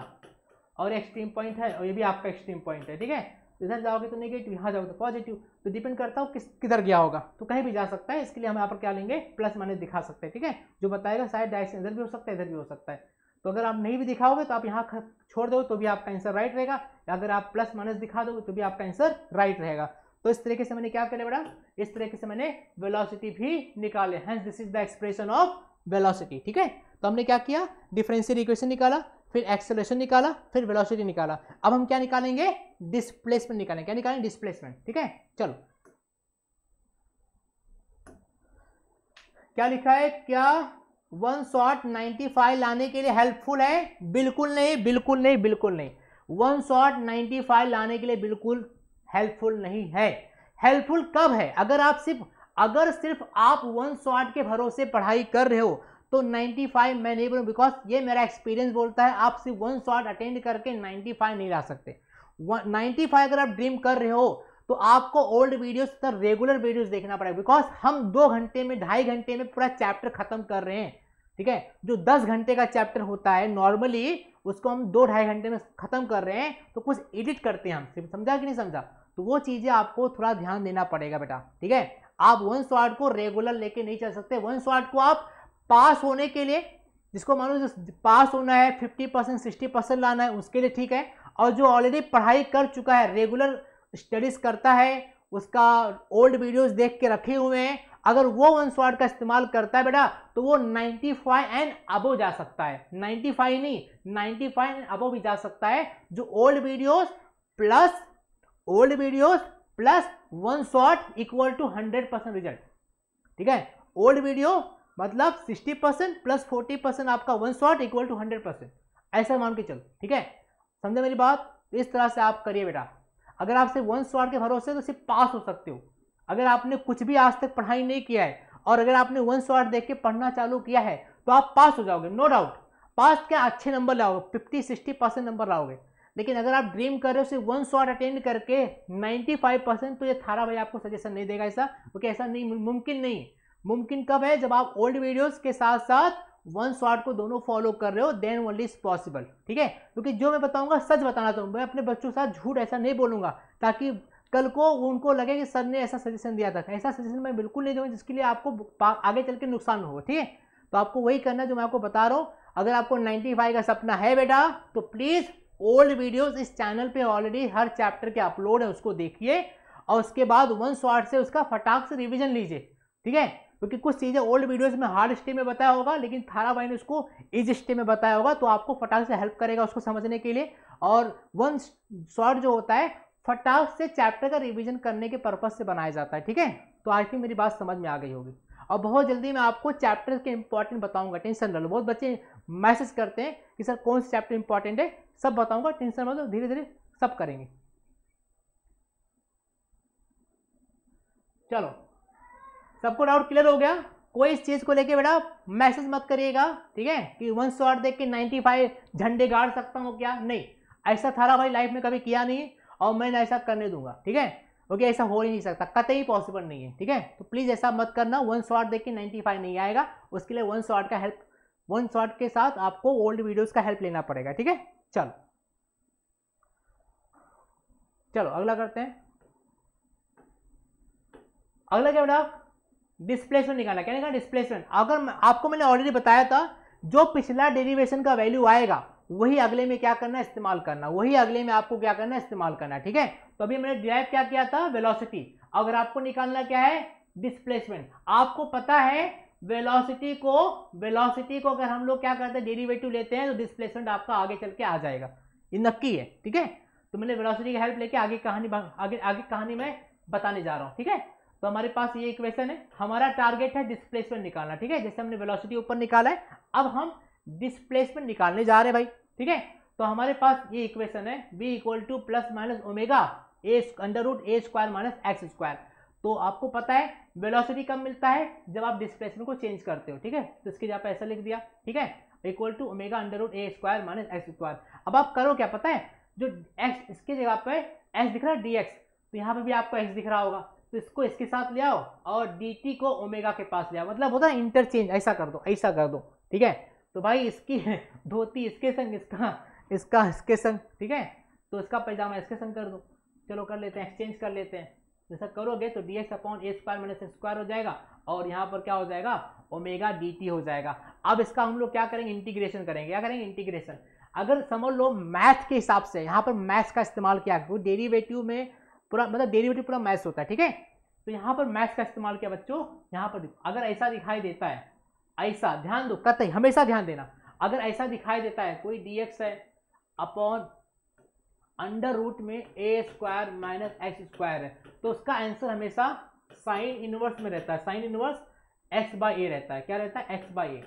और एक्सट्रीम पॉइंट है और ये भी आपका एक्सट्रीम पॉइंट है ठीक है तो इधर जाओगे तो नेगेटिव यहाँ जाओगे तो पॉजिटिव तो डिपेंड करता हो किस किधर गया होगा तो कहीं भी जा सकता है इसके लिए हम यहाँ पर क्या लेंगे प्लस माइनस दिखा सकते हैं ठीक है जो बताएगा शायद डायरेक्शन इधर भी हो सकता है इधर भी हो सकता है तो अगर आप नहीं भी दिखाओगे तो आप यहाँ छोड़ दोगे तो भी आपका आंसर राइट रहेगा या अगर आप प्लस माइनस दिखा दोगे तो भी आपका आंसर राइट रहेगा तो इस तरीके से मैंने क्या करें बेटा इस तरीके से मैंने वेलोसिटी भी निकाले hence this is the expression of velocity ठीक है तो हमने क्या किया डिफरेंशियल इक्वेशन निकाला फिर एक्सेलेशन निकाला फिर वेलोसिटी निकाला अब हम क्या निकालेंगे डिस्प्लेसमेंट निकालेंगे क्या निकालेंगे डिस्प्लेसमेंट ठीक है चलो क्या लिखा है क्या वन शॉट नाइन्टी फाइव लाने के लिए हेल्पफुल है बिल्कुल नहीं बिल्कुल नहीं बिल्कुल नहीं वन शॉट नाइन्टी फाइव लाने के लिए बिल्कुल हेल्पफुल नहीं है हेल्पफुल कब है अगर आप सिर्फ अगर सिर्फ आप वन शॉट के भरोसे पढ़ाई कर रहे हो तो 95 मैं नहीं बोलूँ बिकॉज ये मेरा एक्सपीरियंस बोलता है आप सिर्फ वन शॉट अटेंड करके 95 नहीं ला सकते 95 अगर आप ड्रीम कर रहे हो तो आपको ओल्ड वीडियोस तथा रेगुलर वीडियोस देखना पड़ेगा बिकॉज हम दो घंटे में ढाई घंटे में पूरा चैप्टर खत्म कर रहे हैं ठीक है जो दस घंटे का चैप्टर होता है नॉर्मली उसको हम दो ढाई घंटे में ख़त्म कर रहे हैं तो कुछ एडिट करते हैं हम समझा कि नहीं समझा तो वो चीज़ें आपको थोड़ा ध्यान देना पड़ेगा बेटा ठीक है आप वन शॉट को रेगुलर लेके नहीं चल सकते वन शॉट को आप पास होने के लिए जिसको मानो पास होना है फिफ्टी परसेंट सिक्सटी परसेंट लाना है उसके लिए ठीक है और जो ऑलरेडी पढ़ाई कर चुका है रेगुलर स्टडीज़ करता है उसका ओल्ड वीडियोस देख के रखे हुए हैं अगर वो वन स्वाड का इस्तेमाल करता है बेटा तो वो 95 फाइव एंड अबो जा सकता है 95 नहीं 95 फाइव एंड अबो भी जा सकता है जो old videos plus old videos plus one shot equal to 100 percent result ठीक है ओल्ड वीडियो मतलब 60 परसेंट प्लस फोर्टी परसेंट आपका one shot equal to hundred percent ऐसा मान के चलो ठीक है समझे मेरी बात इस तरह से आप करिए बेटा अगर आप सिर्फ वन स्वार के भरोसे तो सिर्फ पास हो सकते हो अगर आपने कुछ भी आज तक पढ़ाई नहीं किया है और अगर आपने वन स्वार देख के पढ़ना चालू किया है तो आप पास हो जाओगे नो डाउट पास क्या अच्छे नंबर लाओगे फिफ्टी सिक्सटी परसेंट नंबर लाओगे लेकिन अगर आप ड्रीम कर रहे हो सिर्फ वन शॉट अटेंड करके 95 परसेंट तो ये थारा भाई आपको सजेशन नहीं देगा ऐसा क्योंकि ऐसा नहीं मुमकिन नहीं मुमकिन कब है जब आप ओल्ड वीडियोस के साथ साथ वन शॉर्ट को दोनों फॉलो कर रहे हो देन ओनली इज पॉसिबल ठीक है क्योंकि जो मैं बताऊंगा सच बताना चाहूँ तो मैं अपने बच्चों के साथ झूठ ऐसा नहीं बोलूँगा ताकि कल को उनको लगे कि सर ने ऐसा सजेशन दिया था ऐसा सजेशन मैं बिल्कुल नहीं दूंगा जिसके लिए आपको आगे चल के नुकसान हो ठीक है तो आपको वही करना जो मैं आपको बता रहा हूँ अगर आपको फाइव का सपना है बेटा तो प्लीज़ ओल्ड वीडियोज़ इस चैनल पर ऑलरेडी हर चैप्टर के अपलोड है उसको देखिए और उसके बाद वन शॉर्ट से उसका फटाक से रिविजन लीजिए ठीक है क्योंकि कुछ चीज़ें ओल्ड वीडियोस में हार्ड स्टे में बताया होगा लेकिन थारा भाई ने उसको इज स्टे में बताया होगा तो आपको फटाक से हेल्प करेगा उसको समझने के लिए और वन शॉर्ट जो होता है फटाक से चैप्टर का रिविजन करने के पर्पज से बनाया जाता है ठीक है तो आई थिंक मेरी बात समझ में आ गई होगी और बहुत जल्दी मैं आपको चैप्टर के इंपॉर्टेंट बताऊंगा टेंशन लो बहुत बच्चे मैसेज करते हैं कि सर कौन सा चैप्टर इंपॉर्टेंट है सब बताऊंगा टेंशन मतलब धीरे धीरे सब करेंगे चलो सबको डाउट क्लियर हो गया कोई इस चीज़ को लेके बेटा मैसेज मत करिएगा ठीक है कि वन शॉट देख के नाइन्टी फाइव झंडे गाड़ सकता हूँ क्या नहीं ऐसा थारा भाई लाइफ में कभी किया नहीं और मैं ऐसा करने दूंगा ठीक है ओके ऐसा हो ही नहीं सकता कतई पॉसिबल नहीं है ठीक है तो प्लीज़ ऐसा मत करना वन शॉट देख के नाइन्टी नहीं आएगा उसके लिए वन शॉट का हेल्प वन शॉट के साथ आपको ओल्ड वीडियोज़ का हेल्प लेना पड़ेगा ठीक है चलो चलो अगला करते हैं अगला क्या बेटा डिस्प्लेसमेंट निकालना क्या निकाला डिस्प्लेसमेंट अगर आपको मैंने ऑलरेडी बताया था जो पिछला डेरिवेशन का वैल्यू आएगा वही अगले में क्या करना इस्तेमाल करना वही अगले में आपको क्या करना इस्तेमाल करना ठीक है तो अभी मैंने डिराइव क्या किया था वेलोसिटी अगर आपको निकालना क्या है डिस्प्लेसमेंट आपको पता है वेलोसिटी को वेलोसिटी को अगर हम लोग क्या करते हैं डेरिवेटिव लेते हैं तो डिस्प्लेसमेंट आपका आगे चल के आ जाएगा ये नक्की है ठीक है तो मैंने वेलोसिटी की हेल्प लेके आगे कहानी आगे आगे कहानी में बताने जा रहा हूँ ठीक है तो हमारे पास ये इक्वेशन है हमारा टारगेट है डिस्प्लेसमेंट निकालना ठीक है जैसे हमने वेलोसिटी ऊपर निकाला है अब हम डिस्प्लेसमेंट निकालने जा रहे हैं भाई ठीक है तो हमारे पास ये इक्वेशन है b equal to plus minus omega a under root a square minus x square तो आपको पता है वेलोसिटी कब मिलता है जब आप डिस्प्लेसमेंट को चेंज करते हो ठीक है तो इसके लिए आप ऐसा लिख दिया ठीक है equal to omega under root a square minus x square अब आप करो क्या पता है जो एक्स इसके जगह पे एक्स दिख रहा है डी एक्स तो यहाँ पर भी आपको एक्स दिख रहा होगा तो इसको इसके साथ ले आओ और डी को ओमेगा के पास ले आओ मतलब होता है इंटरचेंज ऐसा कर दो ऐसा कर दो ठीक है तो भाई इसकी धोती इसके संग इसका इसका इसके संग ठीक है तो इसका पैजामा इसके संग कर दो चलो कर लेते हैं एक्सचेंज कर लेते हैं जैसा करोगे तो d x upon a square minus x square हो जाएगा और यहाँ पर क्या हो जाएगा ओमेगा डी टी हो जाएगा अब इसका हम लोग क्या करेंगे इंटीग्रेशन करेंगे क्या करेंगे इंटीग्रेशन अगर समझ लो मैथ के हिसाब से यहाँ पर मैथ का इस्तेमाल किया डेरीवेटिव में पूरा मतलब डेरिवेटिव पूरा मैथ्स होता है ठीक है तो यहाँ पर मैथ्स का इस्तेमाल किया बच्चों यहाँ पर अगर ऐसा दिखाई देता है ऐसा ध्यान दो कतई हमेशा ध्यान देना अगर ऐसा दिखाई देता है कोई डी एक्स है अपॉन अंडर रूट में a square minus x square है तो उसका आंसर हमेशा साइन इनवर्स में रहता है sine inverse x by a रहता है क्या रहता है एक्स बाई ए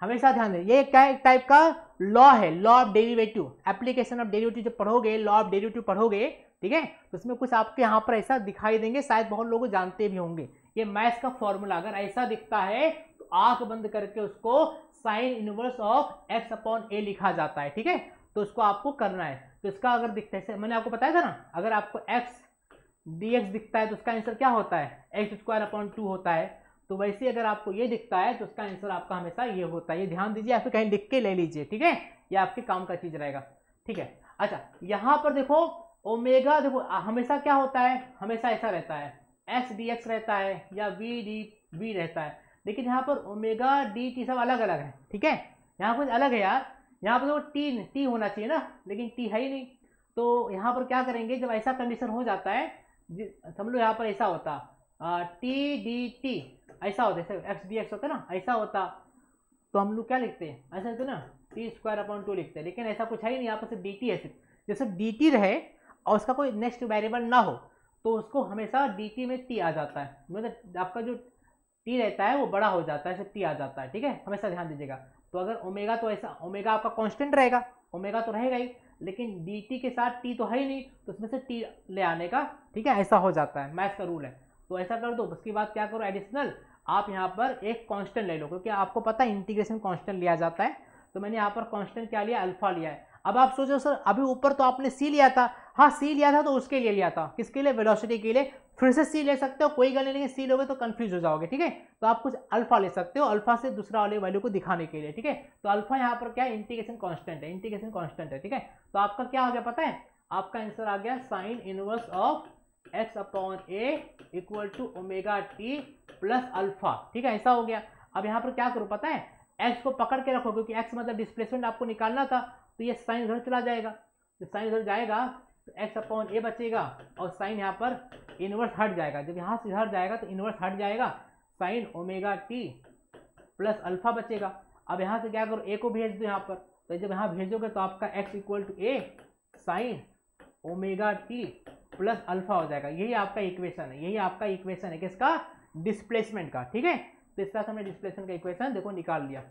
हमेशा ध्यान दें ये क्या एक टाइप का लॉ है law of derivative application of derivative जब पढ़ोगे लॉ ऑफ डेरिवेटिव पढ़ोगे ठीक है तो इसमें कुछ आपके यहाँ पर ऐसा दिखाई देंगे शायद बहुत लोग जानते भी होंगे ये मैथ्स का फॉर्मूला अगर ऐसा दिखता है तो आंख बंद करके उसको sine inverse of x upon a लिखा जाता है ठीक है तो उसको आपको करना है तो इसका अगर दिखता है मैंने आपको बताया था ना अगर आपको एक्स डी एक्स दिखता है तो उसका आंसर क्या होता है एक्स स्क्वायर अपॉन टू होता है तो वैसे अगर आपको ये दिखता है तो उसका आंसर आपका हमेशा ये होता है ये ध्यान दीजिए आप कहीं लिख के ले लीजिए ठीक है ये आपके काम का चीज़ रहेगा ठीक है अच्छा यहाँ पर देखो ओमेगा देखो हमेशा क्या होता है हमेशा ऐसा रहता है एक्स डी एक्स रहता है या वी डी वी रहता है लेकिन यहाँ पर ओमेगा डी टी सब अलग अलग है ठीक है यहाँ पर अलग है यार यहाँ पर तो टी टी होना चाहिए ना लेकिन टी है ही नहीं तो यहाँ पर क्या करेंगे जब ऐसा कंडीशन हो जाता है समझ लो यहाँ पर ऐसा होता आ, टी डी टी ऐसा होता है एक्स डी एक्स होता है ना ऐसा होता तो हम लोग क्या लिखते हैं ऐसा होता है ना टी स्क्वायर अपॉन टू लिखते हैं लेकिन ऐसा कुछ है ही नहीं यहाँ पर सिर्फ डी टी है सिर्फ जैसे डी टी रहे और उसका कोई नेक्स्ट वेरिएबल ना हो तो उसको हमेशा डी टी में टी आ जाता है मतलब आपका जो टी रहता है वो बड़ा हो जाता है टी आ जाता है ठीक है हमेशा ध्यान दीजिएगा तो अगर ओमेगा तो ऐसा ओमेगा आपका कांस्टेंट रहेगा ओमेगा तो रहेगा ही लेकिन डी टी के साथ टी तो है ही नहीं तो उसमें से टी ले आने का ठीक है ऐसा हो जाता है मैथ का रूल है तो ऐसा कर दो उसके बाद क्या करो एडिशनल आप यहाँ पर एक कॉन्स्टेंट ले लो क्योंकि आपको पता है इंटीग्रेशन कॉन्स्टेंट लिया जाता है तो मैंने यहाँ पर कॉन्स्टेंट क्या लिया अल्फा लिया है अब आप सोचो सर अभी ऊपर तो आपने सी लिया था हाँ सी लिया था तो उसके लिए लिया था किसके लिए वेलोसिटी के लिए फिर से सी ले सकते हो कोई गल नहीं सी लोगे तो कंफ्यूज हो जाओगे ठीक है तो आप कुछ अल्फा ले सकते हो अल्फा से दूसरा वाले वैल्यू को दिखाने के लिए ठीक है तो अल्फा यहाँ पर क्या है इंटीग्रेशन कॉन्स्टेंट है इंटीग्रेशन कॉन्स्टेंट है ठीक है तो आपका क्या आ गया पता है आपका आंसर आ गया sine inverse of x upon a equal to omega T plus alpha ठीक है ऐसा हो गया अब यहाँ पर क्या करो पता है एक्स को पकड़ के रखो क्योंकि एक्स मतलब डिस्प्लेसमेंट आपको निकालना था तो ये साइन उधर चला जाएगा तो साइन उधर जाएगा तो एक्स अपॉन ए बचेगा और साइन यहाँ पर इनवर्स हट जाएगा जब यहाँ से हट जाएगा तो इनवर्स हट जाएगा sine omega T plus alpha बचेगा अब यहाँ से क्या करो ए को भेज दो यहाँ पर तो जब यहाँ भेजोगे तो आपका x equal to A sine omega T plus alpha हो जाएगा यही आपका इक्वेशन है यही आपका इक्वेशन है किसका डिस्प्लेसमेंट का ठीक है तो इस तरह से हमने डिस्प्लेसमेंट का इक्वेशन देखो निकाल लिया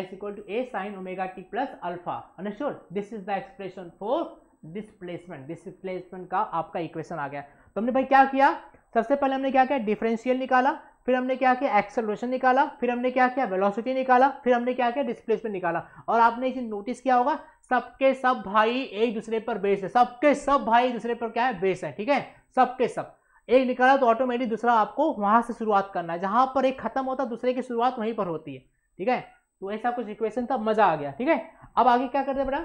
x equal to A sine omega T plus alpha understood this is the expression for displacement displacement का आपका इक्वेशन आ गया तो हमने भाई क्या किया सबसे पहले हमने क्या किया डिफरेंशियल निकाला फिर हमने क्या किया एक्सेलरेशन निकाला फिर हमने क्या किया वेलोसिटी निकाला फिर हमने क्या किया डिस्प्लेसमेंट निकाला और आपने इसे नोटिस किया होगा सबके सब भाई एक दूसरे पर बेस है सबके सब भाई दूसरे पर क्या है बेस है ठीक है सबके सब एक निकाला तो ऑटोमेटिक दूसरा आपको वहां से शुरुआत करना है जहां पर एक खत्म होता है दूसरे की शुरुआत वहीं पर होती है ठीक है तो ऐसा कुछ इक्वेशन था मज़ा आ गया ठीक है अब आगे क्या करते हैं बेटा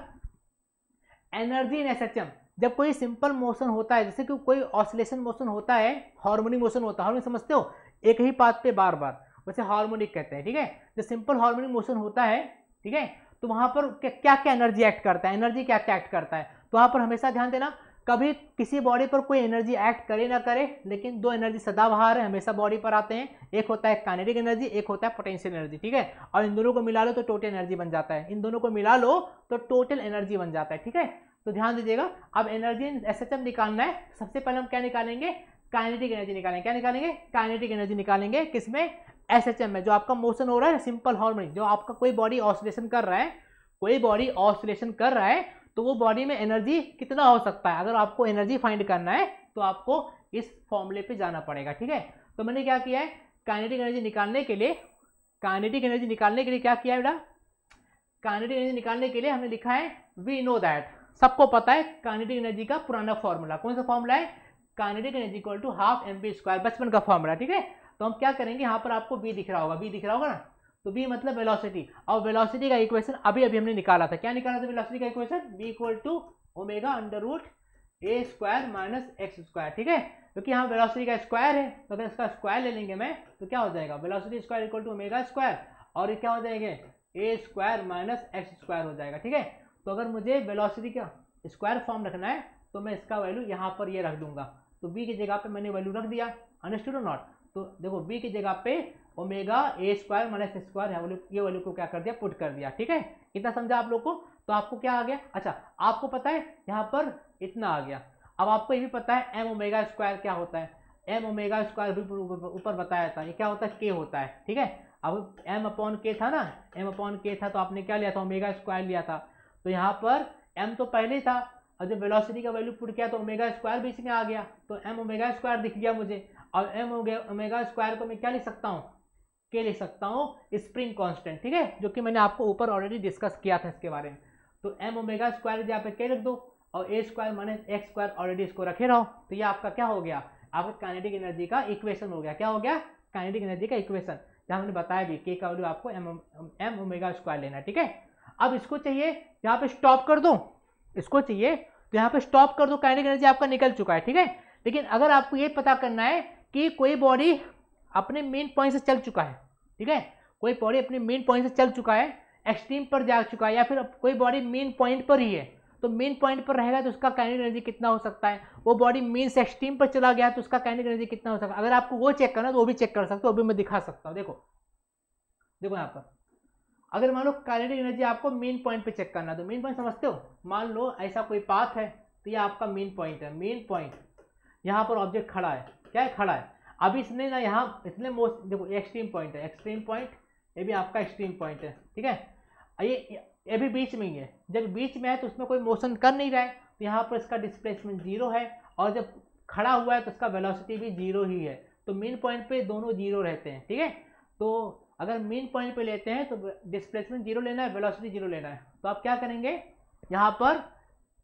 एनर्जी इन एस जब कोई सिंपल मोशन होता है जैसे कि कोई ऑसिलेशन मोशन होता है हार्मोनिक मोशन होता है हार्मोनिक समझते हो एक ही पात पे बार बार वैसे हार्मोनिक कहते हैं ठीक है जब सिंपल हार्मोनिक मोशन होता है ठीक है तो वहाँ पर क्या क्या एनर्जी एक्ट करता है एनर्जी क्या क्या एक्ट करता है तो वहाँ पर हमेशा ध्यान देना कभी किसी बॉडी पर कोई एनर्जी एक्ट करे ना करे लेकिन दो एनर्जी सदाबहार है हमेशा बॉडी पर आते हैं एक होता है काइनेटिक एनर्जी एक होता है पोटेंशियल एनर्जी ठीक है और इन दोनों को मिला लो तो टोटल एनर्जी बन जाता है इन दोनों को मिला लो तो टोटल एनर्जी बन जाता है ठीक है तो ध्यान दीजिएगा अब एनर्जी एस एच एम निकालना है सबसे पहले हम क्या निकालेंगे काइनेटिक एनर्जी निकालेंगे क्या निकालेंगे काइनेटिक एनर्जी निकालेंगे किसमें एस एच एम में जो आपका मोशन हो रहा है सिंपल हार्मोनिक जो आपका कोई बॉडी ऑसिलेशन कर रहा है कोई बॉडी ऑसिलेशन कर रहा है तो वो बॉडी में एनर्जी कितना हो सकता है अगर आपको एनर्जी फाइंड करना है तो आपको इस फॉर्मूले पे जाना पड़ेगा ठीक है तो मैंने क्या किया है कानेटिक एनर्जी निकालने के लिए काइनेटिक एनर्जी निकालने के लिए क्या किया है बेटा कानेटिक एनर्जी निकालने के लिए हमने लिखा है वी नो दैट सबको पता है कानेटिक एनर्जी का पुराना फॉर्मूला कौन सा फॉर्मूला है kinetic energy equal to half m square बचपन का फॉर्मूला ठीक है तो हम क्या करेंगे यहाँ पर आपको बी दिख रहा होगा बी दिख रहा होगा ना तो बी मतलब वेलोसिटी और वेलोसिटी का इक्वेशन अभी अभी हमने निकाला था क्या निकाला था वेलोसिटी का equation b equal to omega under root a square minus x square ठीक है क्योंकि यहाँ वेलोसिटी का स्क्वायर है तो अगर इसका स्क्वायर ले लेंगे मैं तो क्या हो जाएगा velocity square equal to omega square और ये क्या हो जाएंगे a square minus x square हो जाएगा ठीक है तो अगर मुझे वेलोसिटी का स्क्वायर फॉर्म रखना है तो मैं इसका वैल्यू यहाँ पर ये यह रख दूंगा तो बी की जगह पर मैंने वैल्यू रख दिया अंडरस्टूड और नॉट तो देखो बी की जगह पे omega a square minus square है ये वैल्यू को क्या कर दिया पुट कर दिया ठीक है इतना समझा आप लोग को तो आपको क्या आ गया अच्छा आपको पता है यहाँ पर इतना आ गया अब आपको ये भी पता है एम ओमेगा स्क्वायर क्या होता है एम ओमेगा स्क्वायर ऊपर बताया था ये क्या होता है के होता है ठीक है अब एम अपॉन के था ना एम अपॉन के था तो आपने क्या लिया था ओमेगा स्क्वायर लिया था तो यहाँ पर एम तो पहले था और जब वेलोसिटी का वैल्यू पुट किया तो ओमेगा स्क्वायर बीच में आ गया तो एम ओमेगा स्क्वायर दिख गया मुझे और एम ओमेगा स्क्वायर को मैं क्या लिख सकता हूँ के लिख सकता हूँ स्प्रिंग कांस्टेंट ठीक है जो कि मैंने आपको ऊपर ऑलरेडी डिस्कस किया था इसके बारे में तो एम ओमेगा स्क्वायर यदि आप के रख दो और a square minus x square already इसको रखे रहो तो ये आपका क्या हो गया आपका काइनेटिक एनर्जी का इक्वेशन हो गया क्या हो गया काइनेटिक एनर्जी का इक्वेशन जहाँ हमने बताया भी के का वैल्यू आपको एम एम ओमेगा स्क्वायर लेना ठीक है अब इसको चाहिए यहाँ पे स्टॉप कर दो इसको चाहिए तो यहाँ पे स्टॉप कर दो काइनेटिक एनर्जी आपका निकल चुका है ठीक है लेकिन अगर आपको ये पता करना है कि कोई बॉडी अपने मेन पॉइंट से चल चुका है ठीक है कोई बॉडी अपने मेन पॉइंट से चल चुका है एक्सट्रीम पर जा चुका है या फिर कोई बॉडी मेन पॉइंट पर ही है तो मेन पॉइंट पर रहेगा तो उसका कैनिक एनर्जी कितना हो सकता है वो बॉडी मेन से एक्सट्रीम पर चला गया तो उसका कैनिक एनर्जी कितना हो सकता है अगर आपको वो चेक करना तो वो भी चेक कर सकते हो वो भी मैं दिखा सकता हूँ देखो देखो यहाँ पर अगर मान लो काइनेटिक एनर्जी आपको मेन पॉइंट पर चेक करना तो मेन पॉइंट समझते हो मान लो ऐसा कोई पाथ है तो ये आपका मेन पॉइंट है मेन पॉइंट यहाँ पर ऑब्जेक्ट खड़ा है क्या है खड़ा है अब इसने ना यहाँ इसने मोस्ट देखो एक्सट्रीम पॉइंट है एक्सट्रीम पॉइंट ये भी आपका एक्सट्रीम पॉइंट है ठीक है ये ये भी बीच में ही है जब बीच में है तो उसमें कोई मोशन कर नहीं रहा है तो यहाँ पर इसका डिस्प्लेसमेंट जीरो है और जब खड़ा हुआ है तो उसका वेलोसिटी भी जीरो ही है तो मेन पॉइंट पे दोनों जीरो रहते हैं ठीक है तो अगर मेन पॉइंट पे लेते हैं तो डिस्प्लेसमेंट जीरो लेना है वेलोसिटी जीरो लेना है तो आप क्या करेंगे यहाँ पर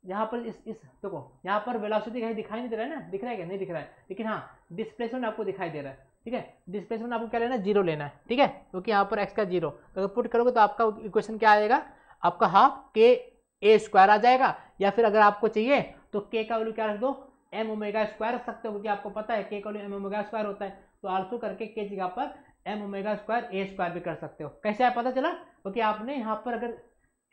यहाँ पर इस इस देखो तो यहाँ पर वेलोसिटी कहीं दिखाई नहीं दे रहा है ना दिख रहा है क्या नहीं दिख रहा है लेकिन हाँ डिस्प्लेसमेंट आपको दिखाई दे रहा है ठीक है डिस्प्लेसमेंट आपको क्या लेना है जीरो लेना है ठीक है क्योंकि यहाँ पर एक्स का जीरो तो अगर पुट करोगे तो आपका इक्वेशन क्या आएगा आपका हाफ के ए स्क्वायर आ जाएगा या फिर अगर आपको चाहिए तो के का वैल्यू क्या रख दो एम ओमेगा स्क्वायर रख सकते हो क्योंकि आपको पता है के का वैल्यू एम ओमेगा स्क्वायर होता है तो आलसू करके के जगह पर एम ओमेगा स्क्वायर ए स्क्वायर भी कर सकते हो कैसे आप पता चला क्योंकि आपने यहाँ पर अगर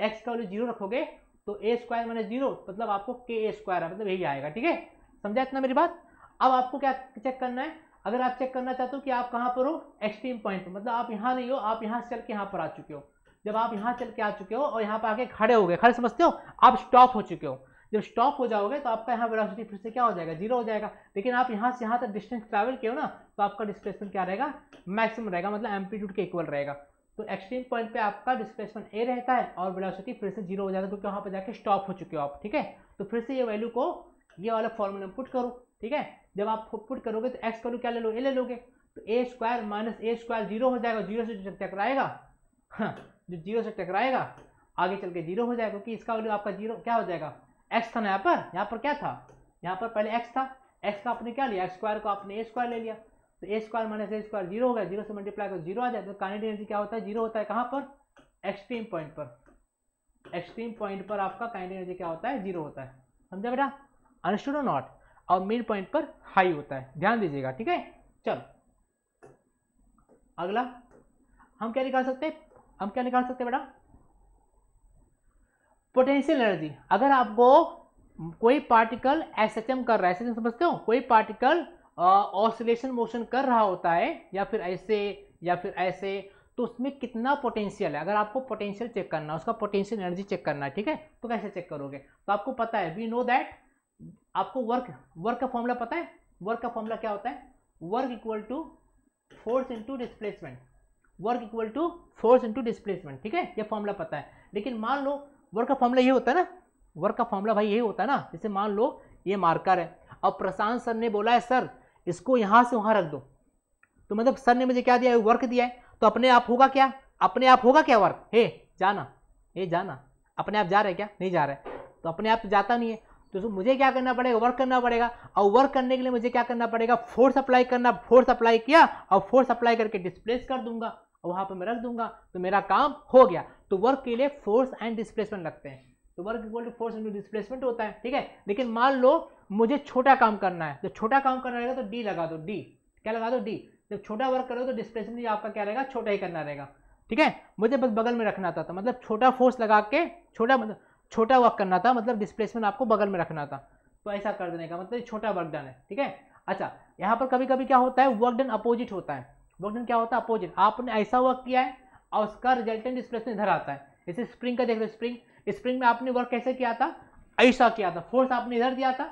एक्स का वैल्यू जीरो रखोगे तो ए स्क्वायर माइनस जीरो मतलब आपको के ए स्क्वायर मतलब यही आएगा ठीक है समझा इतना मेरी बात अब आपको क्या चेक करना है अगर आप चेक करना चाहते हो कि आप कहाँ पर हो एक्सट्रीम पॉइंट मतलब आप यहाँ नहीं हो आप यहाँ चल के यहाँ पर आ चुके हो जब आप यहाँ चल के आ चुके हो और यहाँ पर आके खड़े हो गए खड़े समझते हो आप स्टॉप हो चुके हो जब स्टॉप हो जाओगे तो आपका यहाँ वेलोसिटी फिर से क्या हो जाएगा जीरो हो जाएगा लेकिन आप यहाँ से यहाँ तक डिस्टेंस ट्रैवल किए हो ना तो आपका डिस्प्लेसमेंट क्या रहेगा मैक्सिमम रहेगा मतलब एम्पलीट्यूड के इक्वल रहेगा तो एक्सट्रीम पॉइंट पे आपका डिस्प्लेसमेंट ए रहता है और वेलोसिटी फिर से जीरो हो जाता है क्योंकि वहाँ पर जाके स्टॉप हो चुके हो आप ठीक है तो फिर से ये वैल्यू को ये वाला फॉर्मूला पुट करो ठीक है जब आप पुट करोगे तो एक्स करो क्या ले लो ए ले लोगे तो A square minus A square zero हो जाएगा जीरो से जो टकराएगा हाँ जो जीरो से टकराएगा आगे चल के जीरो हो जाएगा क्योंकि इसका वैल्यू आपका जीरो क्या हो जाएगा एक्स था ना यहाँ पर यहाँ पर क्या था यहाँ पर पहले एक्स था एक्स का आपने क्या लिया एक्स स्क्वायर को आपने ए स्क्वायर ले लिया तो A square minus A square zero हो गया जीरो से मल्टीप्लाई कर जीरो आ जाए तो कानेटिक एनर्जी क्या होता है जीरो होता है कहाँ पर एक्सट्रीम पॉइंट पर एक्सट्रीम पॉइंट पर आपका काइनेटिक एनर्जी क्या होता है जीरो होता है समझा बेटा अंडरस्टूड नॉट और मिड पॉइंट पर हाई होता है ध्यान दीजिएगा ठीक है चल अगला हम क्या निकाल सकते हैं हम क्या निकाल सकते हैं बेटा पोटेंशियल एनर्जी अगर आपको कोई पार्टिकल एस कर रहा है एस समझते हो कोई पार्टिकल ऑसिलेशन मोशन कर रहा होता है या फिर ऐसे या फिर ऐसे तो उसमें कितना पोटेंशियल है अगर आपको पोटेंशियल चेक करना है उसका पोटेंशियल एनर्जी चेक करना है ठीक है तो कैसे चेक करोगे तो आपको पता है वी नो दैट आपको वर्क वर्क का फॉर्मूला पता है वर्क का फॉर्मूला क्या होता है work equal to force into displacement work equal to force into displacement ठीक है ये फॉर्मूला पता है लेकिन मान लो वर्क का फॉर्मूला ये होता है ना वर्क का फॉर्मूला भाई यही होता है ना जैसे मान लो ये मार्कर है अब प्रशांत सर ने बोला है सर इसको यहाँ से वहाँ रख दो तो मतलब सर ने मुझे क्या दिया है वर्क दिया है तो अपने आप होगा क्या अपने आप होगा क्या वर्क हे जाना हे जाना अपने आप जा रहे क्या नहीं जा रहे तो अपने आप तो जाता नहीं है तो मुझे क्या करना पड़ेगा वर्क करना पड़ेगा और वर्क करने के लिए मुझे क्या करना पड़ेगा फोर्स अप्लाई करना फोर्स अप्लाई किया और फोर्स अप्लाई करके डिस्प्लेस कर दूंगा और वहाँ पर मैं रख दूंगा तो मेरा काम हो गया तो वर्क के लिए फोर्स एंड डिस्प्लेसमेंट लगते हैं तो work equal to force into displacement होता है ठीक है लेकिन मान लो मुझे छोटा काम करना है जब छोटा काम करना रहेगा तो डी लगा दो डी क्या लगा दो डी जब छोटा वर्क करोगे तो डिस्प्लेसमेंट आपका क्या रहेगा छोटा ही करना रहेगा ठीक है मुझे बस बगल में रखना था तो मतलब छोटा फोर्स लगा के छोटा मतलब छोटा वर्क करना था मतलब डिस्प्लेसमेंट आपको बगल में रखना था तो ऐसा कर देने का मतलब छोटा वर्क डन है ठीक है अच्छा यहाँ पर कभी कभी क्या होता है वर्क डन अपोजिट होता है वर्क डन क्या होता है अपोजिट आपने ऐसा वर्क किया है और उसका रिजल्टेंट डिस्प्लेसमेंट इधर आता है जैसे स्प्रिंग का देख लो स्प्रिंग स्प्रिंग में आपने वर्क कैसे किया था ऐसा किया था फोर्स आपने इधर दिया था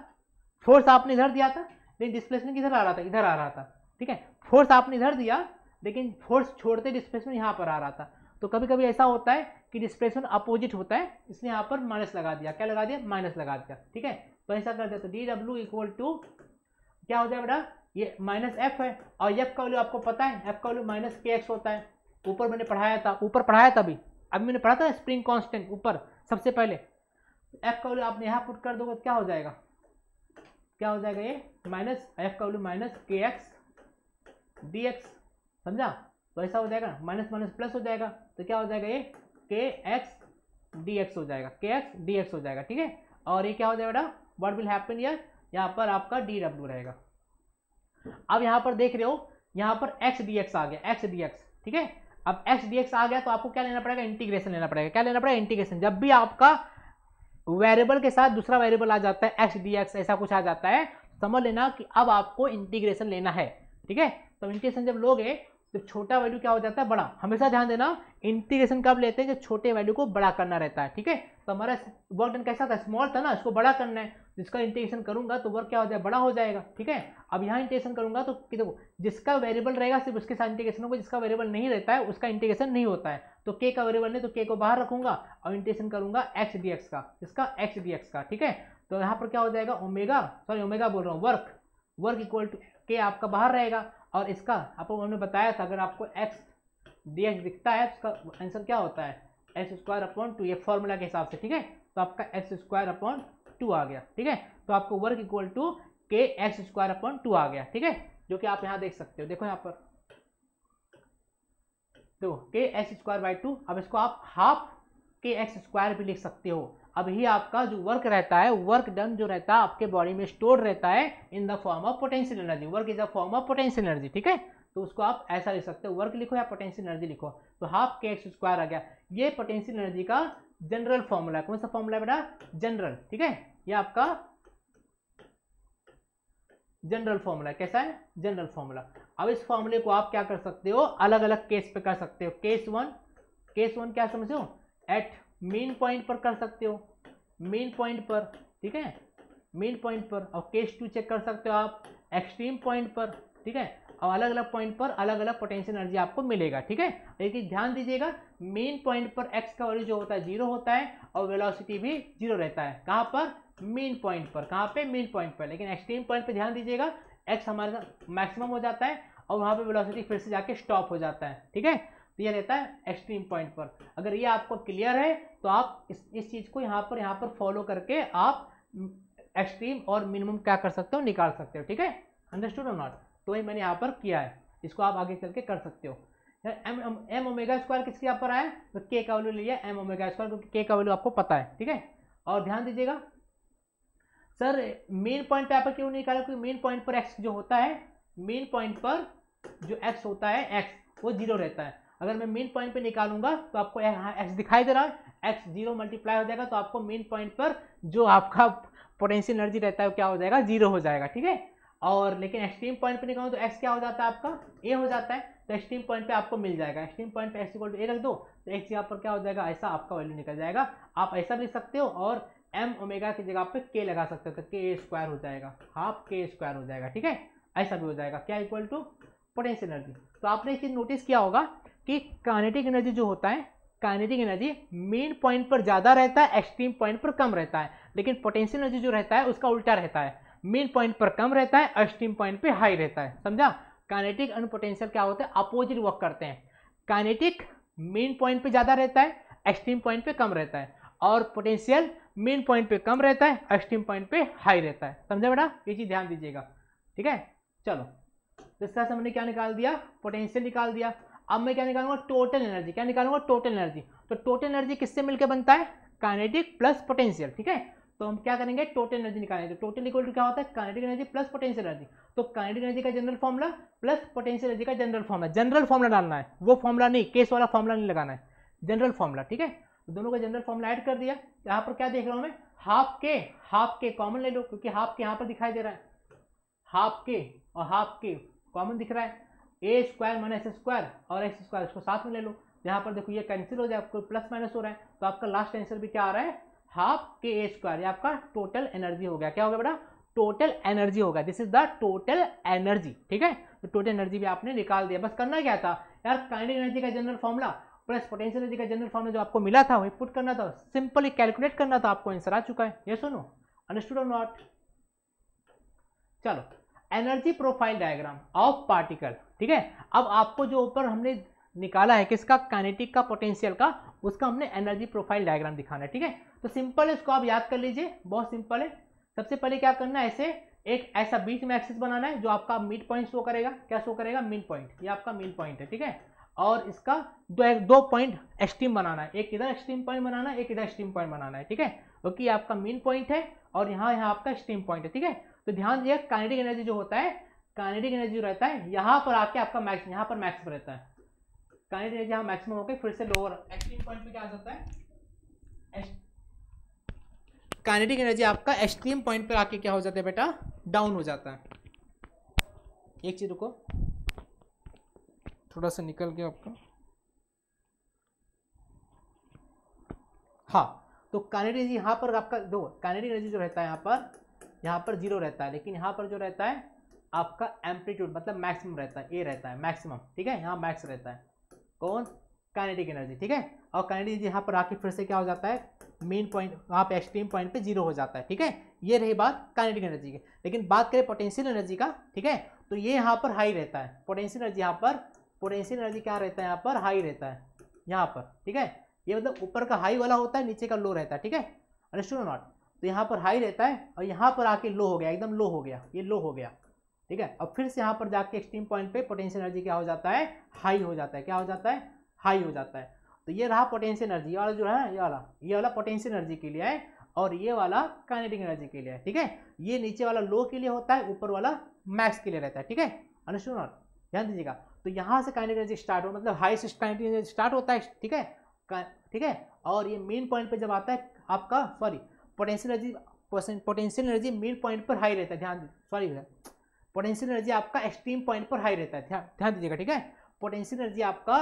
फोर्स आपने इधर दिया था लेकिन डिस्प्लेसमेंट किधर आ रहा था इधर आ रहा था ठीक है फोर्स आपने इधर दिया लेकिन फोर्स छोड़ते डिस्प्लेसमेंट यहाँ पर आ रहा था तो कभी कभी ऐसा होता है कि डिस्प्लेसमेंट अपोजिट होता है इसने यहाँ पर माइनस लगा दिया क्या लगा दिया माइनस लगा दिया ठीक है तो ऐसा कर दिया तो डी डब्ल्यू इक्वल टू क्या हो जाए बेटा ये माइनस एफ है और एफ का वैल्यू आपको पता है एफ का वैल्यू माइनस के एक्स होता है ऊपर मैंने पढ़ाया था ऊपर पढ़ाया था अभी अभी मैंने पढ़ा था स्प्रिंग कॉन्स्टेंट ऊपर सबसे पहले एफ का वैल्यू आपने यहाँ पुट कर दोगे तो क्या हो जाएगा क्या हो जाएगा ये माइनस एफ का वैल्यू माइनस के एक्स डी एक्स समझा तो ऐसा हो जाएगा माइनस माइनस प्लस हो जाएगा तो क्या हो जाएगा ये के एक्स डी एक्स हो जाएगा के एक्स डी एक्स हो जाएगा ठीक है और ये क्या हो जाएगा वट विल हैपन यर यहाँ पर आपका डी डब्ल्यू रहेगा अब यहाँ पर देख रहे हो यहाँ पर एक्स डी एक्स आ गया एक्स डी एक्स ठीक है अब एक्स डी आ गया तो आपको क्या लेना पड़ेगा इंटीग्रेशन लेना पड़ेगा क्या लेना पड़ेगा इंटीग्रेशन जब भी आपका वेरिएबल के साथ दूसरा वेरिएबल आ जाता है एक्स डी ऐसा कुछ आ जाता है समझ लेना कि अब आपको इंटीग्रेशन लेना है ठीक है तो इंटीग्रेशन जब लोगे तो छोटा वैल्यू क्या हो जाता है बड़ा हमेशा ध्यान देना इंटीग्रेशन कब लेते हैं जब छोटे वैल्यू को बड़ा करना रहता है ठीक है तो हमारा वर्क डन कैसा था स्मॉल था ना इसको बड़ा करना है जिसका इंटीग्रेशन करूंगा तो वर्क क्या हो जाएगा बड़ा हो जाएगा ठीक है अब यहाँ इंटीग्रेशन करूंगा तो देखो जिसका वेरिएबल रहेगा सिर्फ उसके साथ इंटीग्रेशन होगा जिसका वेरिएबल नहीं रहता है उसका इंटीग्रेशन नहीं होता है तो के का वेरिएबल नहीं तो के को बाहर रखूंगा और इंटीग्रेशन करूंगा एक्स डी एक्स का इसका एक्स डी एक्स का ठीक है तो यहाँ पर क्या हो जाएगा ओमेगा सॉरी ओमेगा बोल रहा हूँ वर्क वर्क इक्वल टू के आपका बाहर रहेगा और इसका आपको हमने बताया था अगर आपको एक्स डी एक्स दिखता है उसका आंसर क्या होता है एक्स स्क्वायर अपॉन टू ये फॉर्मूला के हिसाब से ठीक है तो आपका एक्स स्क्वायर अपॉन टू आ गया ठीक है तो आपको work equal to K X square upon two आ गया ठीक है जो कि आप यहां देख सकते हो देखो यहां पर तो के एक्स स्क्वायर बाई टू अब इसको आप हाफ के एक्स स्क्वायर भी लिख सकते हो अब ही आपका जो वर्क रहता है वर्क डन जो रहता है आपके बॉडी में स्टोर रहता है in the form of potential energy work is a form of potential energy ठीक है तो उसको आप ऐसा लिख सकते हो वर्क लिखो या पोटेंशियल एनर्जी लिखो तो हाफ के एक्स स्क्वायर आ गया ये पोटेंशियल एनर्जी का जनरल फॉर्मूला कौन सा फॉर्मूला बेटा जनरल ठीक है ये आपका जनरल फॉर्मूला कैसा है जनरल फॉर्मूला अब इस फॉर्मूले को आप क्या कर सकते हो अलग अलग केस पे कर सकते हो केस वन केस वन क्या समझो एट मेन पॉइंट पर कर सकते हो मेन पॉइंट पर ठीक है मेन पॉइंट पर और केस टू चेक कर सकते हो आप एक्सट्रीम पॉइंट पर ठीक है और अलग अलग पॉइंट पर अलग अलग पोटेंशियल एनर्जी आपको मिलेगा ठीक है लेकिन ध्यान दीजिएगा मेन पॉइंट पर एक्स का वैल्यू जो होता है जीरो होता है और वेलोसिटी भी जीरो रहता है कहाँ पर मेन पॉइंट पर कहाँ पे मेन पॉइंट पर लेकिन एक्सट्रीम पॉइंट पर ध्यान दीजिएगा एक्स हमारे मैक्सिमम हो जाता है और वहाँ पे वेलोसिटी फिर से जाके स्टॉप हो जाता है ठीक है तो ये रहता है एक्सट्रीम पॉइंट पर अगर ये आपको क्लियर है तो आप इस इस चीज़ को यहाँ पर यहाँ पर फॉलो करके आप एक्सट्रीम और मिनिमम क्या कर सकते हो निकाल सकते हो ठीक है अंडरस्टूड और नॉट तो वही मैंने यहाँ पर किया है इसको आप आगे चल के कर सकते हो एम एम ओमेगा स्क्वायर किसके यहाँ पर आया तो के का वैल्यू लिया एम ओमेगा स्क्वायर क्योंकि के का वैल्यू आपको पता है ठीक है और ध्यान दीजिएगा सर मेन पॉइंट पे आप क्यों निकाला क्योंकि मेन पॉइंट पर एक्स जो होता है मेन पॉइंट पर जो एक्स होता है एक्स वो जीरो रहता है अगर मैं मेन पॉइंट पे निकालूंगा तो आपको एक्स दिखाई दे रहा है एक्स जीरो मल्टीप्लाई हो जाएगा तो आपको मेन पॉइंट पर जो आपका पोटेंशियल एनर्जी रहता है वो क्या हो जाएगा जीरो हो जाएगा ठीक है और लेकिन एक्सट्रीम पॉइंट पर निकालूँ तो एक्स क्या हो जाता है आपका ए हो जाता है तो एक्सट्रीम पॉइंट पर आपको मिल जाएगा एक्सट्रीम पॉइंट पर एक्स इक्वल टू ए रख दो तो एक्स यहाँ पर क्या हो जाएगा ऐसा आपका वैल्यू निकल जाएगा आप ऐसा लिख सकते हो और एम ओमेगा की जगह पे के लगा सकते हो तो के स्क्वायर हो जाएगा हाफ के स्क्वायर हो जाएगा ठीक है ऐसा भी हो जाएगा क्या इक्वल टू पोटेंशियल एनर्जी तो आपने एक चीज़ नोटिस किया होगा कि काइनेटिक एनर्जी जो होता है काइनेटिक एनर्जी मेन पॉइंट पर ज़्यादा रहता है एक्सट्रीम पॉइंट पर कम रहता है लेकिन पोटेंशियल एनर्जी जो रहता है उसका उल्टा रहता है मेन पॉइंट पर कम रहता है एक्सट्रीम पॉइंट पर हाई रहता है समझा काइनेटिक एंड पोटेंशियल क्या होता है अपोजिट वर्क करते हैं काइनेटिक मेन पॉइंट पर ज़्यादा रहता है एक्सट्रीम पॉइंट पर कम रहता है और पोटेंशियल मेन पॉइंट पे कम रहता है एक्सट्रीम पॉइंट पे हाई रहता है समझा बेटा ये चीज़ ध्यान दीजिएगा ठीक है चलो तो इस तरह से हमने क्या निकाल दिया पोटेंशियल निकाल दिया अब मैं क्या निकालूंगा टोटल एनर्जी क्या निकालूंगा टोटल एनर्जी तो टोटल एनर्जी किससे मिलकर बनता है काइनेटिक प्लस पोटेंशियल ठीक है तो हम क्या करेंगे टोटल एनर्जी निकालेंगे तो टोटल इक्वल टू क्या होता है kinetic energy plus potential energy तो काइनेटिक एनर्जी का general formula plus potential energy का जनरल फॉर्मूला जनरल फॉर्मूला डालना है वो फॉर्मूला नहीं केस वाला फॉर्मूला नहीं लगाना है जनरल फॉर्मूला ठीक है तो दोनों का जनरल फॉर्मूला ऐड कर दिया यहाँ पर क्या देख रहा हूँ मैं हाफ के हाफ के कॉमन ले लो क्योंकि हाफ के यहाँ पर दिखाई दे रहा है हाफ के और हाफ के कॉमन दिख रहा है ए स्क्वायर माइनस स्क्वायर और एक्स स्क्वायर इसको साथ में ले लो यहाँ पर देखो ये कैंसिल हो जाए आपको प्लस माइनस हो रहा है तो आपका लास्ट आंसर भी क्या आ रहा है हाफ के ए स्क्वायर ये आपका टोटल एनर्जी हो गया क्या हो गया बेटा टोटल एनर्जी होगा this is the total energy ठीक है तो टोटल एनर्जी भी आपने निकाल दिया बस करना क्या था यार काइनेटिक एनर्जी का general formula plus potential energy का जनरल फॉर्मूला जो आपको मिला था वही पुट करना था सिंपली कैलकुलेट करना था आपको आंसर आ चुका है ये सुनो अंडरस्टूड और नॉट चलो energy profile diagram of particle ठीक है अब आपको जो ऊपर हमने निकाला है किसका काइनेटिक का पोटेंशियल का उसका हमने एनर्जी प्रोफाइल डायग्राम दिखाना है ठीक है तो सिंपल है इसको आप याद कर लीजिए बहुत सिंपल है सबसे पहले क्या करना है ऐसे एक ऐसा बीच में एक्सिस बनाना है जो आपका मिड पॉइंट शो करेगा क्या शो करेगा मिड पॉइंट ये आपका मिड पॉइंट है ठीक है और इसका दो, दो पॉइंट एक्सट्रीम बनाना है एक इधर एक्सट्रीम पॉइंट बनाना है एक इधर एक्सट्रीम पॉइंट बनाना है ठीक है क्योंकि आपका मेन पॉइंट है और यहाँ यहाँ आपका एक्सट्रीम पॉइंट है ठीक है तो ध्यान दीजिए कानेटिक एनर्जी जो होता है कानेटिक एनर्जी जो रहता है यहाँ पर आके आपका मैक्स यहाँ पर मैक्स रहता है कानेटिक एनर्जी यहाँ मैक्सिमम होकर फिर से लोअर एक्सट्रीम पॉइंट में क्या आ जाता है काइनेटिक एनर्जी आपका एक्सट्रीम पॉइंट पर आके क्या हो जाता है बेटा डाउन हो जाता है एक चीज रुको थोड़ा सा निकल गया आपका हाँ तो कैनेडी एनर्जी यहाँ पर आपका दो कैनेडी एनर्जी जो रहता है यहाँ पर यहाँ पर जीरो रहता है लेकिन यहाँ पर जो रहता है आपका एम्पलीट्यूड मतलब मैक्सिमम रहता है ए रहता है मैक्सिमम ठीक है यहाँ मैक्स रहता है कौन कैनेडिक एनर्जी ठीक है और कैनेडी एनर्जी यहाँ पर आके फिर से क्या हो जाता है मेन पॉइंट वहाँ पे एक्सट्रीम पॉइंट पे जीरो हो जाता है ठीक है ये रही बात कैनेडिक एनर्जी की लेकिन बात करें पोटेंशियल एनर्जी का ठीक है तो ये यहाँ पर हाई रहता है पोटेंशियल एनर्जी यहाँ पर पोटेंशियल एनर्जी क्या रहता है यहाँ पर हाई रहता है यहाँ पर ठीक है ये मतलब ऊपर का हाई वाला होता है नीचे का लो रहता है ठीक है अंडरस्टूड नॉट तो यहाँ पर हाई रहता है और यहाँ पर आके लो हो गया एकदम लो हो गया ये लो हो गया ठीक है अब फिर से यहाँ पर जाके एक्सट्रीम पॉइंट पे पोटेंशियल एनर्जी क्या हो जाता है हाई हो जाता है क्या हो जाता है हाई हो जाता है तो ये रहा पोटेंशियल एनर्जी ये वाला जो है ये वाला ये वाला पोटेंशियल एनर्जी के लिए है और ये वाला काइनेटिक एनर्जी के लिए है ठीक है ये नीचे वाला लो के लिए होता है ऊपर वाला मैक्स के लिए रहता है ठीक है अनुसून ध्यान दीजिएगा तो यहाँ से काइनेटिक एनर्जी स्टार्ट हो मतलब हाई काइनेटिक एनर्जी स्टार्ट होता है ठीक है ठीक है और ये मेन पॉइंट पर जब आता है आपका sorry potential energy potential energy main point पर हाई रहता है ध्यान सॉरी पोटेंशियल एनर्जी आपका एक्सट्रीम पॉइंट पर हाई रहता है ध्यान ध्यान दीजिएगा ठीक है पोटेंशियल एनर्जी आपका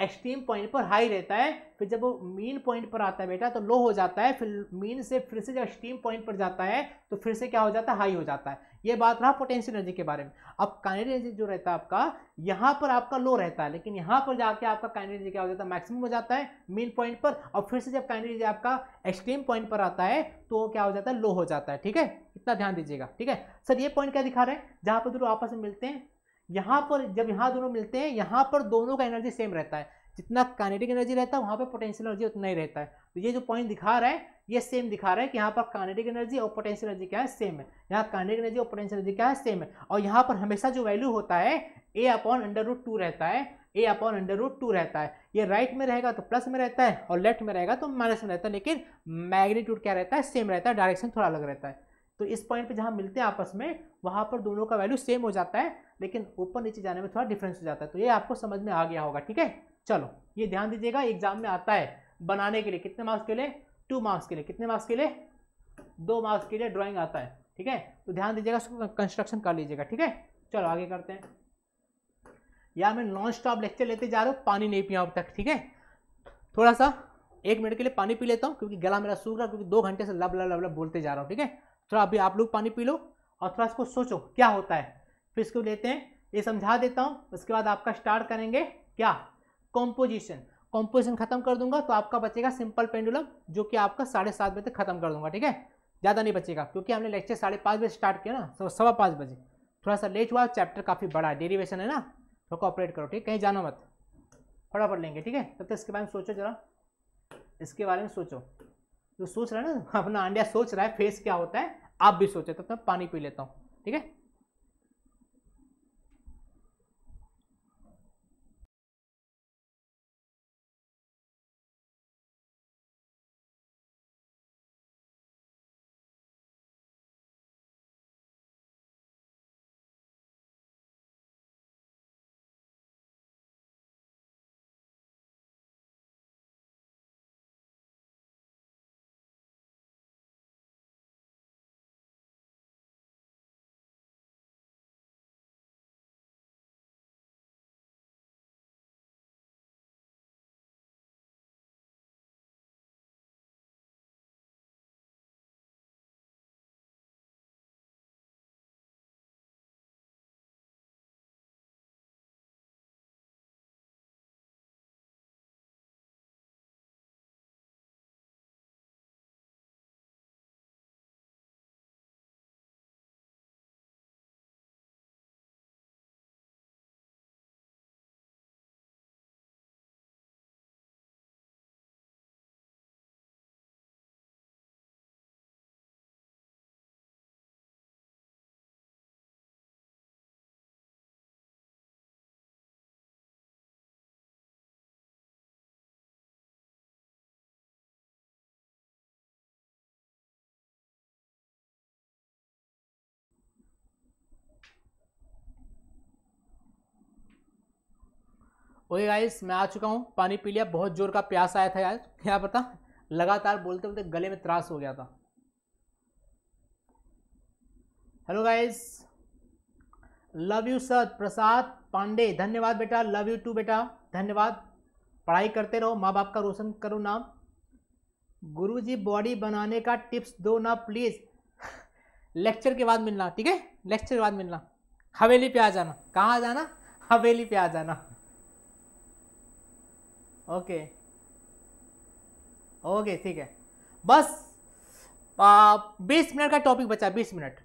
एक्सट्रीम पॉइंट पर हाई रहता है फिर जब वो मेन पॉइंट पर आता है बेटा तो लो हो जाता है फिर मेन से फिर से जब एक्सट्रीम पॉइंट पर जाता है तो फिर से क्या हो जाता है हाई हो जाता है ये बात रहा पोटेंशियल एनर्जी के बारे में अब काइनेटिक एनर्जी जो रहता है आपका यहाँ पर आपका लो रहता है लेकिन यहाँ पर जाके आपका काइनेटिक एनर्जी क्या हो जाता है मैक्सिमम हो जाता है मेन पॉइंट पर और फिर से जब काइनेटिक एनर्जी आपका एक्सट्रीम पॉइंट पर आता है तो क्या हो जाता है लो हो जाता है ठीक है इतना ध्यान दीजिएगा ठीक है सर ये पॉइंट क्या दिखा रहे हैं जहाँ पर दोनों आपस में मिलते हैं यहाँ पर जब यहाँ दोनों मिलते हैं यहाँ पर दोनों का एनर्जी सेम रहता है जितना कानेटिक एनर्जी रहता है वहाँ पर पोटेंशियल एनर्जी उतना ही रहता है तो ये जो पॉइंट दिखा रहा है ये सेम दिखा रहा है कि यहाँ पर कानेटिक एनर्जी और पोटेंशियल एनर्जी क्या है सेम है यहाँ कानेटिक एनर्जी और पोटेंशियल एनर्जी क्या है सेम है और यहाँ पर हमेशा जो वैल्यू होता है A upon under root two रहता है A upon under root two रहता है ये राइट right में रहेगा तो प्लस में रहता है और लेफ्ट में रहेगा तो माइनस में रहता है लेकिन मैग्नीट्यूड क्या रहता है सेम रहता है डायरेक्शन थोड़ा अलग रहता है तो इस पॉइंट पे जहाँ मिलते हैं आपस में वहाँ पर दोनों का वैल्यू सेम हो जाता है लेकिन ऊपर नीचे जाने में थोड़ा डिफरेंस हो जाता है तो ये आपको समझ में आ गया होगा ठीक है चलो ये ध्यान दीजिएगा एग्जाम में आता है बनाने के लिए कितने मार्क्स के लिए टू मार्क्स के लिए कितने मार्क्स के लिए दो मार्क्स के लिए ड्राइंग आता है ठीक है तो ध्यान दीजिएगा उसको कंस्ट्रक्शन कर लीजिएगा ठीक है चलो आगे करते हैं या मैं नॉन स्टॉप लेक्चर लेते जा रहा हूँ पानी नहीं पिया अब तक ठीक है थोड़ा सा एक मिनट के लिए पानी पी लेता हूँ क्योंकि गला मेरा सूख रहा क्योंकि दो घंटे से लब लब लब लब बोलते जा रहा हूँ ठीक है थोड़ा अभी आप लोग पानी पी लो और थोड़ा इसको सोचो क्या होता है फिर इसको लेते हैं ये समझा देता हूँ उसके बाद आपका स्टार्ट करेंगे क्या कॉम्पोजिशन कॉम्पोजिशन खत्म कर दूंगा तो आपका बचेगा सिंपल पेंडुलम जो कि आपका साढ़े सात बजे तक खत्म कर दूंगा ठीक है ज़्यादा नहीं बचेगा क्योंकि हमने लेक्चर साढ़े पाँच बजे स्टार्ट किया ना तो सवा पाँच बजे थोड़ा सा लेट हुआ चैप्टर काफ़ी बड़ा है डेरीवेशन है ना तो कॉपरेट करो ठीक कहीं जाना मत फटाफट लेंगे ठीक है तब तक इसके बारे में सोचो जरा इसके बारे में सोचो जो सोच रहा है ना अपना आंडिया सोच रहा है फेस क्या होता है आप भी सोचो तब तक पानी पी लेता हूँ ठीक है ओके गाइस मैं आ चुका हूँ पानी पी लिया बहुत जोर का प्यास आया था यार क्या पता लगातार बोलते बोलते गले में त्रास हो गया था hello guys love you sir Prasad Pandey धन्यवाद बेटा लव यू टू बेटा धन्यवाद पढ़ाई करते रहो माँ बाप का रोशन करो नाम गुरुजी बॉडी बनाने का टिप्स दो ना प्लीज़ लेक्चर के बाद मिलना ठीक है लेक्चर के बाद मिलना हवेली पे आ जाना कहाँ आ जाना हवेली पे आ जाना ओके ओके ठीक है बस बीस मिनट का टॉपिक बचा बीस मिनट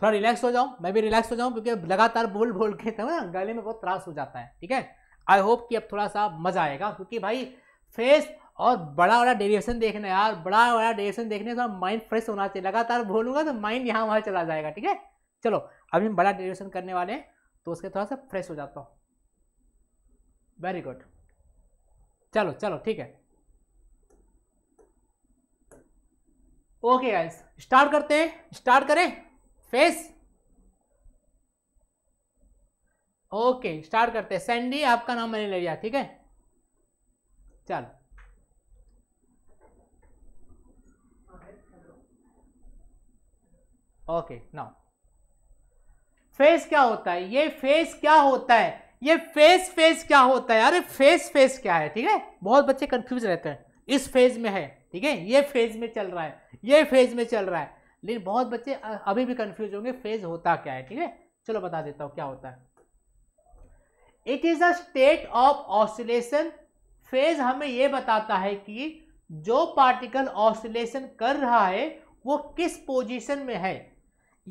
थोड़ा रिलैक्स हो जाऊं मैं भी रिलैक्स हो जाऊं क्योंकि लगातार बोल बोल के तो ना गले में बहुत त्रास हो जाता है ठीक है आई होप कि अब थोड़ा सा मज़ा आएगा क्योंकि भाई फेस और बड़ा वाला डेरिएशन देखना यार बड़ा वाला डेरिएशन देखने से माइंड फ्रेश होना चाहिए लगातार बोलूंगा तो माइंड यहाँ वहाँ चला जाएगा ठीक है चलो अभी हम बड़ा डेरिएशन करने वाले हैं तो उसके थोड़ा सा फ्रेश हो जाता हूँ वेरी गुड चलो चलो ठीक है ओके गाइस स्टार्ट करते हैं स्टार्ट करें फेस ओके स्टार्ट करते हैं सैंडी आपका नाम मैंने ले लिया ठीक है चलो ओके नाउ फेस क्या होता है ये फेस क्या होता है ये फेस फेस क्या होता है अरे फेस फेस क्या है ठीक है बहुत बच्चे कंफ्यूज रहते हैं इस फेज में है ठीक है ये फेज में चल रहा है ये फेज में चल रहा है लेकिन बहुत बच्चे अभी भी कंफ्यूज होंगे फेज होता क्या है ठीक है चलो बता देता हूँ क्या होता है it is a state of oscillation phase हमें यह बताता है कि जो पार्टिकल ऑसिलेशन कर रहा है वो किस पोजीशन में है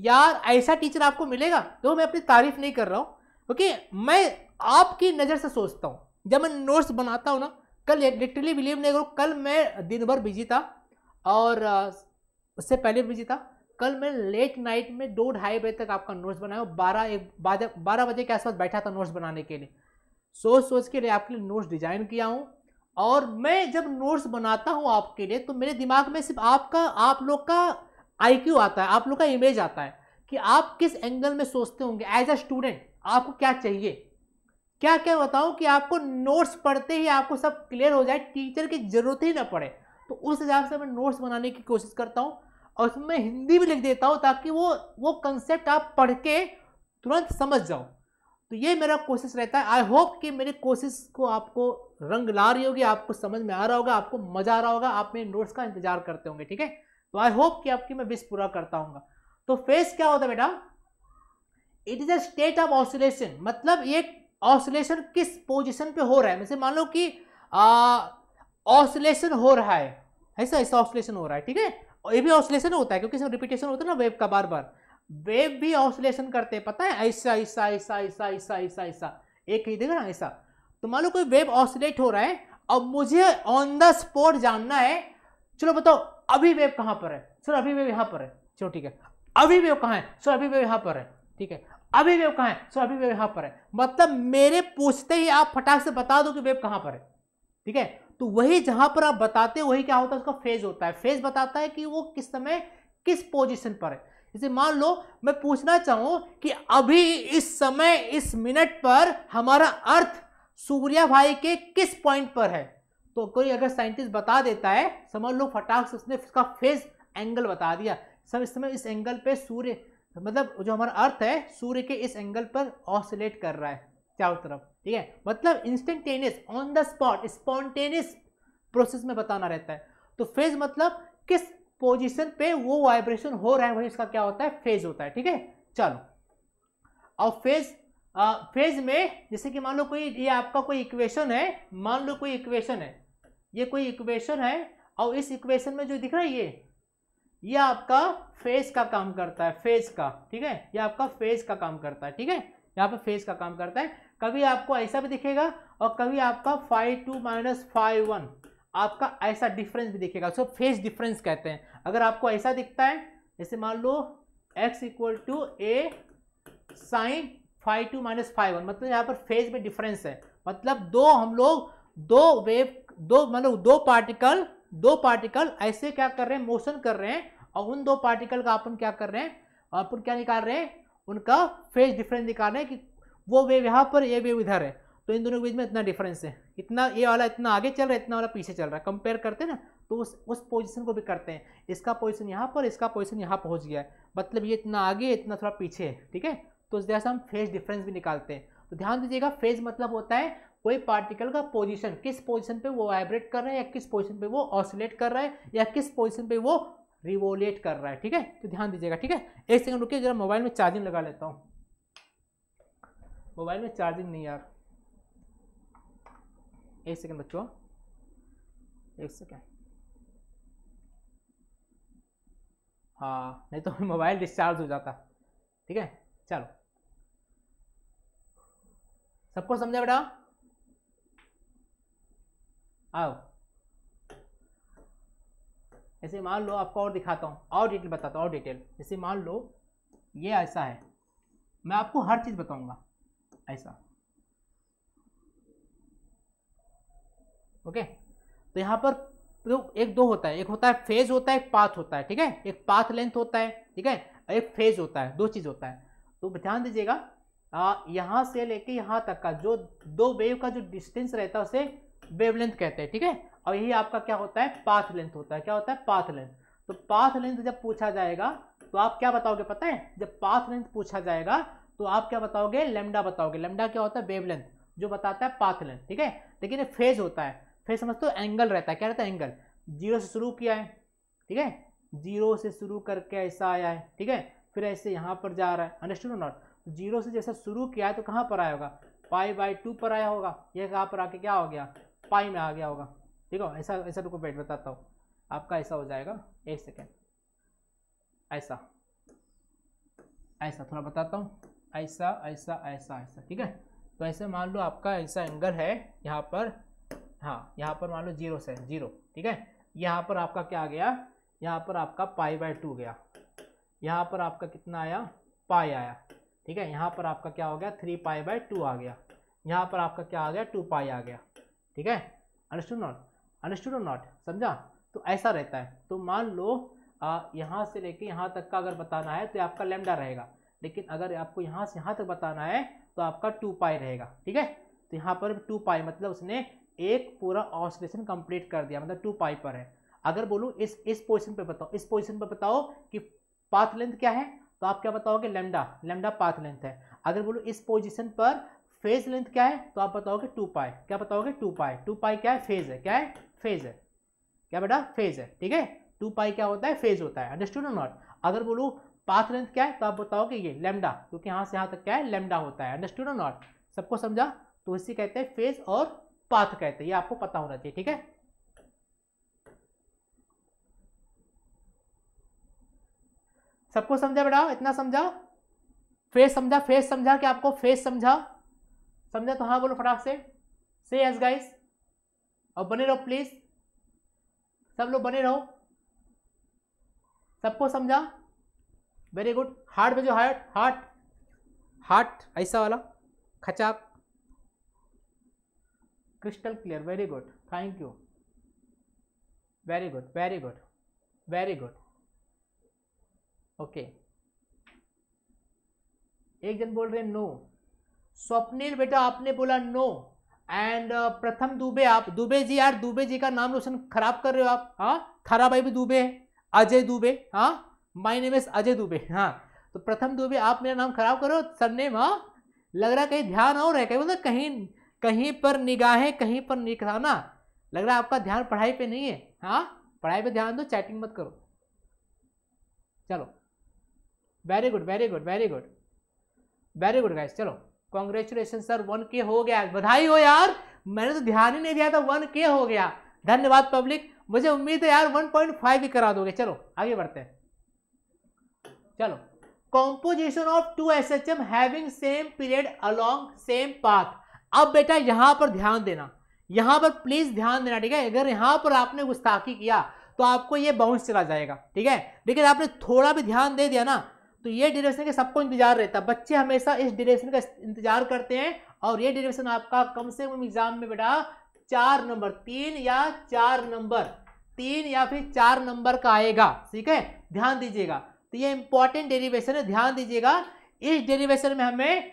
यार ऐसा टीचर आपको मिलेगा तो मैं अपनी तारीफ नहीं कर रहा हूं ओके मैं आपकी नज़र से सोचता हूँ जब मैं नोट्स बनाता हूँ ना कल लिटरली बिलीव नहीं करो कल मैं दिन भर बिजी था और उससे पहले बिजी था कल मैं लेट नाइट में दो ढाई बजे तक आपका नोट्स बनाया और बारह एक बारह बजे के आसपास बैठा था नोट्स बनाने के लिए सोच सोच के लिए आपके लिए नोट्स डिजाइन किया हूँ और मैं जब नोट्स बनाता हूँ आपके लिए तो मेरे दिमाग में सिर्फ आपका आप लोग का आई आता है आप लोग का इमेज आता है कि आप किस एंगल में सोचते होंगे एज अ स्टूडेंट आपको क्या चाहिए क्या क्या बताऊं कि आपको नोट्स पढ़ते ही आपको सब क्लियर हो जाए टीचर की ज़रूरत ही ना पड़े तो उस हिसाब से मैं नोट्स बनाने की कोशिश करता हूँ और उसमें हिंदी भी लिख देता हूँ ताकि वो वो कंसेप्ट आप पढ़ के तुरंत समझ जाओ तो ये मेरा कोशिश रहता है आई होप कि मेरी कोशिश को आपको रंग ला रही होगी आपको समझ में आ रहा होगा आपको मज़ा आ रहा होगा आप मेरे नोट्स का इंतजार करते होंगे ठीक है तो आई होप कि आपकी मैं विश पूरा करता हूँ तो फेस क्या होता है बेटा it is a state of oscillation मतलब ये ऑसिलेशन किस पोजिशन पे हो रहा है जैसे मान लो कि ऑसिलेशन हो रहा है ऐसा ऐसा ऑसिलेशन हो रहा है ठीक है ये भी ऑसिलेशन होता है क्योंकि इसमें रिपीटेशन होता है ना वेव का बार बार वेव भी ऑसिलेशन करते हैं पता है ऐसा ऐसा ऐसा ऐसा ऐसा ऐसा ऐसा एक ही देखा ना ऐसा तो मान लो कोई वेव ऑसिलेट हो रहा है अब मुझे ऑन द स्पॉट जानना है चलो बताओ अभी वेव कहाँ पर है सर अभी वेव यहाँ पर है चलो ठीक है अभी वेव कहाँ है सर अभी वेव यहाँ पर है ठीक है अभी अभिवेव कहाँ है सो अभी अभिवेव यहाँ पर है मतलब मेरे पूछते ही आप फटाक से बता दो कि वेब कहाँ पर है ठीक है तो वही जहां पर आप बताते वही क्या होता है उसका फेज होता है फेज बताता है कि वो किस समय किस पोजिशन पर है जैसे मान लो मैं पूछना चाहूं कि अभी इस समय इस मिनट पर हमारा अर्थ सूर्या भाई के किस पॉइंट पर है तो कोई अगर साइंटिस्ट बता देता है समझ लो फटाक से उसने उसका फेज एंगल बता दिया सब इस समय इस एंगल पे सूर्य तो मतलब जो हमारा अर्थ है सूर्य के इस एंगल पर ऑसिलेट कर रहा है चारों तरफ ठीक है मतलब instantaneous on the spot spontaneous process में बताना रहता है तो फेज मतलब किस पोजीशन पे वो वाइब्रेशन हो रहा है वही इसका क्या होता है फेज होता है ठीक है चलो और फेज आ, फेज में जैसे कि मान लो कोई ये आपका कोई इक्वेशन है मान लो कोई इक्वेशन है ये कोई इक्वेशन है और इस इक्वेशन में जो दिख रहा है ये ये आपका फेस का काम करता है फेस का ठीक है ये आपका फेस का काम करता है ठीक है यहाँ पे फेस का काम करता है कभी आपको ऐसा भी दिखेगा और कभी आपका five two minus five one आपका ऐसा डिफरेंस भी दिखेगा सो फेस डिफरेंस कहते हैं अगर आपको ऐसा दिखता है जैसे मान लो X equal to A sine five two minus five one मतलब यहाँ पर फेज में डिफरेंस है मतलब दो हम लोग दो वेव दो मतलब दो पार्टिकल दो पार्टिकल ऐसे क्या कर रहे हैं मोशन कर रहे हैं और उन दो पार्टिकल का अपन क्या कर रहे हैं अपन क्या निकाल रहे हैं उनका फेज डिफरेंस निकाल रहे हैं कि वो वेव यहाँ पर ये वेव इधर है तो इन दोनों के बीच में इतना डिफरेंस है इतना ये वाला इतना आगे चल रहा है इतना वाला पीछे चल रहा है कंपेयर करते हैं ना तो उस उस पोजिशन को भी करते हैं इसका पोजिशन यहाँ पर इसका पोजिशन यहाँ पहुँच गया है मतलब ये इतना आगे इतना थोड़ा पीछे है ठीक है तो उस जैसा हम फेज डिफरेंस भी निकालते हैं तो ध्यान दीजिएगा फेज मतलब होता है कोई पार्टिकल का पोजीशन किस पोजीशन पे वो वाइब्रेट कर रहा है या किस पोजीशन पे वो ऑसिलेट कर रहा है या किस पोजीशन पे वो रिवोलेट कर रहा है ठीक है तो ध्यान दीजिएगा ठीक है एक सेकंड रुकिए जरा मोबाइल में चार्जिंग लगा लेता हूँ मोबाइल में चार्जिंग नहीं यार एक सेकेंड बच्चों एक सेकेंड हाँ नहीं तो मोबाइल डिस्चार्ज हो जाता ठीक है चलो सबको समझा बेटा आओ ऐसे मान लो आपको और दिखाता हूँ और डिटेल बताता हूँ और डिटेल जैसे मान लो ये ऐसा है मैं आपको हर चीज़ बताऊँगा ऐसा ओके तो यहाँ पर तो एक दो होता है एक होता है फेज होता है एक पाथ होता है ठीक है एक पाथ लेंथ होता है ठीक है एक फेज होता है दो चीज़ होता है तो ध्यान दीजिएगा यहाँ से लेके यहाँ तक का जो दो वेव का जो डिस्टेंस रहता है उसे वेवलेंथ कहते हैं ठीक है थीके? और यही आपका क्या होता है पाथ लेंथ होता है क्या होता है पाथ लेंथ तो पाथ लेंथ जब पूछा जाएगा तो आप क्या बताओगे पता है जब पाथ लेंथ पूछा जाएगा तो आप क्या बताओगे लेमडा बताओगे लेमडा क्या होता है वेव जो बताता है पाथ लेंथ ठीक है लेकिन फेज होता है फेज समझते हो एंगल रहता है क्या रहता है एंगल जीरो से शुरू किया है ठीक है जीरो से शुरू करके ऐसा आया है ठीक है फिर ऐसे यहाँ पर जा रहा है अंडरस्टूड नॉट जीरो से जैसा शुरू किया है तो कहाँ पर आया होगा पाई बाई टू पर आया होगा यह कहाँ पर आके क्या हो गया पाई में आ गया होगा ठीक है ऐसा ऐसा रुको बैठ बताता हूँ आपका ऐसा हो जाएगा एक सेकेंड ऐसा ऐसा थोड़ा बताता हूँ ऐसा ऐसा ऐसा ऐसा ठीक है तो ऐसे मान लो आपका ऐसा एंगल है यहाँ पर हाँ यहाँ पर मान लो जीरो से जीरो ठीक है यहाँ पर आपका क्या आ गया यहाँ पर आपका पाई बाय टू गया यहाँ पर आपका कितना आया पाई आया ठीक है यहाँ पर आपका क्या हो गया थ्री पाई बाय टू आ गया यहाँ पर आपका क्या आ गया टू पाई आ गया ठीक है अंडरस्टूड नॉट अंडरस्टूड और नॉट समझा तो ऐसा रहता है तो मान लो यहाँ से लेके यहाँ तक का अगर बताना है तो आपका लेमडा रहेगा लेकिन अगर आपको यहाँ से यहाँ तक बताना है तो आपका टू पाई रहेगा ठीक है तो यहाँ पर टू पाई मतलब उसने एक पूरा ऑसलेशन कंप्लीट कर दिया मतलब टू पाई पर है अगर बोलूँ इस इस पोजिशन पर बताओ इस पोजिशन पर बताओ कि पाथ लेंथ क्या है तो आप क्या बताओगे लेमडा लेमडा पाथ लेंथ है अगर बोलूँ इस पोजिशन पर फेज लेंथ क्या है तो आप बताओगे टू पाए क्या बताओगे टू पाए टू पाई क्या है फेज है क्या है फेज है क्या बेटा फेज है ठीक है टू पाई क्या होता है फेज होता है अंडरस्टूड नॉट अगर बोलो पाथ लेंथ क्या है तो आप बताओगे ये लेमडा क्योंकि यहाँ से यहाँ तक क्या है लेमडा होता है अंडरस्टूड नॉट सबको समझा तो इसी कहते हैं फेज और पाथ कहते हैं ये आपको पता होना चाहिए ठीक है सबको समझा बेटा इतना समझा फेस समझा फेस समझा कि आपको फेस समझा समझा तो हाँ बोलो फटाक से से यस गाइस और बने रहो प्लीज सब लोग बने रहो सबको समझा वेरी गुड हार्ट भेजो हार्ट हार्ट हार्ट ऐसा वाला खचाक crystal clear very good thank you very good very good very good okay एक जन बोल रहे नो स्वप्निल बेटा आपने बोला नो एंड uh, प्रथम दुबे आप दुबे जी यार दुबे जी का नाम रोशन खराब कर रहे हो आप हाँ थारा भाई भी दुबे है अजय दुबे हाँ my name is Ajay Dubey हाँ तो प्रथम दुबे आप मेरा नाम खराब करो सर नेम हाँ लग रहा कहीं ध्यान और है कहीं मतलब कहीं कहीं पर निगाहें कहीं पर निकलाना लग रहा आपका ध्यान पढ़ाई पे नहीं है हाँ पढ़ाई पे ध्यान दो चैटिंग मत करो चलो very good very good very good very good guys चलो कॉन्ग्रेचुलेशन सर वन के हो गया बधाई हो यार मैंने तो ध्यान ही नहीं दिया था वन के हो गया धन्यवाद पब्लिक मुझे उम्मीद है यार वन पॉइंट फाइव ही करा दोगे चलो आगे बढ़ते हैं चलो composition of two S H M having same period along same path अब बेटा यहां पर ध्यान देना यहां पर प्लीज ध्यान देना ठीक है अगर यहां पर आपने गुस्ताखी किया तो आपको ये बाउंस चला जाएगा ठीक है लेकिन आपने थोड़ा भी ध्यान दे दिया ना तो ये डिरेक्शन के सबको इंतजार रहता है बच्चे हमेशा इस डिरेक्शन का इंतजार करते हैं और ये डिरेक्शन आपका कम से कम एग्जाम में बेटा चार नंबर तीन या चार नंबर तीन या फिर चार नंबर का आएगा ठीक है ध्यान दीजिएगा तो ये इंपॉर्टेंट डेरिवेशन है ध्यान दीजिएगा इस डेरिवेशन में हमें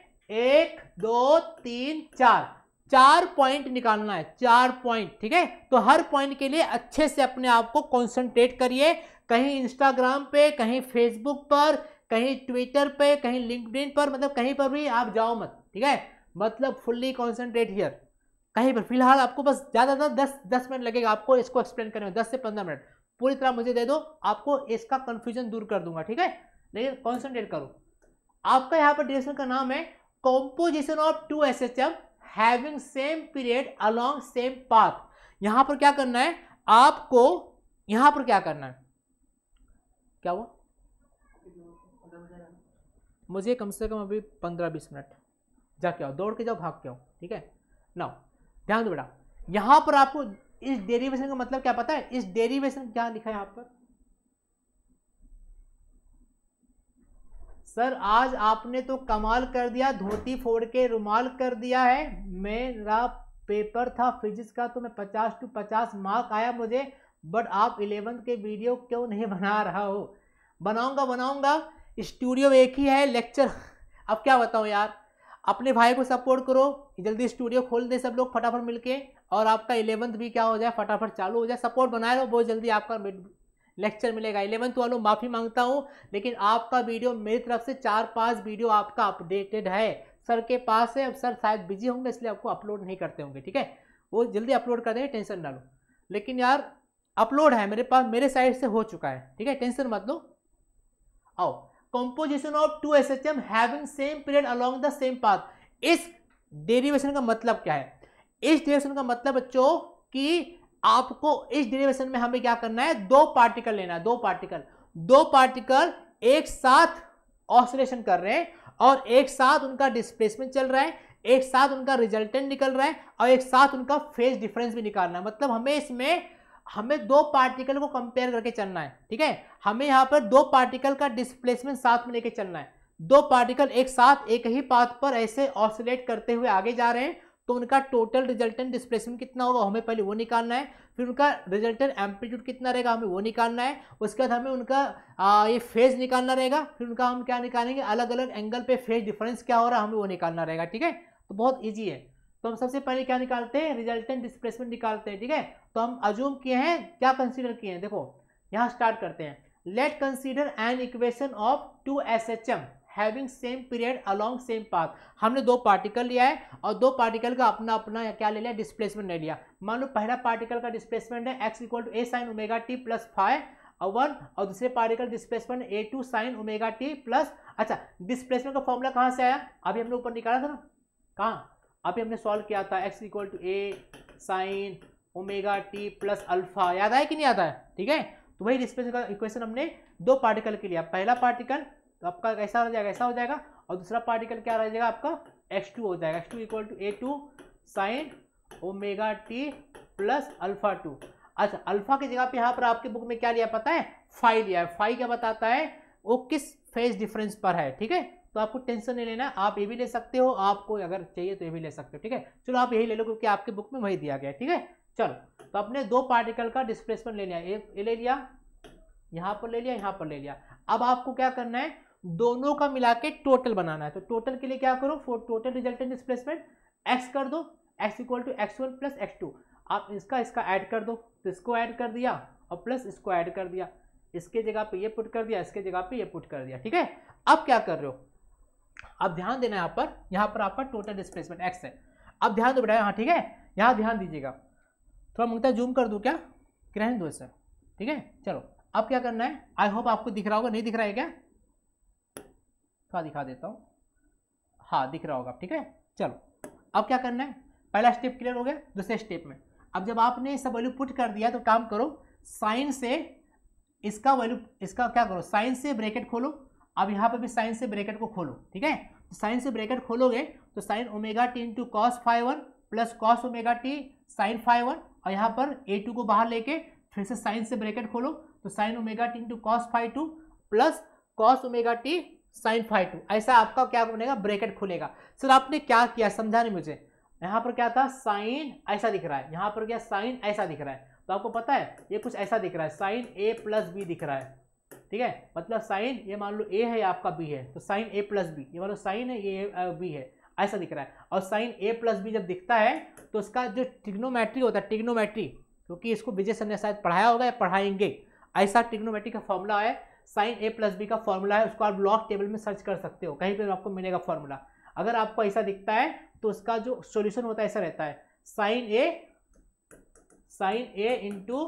एक दो तीन चार चार पॉइंट निकालना है चार पॉइंट ठीक है तो हर पॉइंट के लिए अच्छे से अपने आप को कॉन्सेंट्रेट करिए कहीं इंस्टाग्राम पे कहीं फेसबुक पर कहीं ट्विटर पे कहीं लिंकड पर मतलब कहीं पर भी आप जाओ मत ठीक है मतलब फुल्ली कॉन्सेंट्रेट हियर कहीं पर फिलहाल आपको बस ज़्यादा ज़्यादा दस दस मिनट लगेगा आपको इसको एक्सप्लेन करने में दस से पंद्रह मिनट पूरी तरह मुझे दे दो आपको इसका कन्फ्यूजन दूर कर दूंगा ठीक है लेकिन कॉन्सेंट्रेट करो आपका यहाँ पर डिरेक्शन का नाम है composition of two S H M having same period along same path यहाँ पर क्या करना है आपको यहाँ पर क्या करना है क्या हुआ मुझे कम से कम अभी पंद्रह बीस मिनट जाके आओ दौड़ के जाओ भाग के आओ ठीक है ना ध्यान दो बेटा यहाँ पर आपको इस डेरिवेशन का मतलब क्या पता है इस डेरिवेशन क्या लिखा है यहाँ पर सर आज आपने तो कमाल कर दिया धोती फोड़ के रुमाल कर दिया है मेरा पेपर था फिजिक्स का तो मैं पचास टू पचास मार्क आया मुझे बट आप इलेवेंथ के वीडियो क्यों नहीं बना रहा हो बनाऊंगा बनाऊंगा स्टूडियो एक ही है लेक्चर अब क्या बताऊँ यार अपने भाई को सपोर्ट करो जल्दी स्टूडियो खोल दें सब लोग फटाफट मिलके और आपका इलेवंथ भी क्या हो जाए फटाफट चालू हो जाए सपोर्ट बनाए रहो बहुत जल्दी आपका लेक्चर मिलेगा इलेवंथ वालों माफ़ी मांगता हूँ लेकिन आपका वीडियो मेरी तरफ से चार पांच वीडियो आपका अपडेटेड है सर के पास है अब सर शायद बिजी होंगे इसलिए आपको अपलोड नहीं करते होंगे ठीक है वो जल्दी अपलोड कर देंगे टेंशन ना लो लेकिन यार अपलोड है मेरे पास मेरे साइड से हो चुका है ठीक है टेंशन मत लो आओ composition of two S H M having same period along the same path इस डेरिवेशन का मतलब क्या है इस डेरिवेशन का मतलब बच्चों कि आपको इस डेरिवेशन में हमें क्या करना है दो पार्टिकल लेना है दो पार्टिकल दो पार्टिकल एक साथ ऑसोलेशन कर रहे हैं और एक साथ उनका डिस्प्लेसमेंट चल रहा है एक साथ उनका रिजल्टेंट निकल रहा है और एक साथ उनका फेज डिफरेंस भी निकालना है मतलब हमें इसमें हमें दो पार्टिकल को कंपेयर करके चलना है ठीक है हमें यहाँ पर दो पार्टिकल का डिस्प्लेसमेंट साथ में लेके चलना है दो पार्टिकल एक साथ एक ही पाथ पर ऐसे ऑसिलेट करते हुए आगे जा रहे हैं तो उनका टोटल रिजल्टेंट डिस्प्लेसमेंट कितना होगा हमें पहले वो निकालना है फिर उनका रिजल्टेंट एम्पलीट्यूड कितना रहेगा हमें वो निकालना है उसके बाद हमें उनका आ, ये फेज निकालना रहेगा फिर उनका हम क्या निकालेंगे अलग अलग एंगल पे फेज डिफरेंस क्या हो रहा है हमें वो निकालना रहेगा ठीक है तो बहुत ईजी है तो हम सबसे पहले क्या निकालते हैं रिजल्टेंट डिस्प्लेसमेंट निकालते हैं ठीक है तो हम अजूम किए हैं क्या कंसिडर किए हैं देखो यहाँ स्टार्ट करते हैं let consider an equation of two S H M having same period along same path हमने दो पार्टिकल लिया है और दो पार्टिकल का अपना अपना क्या ले लिया डिस्प्लेसमेंट ले लिया मान लो पहला पार्टिकल का डिस्प्लेसमेंट है X equal to A sine omega T plus five और वन और दूसरे particle displacement A two sine omega T plus अच्छा डिस्प्लेसमेंट का फॉर्मूला कहाँ से आया अभी हमने ऊपर निकाला था ना कहाँ अभी हमने सॉल्व किया था X equal to A sine omega T plus alpha याद आया कि नहीं आता है ठीक है तो वही डिस्प्लेस का इक्वेशन हमने दो पार्टिकल के लिए पहला पार्टिकल तो आपका कैसा हो जाएगा ऐसा हो जाएगा और दूसरा पार्टिकल क्या रह जाएगा आपका एक्स हो जाएगा X two equal to A two sine omega T plus alpha two अच्छा अल्फा की जगह पे यहाँ पर आपके बुक में क्या लिया पता है फाइव लिया है फाइव क्या बताता है वो किस फेज डिफरेंस पर है ठीक है तो आपको टेंशन नहीं लेना आप ये भी ले सकते हो आपको अगर चाहिए तो ये भी ले सकते हो ठीक है चलो आप यही ले लो क्योंकि आपके बुक में वही दिया गया ठीक है चलो तो अपने दो पार्टिकल का डिस्प्लेसमेंट ले लिया ये ले लिया यहाँ पर ले लिया यहाँ पर ले लिया अब आपको क्या करना है दोनों का मिला के टोटल बनाना है तो टोटल के लिए क्या करो for total resultant displacement X कर दो X equal to X one plus X two आप इसका इसका ऐड कर दो तो इसको ऐड कर दिया और प्लस इसको ऐड कर दिया इसके जगह पे ये पुट कर दिया इसके जगह पे ये पुट कर दिया ठीक है अब क्या कर रहे हो अब ध्यान देना यहाँ पर यहाँ पर आपका टोटल डिस्प्लेसमेंट एक्स है अब ध्यान दो तो बेटा यहाँ ठीक है यहाँ ध्यान दीजिएगा थोड़ा मुंगता जूम कर दूँ क्या रहने दो सर ठीक है चलो अब क्या करना है आई होप आपको दिख रहा होगा नहीं दिख रहा है क्या थोड़ा दिखा देता हूँ हाँ दिख रहा होगा ठीक है चलो अब क्या करना है पहला स्टेप क्लियर हो गया दूसरे स्टेप में अब जब आपने सब वैल्यू पुट कर दिया तो काम करो साइन से इसका वैल्यू इसका क्या करो साइन से ब्रैकेट खोलो अब यहाँ पर भी साइन से ब्रैकेट को खोलो ठीक है साइन तो से ब्रैकेट खोलोगे तो sine omega T into cos five one plus cos omega T sine five one और यहाँ पर ए टू को बाहर लेके फिर से साइन से ब्रैकेट खोलो तो sine omega T into cos five two plus cos omega T sine five two ऐसा आपका क्या बनेगा ब्रैकेट खुलेगा सर आपने क्या किया समझा नहीं मुझे यहाँ पर क्या था साइन ऐसा दिख रहा है यहाँ पर क्या साइन ऐसा दिख रहा है तो आपको पता है ये कुछ ऐसा दिख रहा है साइन ए प्लस बी दिख रहा है ठीक है मतलब साइन ये मान लो ए है आपका बी है तो साइन ए प्लस बी ये मान लो साइन है ये बी है ऐसा दिख रहा है और साइन ए प्लस बी जब दिखता है तो उसका जो टिग्नोमेट्री होता है टिग्नोमेट्री क्योंकि इसको विजय सर ने शायद पढ़ाया होगा या पढ़ाएंगे ऐसा टिग्नोमेट्री का फॉर्मूला है साइन ए प्लस बी का फॉर्मूला है उसको आप लॉग टेबल में सर्च कर सकते हो कहीं पर आपको मिलेगा फॉर्मूला अगर आपको ऐसा दिखता है तो उसका जो सोल्यूशन होता है ऐसा रहता है sine A sine A into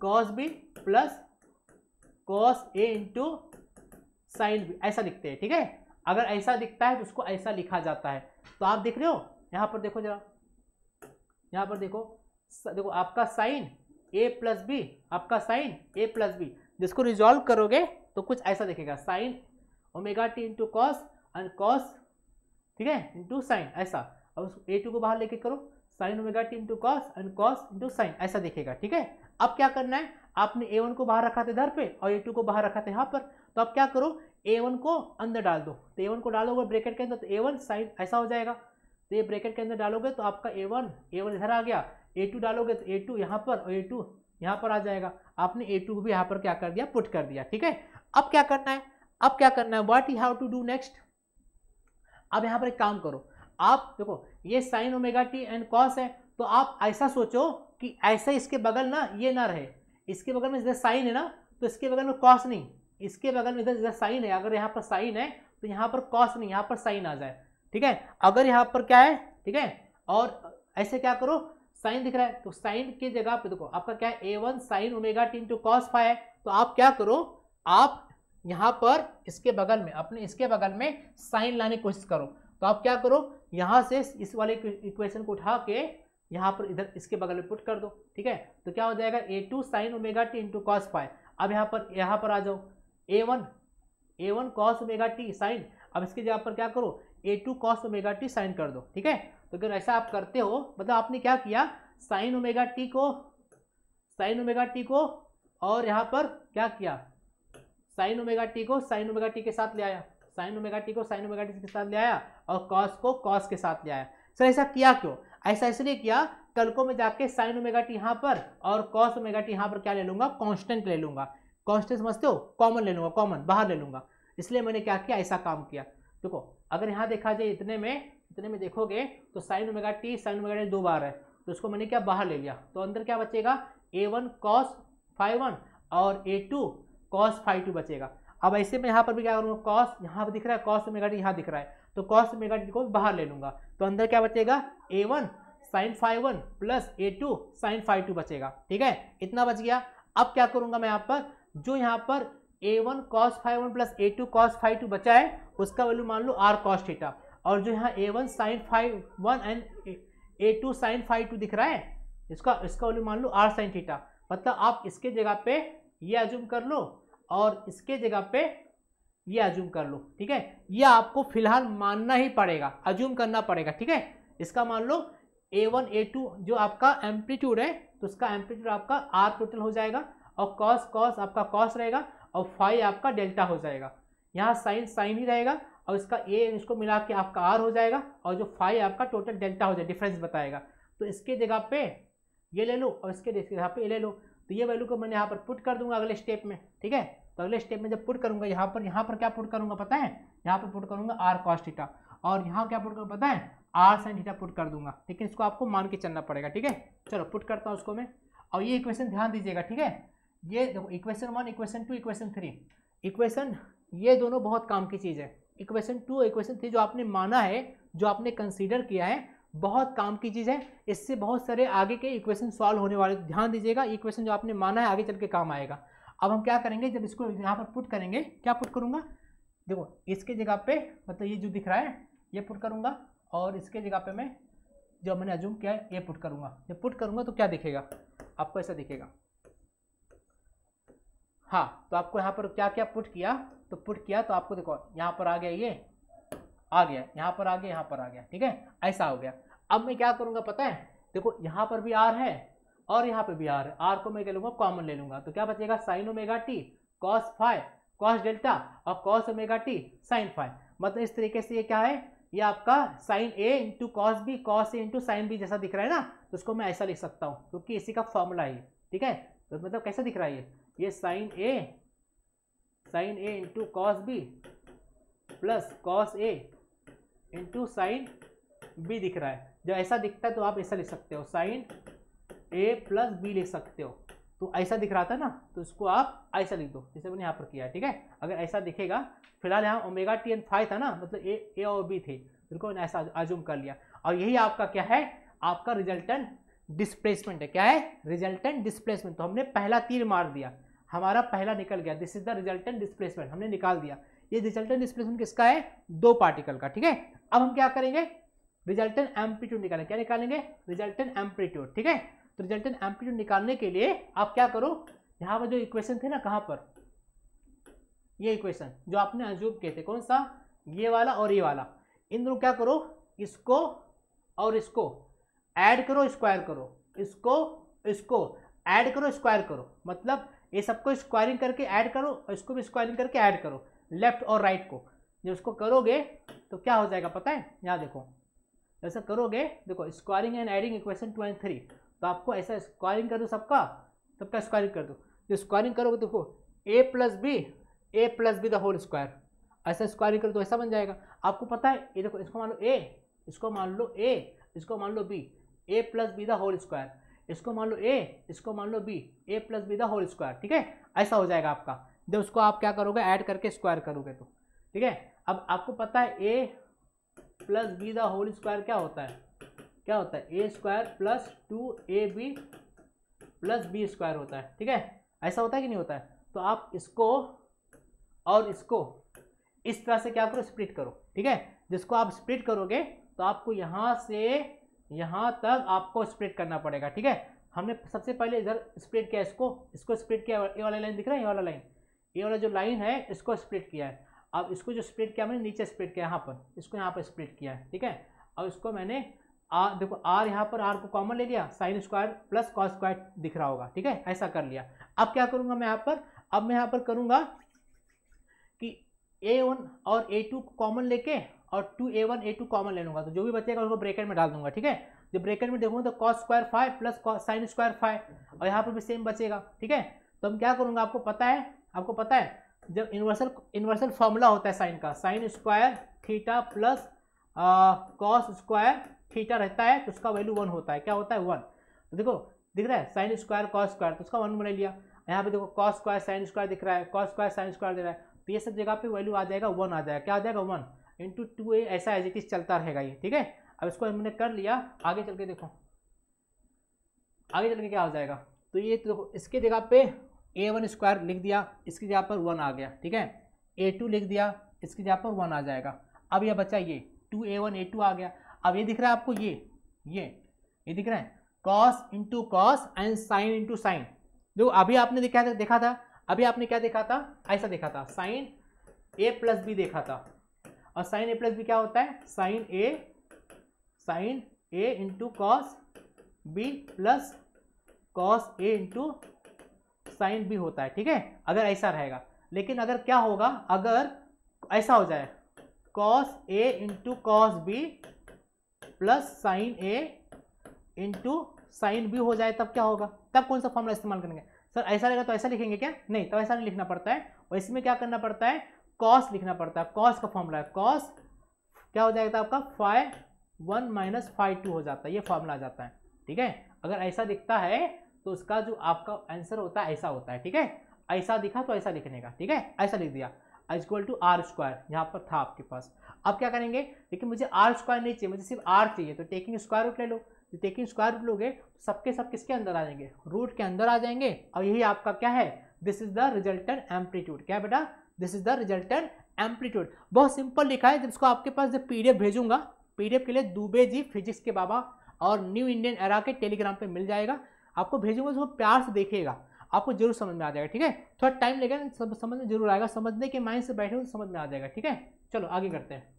cos B plus cos A into sine B ऐसा लिखते हैं ठीक है अगर ऐसा दिखता है तो उसको ऐसा लिखा जाता है तो आप देख रहे हो यहाँ पर देखो जरा यहाँ पर देखो देखो आपका साइन ए प्लस बी आपका साइन ए प्लस बी जिसको रिजॉल्व करोगे तो कुछ ऐसा दिखेगा sine omega T into cos and cos ठीक है इंटू साइन ऐसा अब उसको ए टू को बाहर लेके करो sine omega T into cos and cos into sine ऐसा दिखेगा ठीक है अब क्या करना है आपने ए वन को बाहर रखा था इधर पे और ए टू को बाहर रखा था यहाँ पर तो आप क्या करो ए वन को अंदर डाल दो तो ए वन को डालोगे ब्रेकेट के अंदर तो ए वन साइन ऐसा हो जाएगा तो ये ब्रेकेट के अंदर डालोगे तो आपका ए वन ए वन इधर आ गया ए टू डालोगे तो ए टू पर और ए टू यहाँ पर आ जाएगा आपने ए टू को भी यहाँ पर क्या कर दिया पुट कर दिया ठीक है अब क्या करना है अब क्या करना है what you have to do next अब यहाँ पर एक काम करो आप देखो ये sine omega T and cos है तो आप ऐसा सोचो कि ऐसा इसके बगल ना ये ना रहे इसके बगल में इधर साइन है ना तो इसके बगल में कॉस नहीं इसके बगल में इधर इधर साइन है अगर यहाँ पर साइन है तो यहाँ पर कॉस नहीं यहाँ पर साइन आ जाए ठीक है अगर यहाँ पर क्या है ठीक है और ऐसे क्या करो साइन दिख रहा है तो साइन की जगह पर देखो आपका क्या है A one sine omega T into cos five है तो आप क्या करो आप यहाँ पर इसके बगल में अपने इसके बगल में साइन लाने की कोशिश करो तो आप क्या करो यहाँ से इस वाले इक्वेशन को उठा के यहाँ पर इधर इसके बगल में पुट कर दो ठीक है तो क्या हो जाएगा A two sine omega T into cos five अब यहाँ पर यहाँ पर आ जाओ A one A one cos omega T sine अब इसके जगह पर क्या करो A two cos omega T sine कर दो ठीक है तो अगर ऐसा आप करते हो मतलब आपने क्या किया साइन ओमेगा टी को साइन ओमेगा टी को और यहाँ पर क्या किया साइन ओमेगा टी को साइन ओमेगा टी के साथ ले आया साइन ओमेगा टी को साइन ओमेगा टी के साथ ले आया और कॉस को कॉस के साथ ले आया सर ऐसा किया क्यों ऐसा इसलिए किया कल को मैं जाके साइन ओमेगा टी यहाँ पर और कॉस ओमेगा टी यहाँ पर क्या ले लूँगा कॉन्स्टेंट ले लूँगा कॉन्स्टेंट समझते हो कॉमन ले लूँगा कॉमन बाहर ले लूँगा इसलिए मैंने क्या किया ऐसा काम किया देखो अगर यहाँ देखा जाए इतने में इतने में देखोगे तो sine omega T sine omega T दो बार है तो उसको मैंने क्या बाहर ले लिया तो अंदर क्या बचेगा A one cos five one और A two cos five two बचेगा अब ऐसे में यहाँ पर भी क्या करूँगा कॉस यहाँ पर दिख रहा है कॉस मेगा डी यहाँ दिख रहा है तो कॉस मेगा डी को बाहर ले लूँगा तो अंदर क्या बचेगा A one sine five one plus A two sine five two बचेगा ठीक है इतना बच गया अब क्या करूँगा मैं यहाँ पर जो यहाँ पर A one cos five one plus A two cos five two बचा है उसका वैल्यू मान लो आर कॉस थीटा और जो यहाँ A one sine five one and A two sine five two दिख रहा है इसका इसका वैल्यू मान लो आर साइन थीटा मतलब आप इसके जगह पे ये एज्यूम कर लो और इसके जगह पे ये अज्यूम कर लो ठीक है ये आपको फिलहाल मानना ही पड़ेगा अज्यूम करना पड़ेगा ठीक है इसका मान लो ए वन ए टू जो आपका एम्पलीट्यूड है तो उसका एम्पलीट्यूड आपका आर टोटल हो जाएगा और कॉस कॉस आपका कॉस रहेगा और फाइव आपका डेल्टा हो जाएगा यहाँ साइन साइन ही रहेगा और इसका ए इसको मिला के आपका आर हो जाएगा और जो फाइव आपका टोटल डेल्टा हो जाएगा डिफरेंस बताएगा तो इसके जगह पे ये ले लो और इसके जगह पे ये ले लो तो ये वैल्यू को मैंने यहाँ पर पुट कर दूंगा अगले स्टेप में ठीक है तो अगले स्टेप में जब पुट करूंगा यहाँ पर यहाँ पर क्या पुट करूंगा पता है यहाँ पर पुट करूंगा आर कॉस्टिटा और यहाँ क्या पुट कर पता है आर साइन थीटा पुट कर दूंगा लेकिन इसको आपको मान के चलना पड़ेगा ठीक है चलो पुट करता हूँ उसको मैं और ये इक्वेशन ध्यान दीजिएगा ठीक है ये देखो equation one equation two equation three equation ये दोनों बहुत काम की चीज़ है इक्वेशन टू इक्वेशन थ्री जो आपने माना है जो आपने कंसिडर किया है बहुत काम की चीज़ है इससे बहुत सारे आगे के इक्वेशन सॉल्व होने वाले ध्यान दीजिएगा इक्वेशन जो आपने माना है आगे चल के काम आएगा अब हम क्या करेंगे जब इसको यहाँ पर पुट करेंगे क्या पुट करूँगा देखो इसके जगह पे मतलब ये जो दिख रहा है ये पुट करूँगा और इसके जगह पे मैं जो मैंने अजूम किया है ये पुट करूँगा जब पुट करूँगा तो क्या दिखेगा आपको ऐसा दिखेगा हाँ तो आपको यहाँ पर क्या क्या पुट किया तो पुट किया तो आपको देखो यहाँ पर आ गया ये आ गया यहाँ पर आ गया यहाँ पर आ गया ठीक है ऐसा हो गया अब मैं क्या करूँगा पता है देखो यहाँ पर भी आर है और यहाँ पे भी आर है आर को मैं क्या लूंगा कॉमन ले लूंगा तो क्या बचेगा sine omega T cos phi cos delta और cos omega T sine phi मतलब इस तरीके से ये क्या है ये आपका sine A into cos B cos A into sine B जैसा दिख रहा है ना तो उसको मैं ऐसा लिख सकता हूँ क्योंकि तो इसी का फॉर्मूला है ठीक है तो मतलब कैसा दिख रहा है ये ये sine A sine A into cos B plus cos A into sine B दिख रहा है जब ऐसा दिखता है तो आप ऐसा लिख सकते हो साइन ए प्लस बी ले सकते हो तो ऐसा दिख रहा था ना तो इसको आप ऐसा लिख दो जैसे मैंने यहाँ पर किया ठीक है अगर ऐसा दिखेगा फिलहाल यहाँ ओमेगा टी एन फाइव था ना मतलब ए ए और बी थे बिल्कुल मैंने ऐसा आजूम कर लिया और यही आपका क्या है आपका रिजल्टेंट डिस्प्लेसमेंट है क्या है रिजल्टेंट डिस्प्लेसमेंट तो हमने पहला तीर मार दिया हमारा पहला निकल गया this is the resultant displacement हमने निकाल दिया ये रिजल्टेंट डिस्प्लेसमेंट किसका है दो पार्टिकल का ठीक है अब हम क्या करेंगे रिजल्टेंट एम्पलीट्यूड निकालेंगे क्या निकालेंगे रिजल्टेंट एम्पलीट्यूड ठीक है तो रिजल्टेंट एम्पलीट्यूड निकालने के लिए आप क्या करो यहाँ पर जो इक्वेशन थे ना कहाँ पर ये इक्वेशन जो आपने अजूब किए थे कौन सा ये वाला और ये वाला इन दोनों क्या करो इसको और इसको ऐड करो स्क्वायर करो इसको इसको ऐड करो स्क्वायर करो मतलब ये सबको स्क्वायरिंग करके ऐड करो और इसको भी स्क्वायरिंग करके ऐड करो लेफ्ट और राइट को जब इसको करोगे तो क्या हो जाएगा पता है यहाँ देखो ऐसा करोगे देखो squaring and adding equation two and three तो आपको ऐसा स्क्वायरिंग कर दो सबका सबका स्क्वायरिंग कर दो जो स्क्वायरिंग करोगे देखो A plus B A plus B the whole square ऐसा स्क्वायरिंग करो तो ऐसा बन जाएगा आपको पता है ये देखो इसको मान लो ए इसको मान लो ए इसको मान लो B A plus B the whole square इसको मान लो ए इसको मान लो B A plus B the whole square ठीक है ऐसा हो जाएगा आपका जब उसको आप क्या करोगे ऐड करके स्क्वायर करोगे तो ठीक है अब आपको पता है A plus B the whole square क्या होता है क्या होता है A square plus two A B plus B square होता है ठीक है ऐसा होता है कि नहीं होता है तो आप इसको और इसको इस तरह से क्या करो स्प्लिट करो ठीक है जिसको आप स्प्लिट करोगे तो आपको यहाँ से यहाँ तक आपको स्प्लिट करना पड़ेगा ठीक है हमने सबसे पहले इधर स्प्लिट किया इसको इसको स्प्लिट किया ये वाला लाइन दिख रहा है ये वाला लाइन ये वाला जो लाइन है इसको स्प्लिट किया है अब इसको जो स्प्लिट किया मैंने नीचे स्प्लिट किया यहाँ पर इसको यहाँ पर स्प्लिट किया है ठीक है और इसको मैंने आ देखो आर यहाँ पर आर को कॉमन ले लिया sine square plus cos square दिख रहा होगा ठीक है ऐसा कर लिया अब क्या करूँगा मैं यहाँ पर अब मैं यहाँ पर करूँगा कि ए वन और ए टू कॉमन लेके और two A one A two common ले लूँगा तो जो भी बचेगा उसको ब्रेकेट में डाल दूंगा ठीक है जब ब्रेकेट में देखूँगा तो cos square phi plus sine square phi और यहाँ पर भी सेम बचेगा ठीक है तो हम क्या करूँगा आपको पता है आपको पता है जब इन्वर्सल इन्वर्सल फॉर्मूला होता है साइन का sine square theta plus cos square theta रहता है तो उसका वैल्यू वन होता है क्या होता है वन तो देखो दिख रहा है साइन स्क्वायर कॉस स्क्वायर तो उसका वन बना लिया यहाँ पे देखो कॉस स्क्वायर साइन स्क्वायर दिख रहा है कॉस स्क्वायर साइन स्क्वायर दे रहा है तो ये सब जगह पे वैल्यू आ जाएगा वन आ जाएगा क्या आ जाएगा वन इंटू टू ए ऐसा एज इट इज चलता रहेगा ये ठीक है अब इसको हमने कर लिया आगे चल के देखो आगे चल के क्या हो जाएगा तो ये तो देखो इसके जगह पे ए वन स्क्वायर लिख दिया इसकी जगह पर वन आ गया ठीक है ए टू लिख दिया इसकी जगह पर वन आ जाएगा अब यह बचा ये two A one A two आ गया अब ये दिख रहा है आपको ये ये ये दिख रहा है cos into cos and sine into sine देखो अभी आपने देखा था देखा था अभी आपने क्या देखा था ऐसा देखा था साइन ए प्लस बी देखा था और साइन ए प्लस बी क्या होता है sine A sine A into cos B plus cos A into sine B होता है ठीक है अगर ऐसा रहेगा लेकिन अगर क्या होगा अगर ऐसा हो जाए cos A into cos B plus sine A into sine B हो जाए तब क्या होगा तब कौन सा फॉर्मूला इस्तेमाल करेंगे सर ऐसा रहेगा तो ऐसा लिखेंगे क्या नहीं तो ऐसा नहीं लिखना पड़ता है और इसमें क्या करना पड़ता है कॉस लिखना पड़ता है कॉस का फॉर्मूला है कॉस क्या हो जाएगा आपका phi one minus phi two हो जाता है ये फॉर्मूला आ जाता है ठीक है अगर ऐसा दिखता है तो उसका जो आपका आंसर होता है ऐसा होता है ठीक है ऐसा दिखा तो ऐसा लिखने का ठीक है ऐसा लिख दिया इक्वल टू आर स्क्वायर यहाँ पर था आपके पास अब क्या करेंगे देखिए मुझे आर स्क्वायर नहीं चाहिए मुझे सिर्फ आर चाहिए तो टेकिंग स्क्वायर रूट ले लो तो टेकिंग स्क्वायर रूट लोगे तो सबके सब किसके अंदर आ जाएंगे रूट के अंदर आ जाएंगे और यही आपका क्या है this is the resultant amplitude क्या बेटा this is the resultant amplitude बहुत सिंपल लिखा है जब इसको आपके पास जब एफ भेजूंगा एफ के लिए दुबे जी फिजिक्स के बाबा और न्यू इंडियन एरा के टेलीग्राम पर मिल जाएगा आपको भेजूंगा उसको तो प्यार से देखिएगा आपको जरूर समझ में आ जाएगा ठीक है थोड़ा टाइम लेगा समझ में जरूर आएगा समझने के माइंड से बैठे तो समझ में आ जाएगा ठीक है चलो आगे करते हैं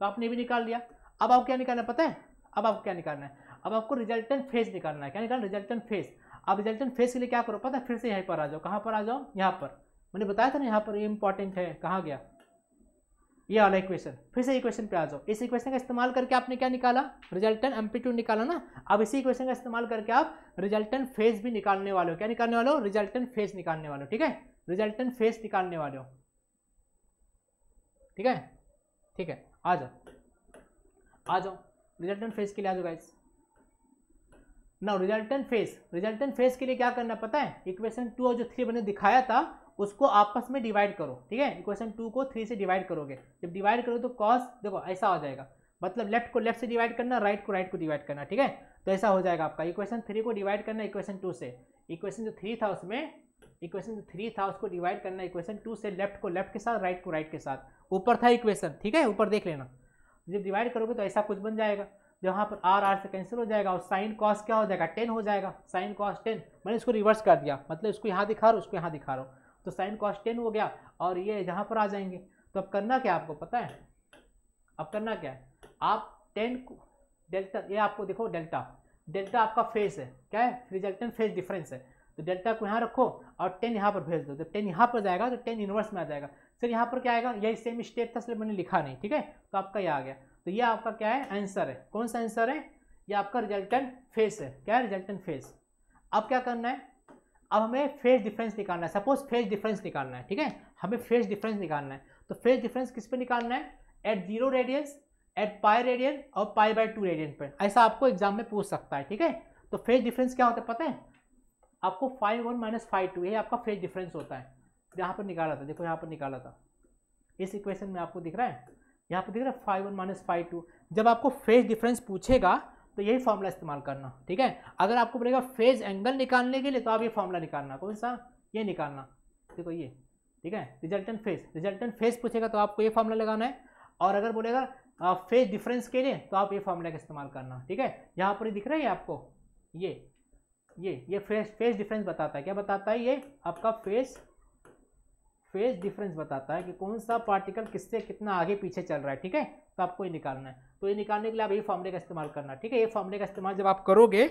तो आपने भी निकाल लिया अब आपको क्या निकालना पता है अब आपको क्या निकालना है अब आपको रिजल्टेंट फेज निकालना है क्या निकालना रिजल्टेंट फेज अब रिजल्टेंट फेज के लिए क्या करो पता है फिर से यहीं पर आ जाओ कहाँ पर आ जाओ यहाँ पर मैंने बताया था ना यहाँ पर ये इंपॉर्टेंट है कहाँ गया ये वाला इक्वेशन फिर से इक्वेशन पे आ जाओ इस इक्वेशन का इस्तेमाल करके आपने क्या निकाला रिजल्टेंट एम्पीट्यूड निकाला ना अब इसी इक्वेशन का इस्तेमाल करके आप रिजल्टेंट फेज भी निकालने वाले हो क्या निकालने वाले हो रिजल्टेंट फेज निकालने वाले हो ठीक है रिजल्टेंट फेज निकालने वाले हो ठीक है ठीक है आ जाओ आ जाओ रिजल्टेंट फेज के लिए आ जाओ guys now resultant phase resultant phase के लिए क्या करना पता है इक्वेशन टू और जो थ्री मैंने दिखाया था उसको आपस में डिवाइड करो ठीक है इक्वेशन टू को थ्री से डिवाइड करोगे जब डिवाइड करो तो कॉस देखो ऐसा हो जाएगा मतलब लेफ्ट को लेफ्ट से डिवाइड करना राइट को राइट को डिवाइड करना ठीक है तो ऐसा हो जाएगा आपका इक्वेशन थ्री को डिवाइड करना इक्वेशन टू से इक्वेशन जो थ्री था उसमें इक्वेशन जो थ्री था उसको डिवाइड करना इक्वेशन टू से लेफ्ट को लेफ्ट के साथ राइट को राइट के साथ ऊपर था इक्वेशन ठीक है ऊपर देख लेना जब डिवाइड करोगे तो ऐसा कुछ बन जाएगा जब यहाँ पर आर आर से कैंसिल हो जाएगा और साइन कॉस क्या हो जाएगा टेन हो जाएगा साइन कॉस टेन मैंने इसको रिवर्स कर दिया मतलब इसको यहाँ दिखा रहा हूँ उसको यहाँ दिखा रहा हूँ तो साइन कॉस टेन हो गया और ये यहाँ पर आ जाएंगे तो अब करना क्या आपको पता है अब करना क्या है आप टेन डेल्टा ये आपको देखो डेल्टा डेल्टा आपका फेस है क्या है रिजल्टेंट फेस डिफरेंस है तो डेल्टा को यहाँ रखो और टेन यहाँ पर भेज दो जब टेन यहाँ पर जाएगा तो टेन इनवर्स में आ जाएगा सर यहाँ पर क्या आएगा यही सेम स्टेप था इसलिए मैंने लिखा नहीं ठीक है तो आपका यह आ गया तो ये आपका क्या है आंसर है कौन सा आंसर है ये आपका रिजल्टेंट फेस है क्या है रिजल्टेंट फेस अब क्या करना है अब हमें फेस डिफरेंस निकालना है सपोज फेस डिफरेंस निकालना है ठीक है हमें फेस डिफरेंस निकालना है तो फेस डिफरेंस किस पे निकालना है at zero radians at pi radian और पाई बाय टू रेडियन पर ऐसा आपको एग्जाम में पूछ सकता है ठीक है तो फेस डिफरेंस क्या होता है पता है आपको phi one minus phi two ये आपका फेस डिफरेंस होता है यहाँ पर निकाला था देखो यहाँ पर निकाला था इस इक्वेशन में आपको दिख रहा है यहाँ पर दिख रहा है phi one minus phi two जब आपको फेज डिफरेंस पूछेगा तो यही फॉर्मूला इस्तेमाल करना ठीक है अगर आपको बोलेगा फेज एंगल निकालने के लिए तो आप ये फॉर्मूला निकालना कौन सा ये निकालना देखो ये ठीक है रिजल्टेंट फेज रिजल्टेंट फेज पूछेगा तो आपको ये फॉर्मूला लगाना है और अगर बोलेगा फेज डिफरेंस के लिए तो आप ये फॉर्मूला का इस्तेमाल करना ठीक है यहाँ पर दिख रहा है आपको ये ये ये फेज फेज डिफरेंस बताता है क्या बताता है ये आपका फेज फेज डिफरेंस बताता है कि कौन सा पार्टिकल किससे कितना आगे पीछे चल रहा है ठीक है तो आपको ये निकालना है तो ये निकालने के लिए आप ये फॉर्मूले का इस्तेमाल करना ठीक है ये फॉर्मूले का इस्तेमाल जब आप करोगे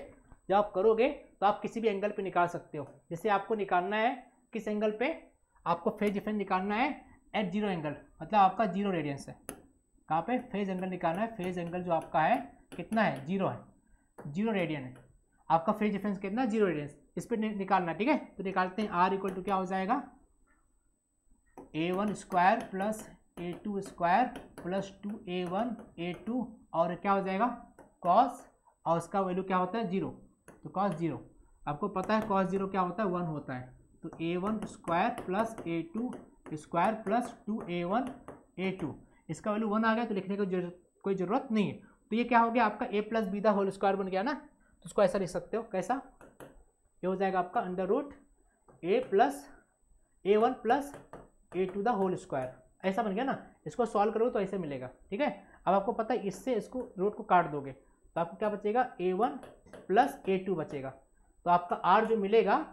जब आप करोगे तो आप किसी भी एंगल पर निकाल सकते हो जैसे आपको निकालना है किस एंगल पर आपको फेज डिफरेंस निकालना है एट जीरो एंगल मतलब आपका जीरो रेडियंस है कहाँ पर फेज एंगल निकालना है फेज एंगल जो आपका है कितना है जीरो है जीरो रेडियन है आपका फेज डिफरेंस कितना जीरो रेडियंस इस पर निकालना ठीक है तो निकालते हैं आर इक्वल टू क्या हो जाएगा A one square plus A two square plus two A one A two और क्या हो जाएगा कॉस और उसका वैल्यू क्या होता है जीरो तो कॉस जीरो आपको पता है कॉस जीरो क्या होता है वन होता है तो A one square plus A two square plus two A one A two इसका वैल्यू वन आ गया तो लिखने की जरूर, कोई ज़रूरत नहीं है तो ये क्या हो गया आपका A plus B the whole square बन गया ना तो उसको ऐसा लिख सकते हो कैसा ये हो जाएगा आपका under root A plus A one plus A two the whole square ऐसा बन गया ना इसको सॉल्व करोगे तो ऐसे मिलेगा ठीक है अब आपको पता है इससे इसको रूट को काट दोगे तो आपको क्या बचेगा A one plus A two बचेगा तो आपका आर जो मिलेगा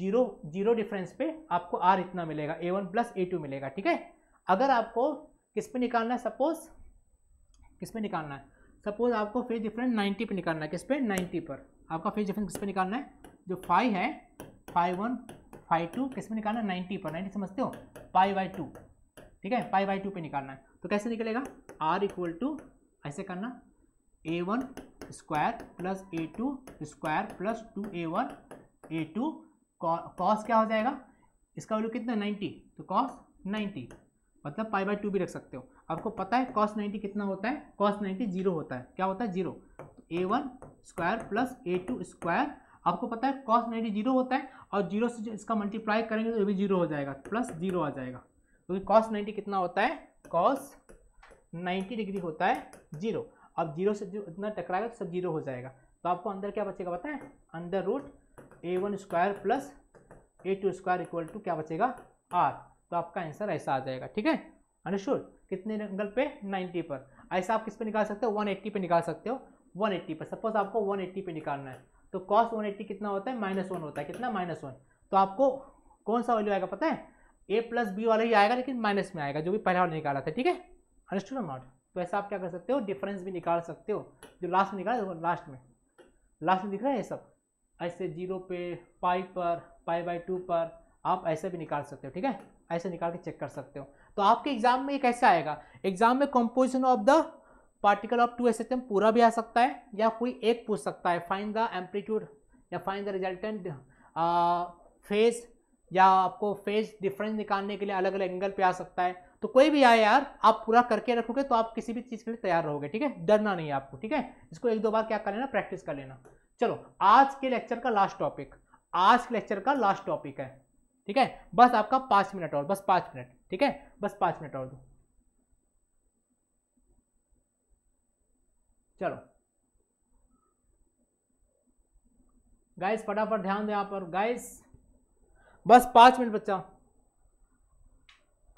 जीरो जीरो डिफरेंस पे आपको आर इतना मिलेगा A one plus A two मिलेगा ठीक है अगर आपको किस पे निकालना है सपोज किस पे निकालना है सपोज आपको फेज डिफरेंस नाइन्टी पे निकालना है किस पे नाइन्टी पर आपका फेज डिफरेंस किस पे निकालना है जो फाइव है फाइव वन फाइव टू किस पे निकालना है नाइन्टी पर नाइन्टी समझते हो पाई बाई टू ठीक है पाई बाई टू पे निकालना है तो कैसे निकलेगा आर इक्वल टू ऐसे करना A one square plus A two square plus two A one A two cos क्या हो जाएगा इसका वैल्यू कितना नाइन्टी तो कॉस नाइन्टी मतलब पाई बाई टू भी रख सकते हो आपको पता है कॉस नाइन्टी कितना होता है कॉस नाइन्टी जीरो होता है क्या होता है zero A one square plus A two square आपको पता है कॉस नाइन्टी जीरो होता है और जीरो से इसका मल्टीप्लाई करेंगे तो ये भी जीरो हो जाएगा प्लस जीरो आ जाएगा क्योंकि तो कॉस नाइन्टी कितना होता है कॉस नाइन्टी डिग्री होता है जीरो अब जीरो से जो इतना टकराएगा तो सब जीरो हो जाएगा तो आपको अंदर क्या बचेगा पता है under root A one square plus A two square equal to क्या बचेगा आर तो आपका आंसर ऐसा आ जाएगा ठीक है अंडरस्टूड कितने एंगल पे 90 पर ऐसा आप किस पे निकाल सकते हो 180 पे निकाल सकते हो 180 पर सपोज आपको 180 पे निकालना है तो कॉस वन एट्टी कितना होता है माइनस वन होता है कितना माइनस वन तो आपको कौन सा वैल्यू आएगा पता है ए प्लस बी वाला ही आएगा लेकिन माइनस में आएगा जो भी पहला वाला निकाला था ठीक है अंडरस्टूड नॉट तो ऐसा आप क्या कर सकते हो डिफरेंस भी निकाल सकते हो जो लास्ट में निकाला वो लास्ट में लास्ट में दिख रहा है ये सब ऐसे जीरो पे पाई पर पाई बाई टू पर आप ऐसे भी निकाल सकते हो ठीक है ऐसे निकाल के चेक कर सकते हो तो आपके एग्जाम में ये कैसे आएगा एग्जाम में composition of the particle of two S H M पूरा भी आ सकता है या कोई एक पूछ सकता है फाइन द एम्पलीट्यूड या फाइन द रिजल्टेंट फेज या आपको फेज डिफरेंस निकालने के लिए अलग अलग एंगल पे आ सकता है तो कोई भी आए यार आप पूरा करके रखोगे तो आप किसी भी चीज़ के लिए तैयार रहोगे ठीक है डरना नहीं है आपको ठीक है इसको एक दो बार क्या कर लेना प्रैक्टिस कर लेना चलो आज के लेक्चर का लास्ट टॉपिक आज के लेक्चर का लास्ट टॉपिक है ठीक है बस आपका पाँच मिनट और बस पाँच मिनट ठीक है बस पाँच मिनट और दो चलो गाइस फटाफट ध्यान दें आप पर गाइस बस पांच मिनट बच्चा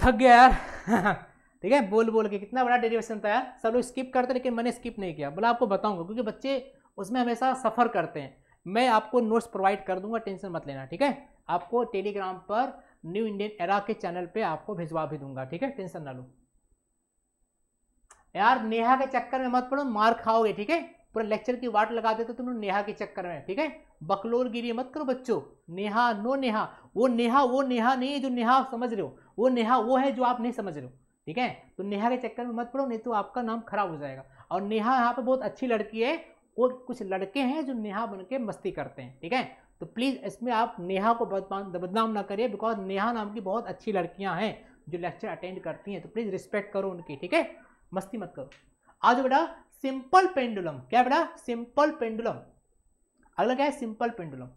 थक गया यार ठीक है बोल बोल के कितना बड़ा डेरिवेशन था यार सब लोग स्किप करते लेकिन मैंने स्किप नहीं किया बोला आपको बताऊंगा क्योंकि बच्चे उसमें हमेशा सफ़र करते हैं मैं आपको नोट्स प्रोवाइड कर दूंगा टेंशन मत लेना ठीक है आपको टेलीग्राम पर न्यू इंडियन एरा के चैनल पे आपको भिजवा भी दूंगा ठीक है टेंशन ना लूँ यार नेहा के चक्कर में मत पड़ो मार खाओगे ठीक है पूरा लेक्चर की वाट लगा देते तो तुम नेहा के चक्कर में ठीक है बकलोर गिरी मत करो बच्चों नेहा नो नेहा वो नेहा वो नेहा नहीं है जो नेहा आप समझ रहे हो वो नेहा वो है जो आप नहीं समझ रहे हो ठीक है तो नेहा के चक्कर में मत पड़ो नहीं तो आपका नाम खराब हो जाएगा और नेहा यहाँ पे बहुत अच्छी लड़की है और कुछ लड़के हैं जो नेहा बन के मस्ती करते हैं ठीक है तो प्लीज़ इसमें आप नेहा को बदनाम ना करिए बिकॉज नेहा नाम की बहुत अच्छी लड़कियाँ हैं जो लेक्चर अटेंड करती हैं तो प्लीज़ रिस्पेक्ट करो उनकी ठीक है मस्ती मत करो आज बेटा सिंपल पेंडुलम क्या बेटा सिंपल पेंडुलम अगला क्या है सिंपल पेंडुलम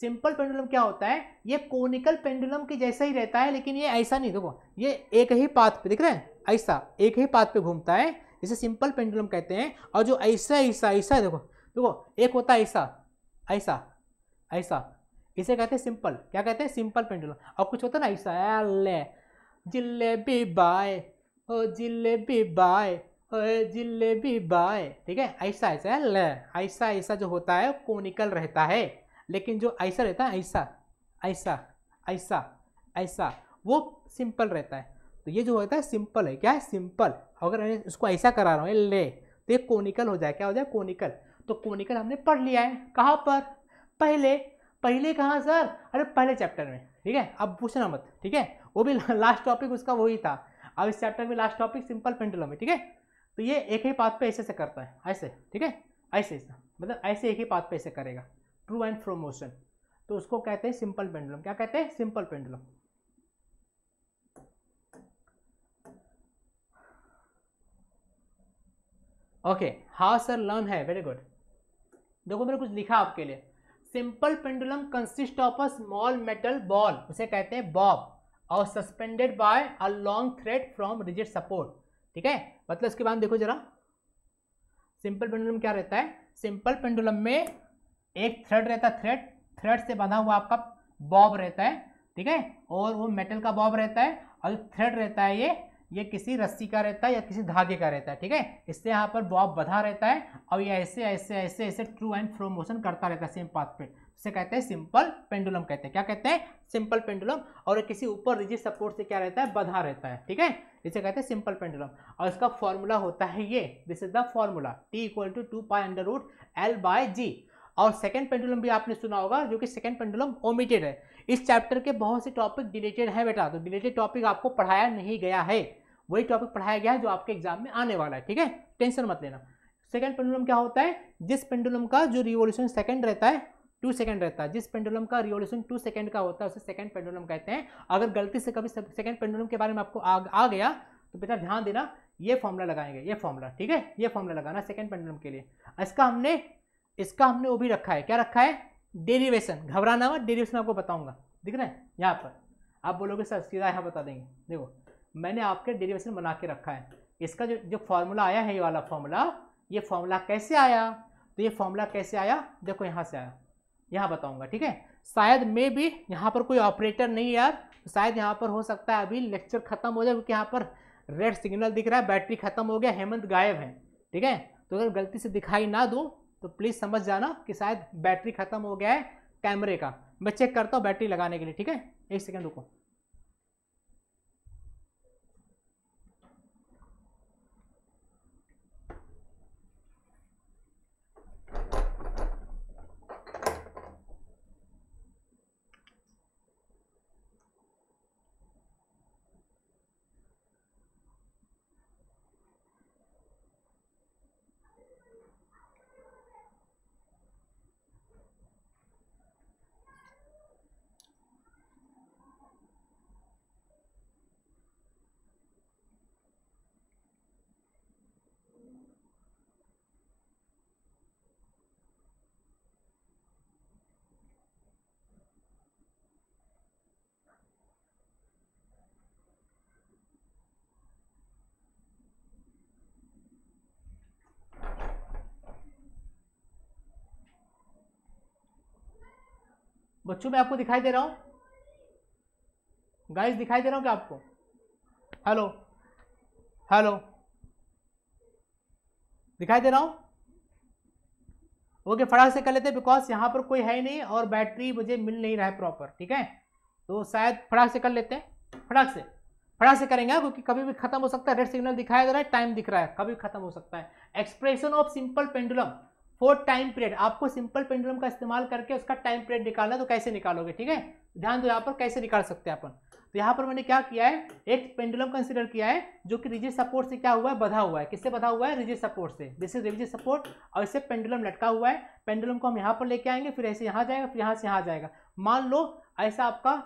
सिंपल पेंडुलम क्या होता है ये कोनिकल पेंडुलम के जैसा ही रहता है लेकिन ये ऐसा नहीं देखो ये एक ही पाथ पे देख रहे हैं ऐसा एक ही पाथ पे घूमता है इसे सिंपल पेंडुलम कहते हैं और जो ऐसा ऐसा ऐसा देखो देखो एक होता है ऐसा ऐसा ऐसा इसे कहते हैं सिंपल क्या कहते हैं सिंपल पेंडुलम और कुछ होता है ना ऐसा ले B by O jalebi by ओए जिलेबी बाय ठीक है ऐसा ऐसा है ले ऐसा ऐसा जो होता है कोनिकल रहता है लेकिन जो ऐसा रहता है ऐसा ऐसा ऐसा ऐसा वो सिंपल रहता है तो ये जो होता है सिंपल है क्या है सिंपल अगर उसको ऐसा करा रहा हूँ ले तो ये कोनिकल हो जाए क्या हो जाए कोनिकल तो कोनिकल हमने पढ़ लिया है कहाँ पर पहले पहले कहाँ सर अरे पहले चैप्टर में ठीक है अब पूछना मत ठीक है वो भी लास्ट टॉपिक उसका वही था अब इस चैप्टर में लास्ट टॉपिक सिंपल पेंडुलम है ठीक है तो ये एक ही पाथ पे ऐसे से करता है ऐसे ठीक है ऐसे ऐसे मतलब ऐसे एक ही पाथ पे ऐसे करेगा ट्रू एंड फ्रो मोशन तो उसको कहते हैं सिंपल पेंडुलम क्या कहते हैं simple pendulum okay how sir learn है वेरी गुड देखो मैंने कुछ लिखा आपके लिए simple pendulum consist of a small metal ball उसे कहते हैं बॉब और suspended by a long thread from rigid support ठीक है मतलब इसके बाद देखो जरा सिंपल पेंडुलम क्या रहता है सिंपल पेंडुलम में एक थ्रेड रहता है थ्रेड थ्रेड से बांधा हुआ आपका बॉब रहता है ठीक है और वो मेटल का बॉब रहता है और थ्रेड रहता है ये ये किसी रस्सी का रहता है या किसी धागे का रहता है ठीक है इससे यहाँ पर बॉब बधा रहता है और ये ऐसे ऐसे ऐसे ऐसे ट्रू एंड फ्रो मोशन करता रहता है सेम पाथ पे इसे कहते हैं सिंपल पेंडुलम कहते हैं क्या कहते हैं सिंपल पेंडुलम और किसी ऊपर रिजिड सपोर्ट से क्या रहता है बधा रहता है ठीक है इसे कहते हैं सिंपल पेंडुलम और इसका फॉर्मूला होता है ये this is the formula T equal to two pi under root L by G और सेकेंड पेंडुलम भी आपने सुना होगा जो कि सेकेंड पेंडुलम ओमिटेड है इस चैप्टर के बहुत से टॉपिक डिलेटेड है बेटा तो डिलेटेड टॉपिक आपको पढ़ाया नहीं गया है वही टॉपिक पढ़ाया गया है जो आपके एग्जाम में आने वाला है ठीक है टेंशन मत लेना सेकेंड पेंडुलम क्या होता है जिस पेंडुलम का जो रिवोल्यूशन सेकेंड रहता है टू सेकेंड रहता है जिस पेंडुलम का रिवोल्यूशन टू सेकेंड का होता है उसे सेकेंड पेंडुलम कहते हैं अगर गलती से कभी सेकेंड पेंडुलम के बारे में आपको आ, आ गया तो बेटा ध्यान देना ये फॉर्मूला लगाएंगे ये फॉर्मूला ठीक है ये फॉर्मूला लगाना सेकेंड पेंडुलम के लिए इसका हमने इसका हमने वो भी रखा है क्या रखा है डेरीवेशन घबराना हुआ डेरीवेशन आपको बताऊंगा दिख रहे हैं यहाँ पर आप बोलोगे सर सीधा यहाँ बता देंगे देखो मैंने आपके डेरीवेशन बना के रखा है इसका जो जो फॉर्मूला आया है ये वाला फॉर्मूला ये फॉर्मूला कैसे आया तो ये फॉर्मूला कैसे आया देखो यहाँ से आया यहाँ बताऊंगा ठीक है शायद मे भी यहाँ पर कोई ऑपरेटर नहीं यार शायद यहाँ पर हो सकता है अभी लेक्चर खत्म हो जाए क्योंकि यहाँ पर रेड सिग्नल दिख रहा है बैटरी खत्म हो गया हेमंत गायब है ठीक है तो अगर गलती से दिखाई ना दूँ तो प्लीज़ समझ जाना कि शायद बैटरी खत्म हो गया है कैमरे का मैं चेक करता हूँ बैटरी लगाने के लिए ठीक है एक सेकेंड रुको बच्चों मैं आपको दिखाई दे रहा हूँ गाइस दिखाई दे रहा हूँ क्या आपको हेलो हेलो दिखाई दे रहा हूँ ओके फटाक से कर लेते हैं बिकॉज यहाँ पर कोई है ही नहीं और बैटरी मुझे मिल नहीं रहा है प्रॉपर ठीक है तो शायद फटाक से कर लेते हैं फटाक से फटाक से करेंगे क्योंकि कभी भी खत्म हो सकता है रेड सिग्नल दिखाया जा रहा है टाइम दिख रहा है कभी खत्म हो सकता है expression of simple pendulum for time period आपको सिंपल पेंडुलम का इस्तेमाल करके उसका टाइम पीरियड निकालना तो कैसे निकालोगे ठीक है ध्यान दो यहाँ पर कैसे निकाल सकते हैं अपन तो यहाँ पर मैंने क्या किया है एक पेंडुलम कंसिडर किया है जो कि रिजिड सपोर्ट से क्या हुआ है बधा हुआ है किससे बधा हुआ है रिजिड सपोर्ट से दिस इज रिजिड सपोर्ट और इससे पेंडुलम लटका हुआ है पेंडुलम को हम यहाँ पर लेके आएंगे फिर ऐसे यहाँ जाएगा फिर यहाँ से यहाँ जाएगा मान लो ऐसा आपका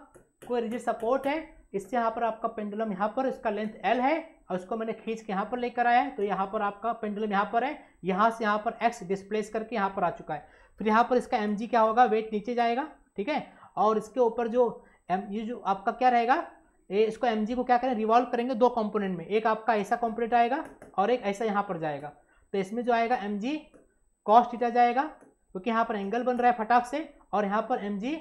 कोई रिजिड सपोर्ट है इससे यहाँ पर आपका पेंडुलम यहाँ पर इसका लेंथ एल है और इसको मैंने खींच के यहाँ पर लेकर आया है तो यहाँ पर आपका पेंडुलम यहाँ पर है यहाँ से यहाँ पर एक्स डिस्प्लेस करके यहाँ पर आ चुका है फिर यहाँ पर इसका एम क्या होगा वेट नीचे जाएगा ठीक है और इसके ऊपर जो एम ये जो आपका क्या रहेगा ये इसको एम को क्या करें रिवॉल्व करेंगे दो कॉम्पोनेंट में एक आपका ऐसा कॉम्पोनेंट आएगा और एक ऐसा यहाँ पर जाएगा तो इसमें जो आएगा एम जी कॉस्ट थीटा जाएगा क्योंकि यहाँ पर एंगल बन रहा है फटाक से और यहाँ पर एम जी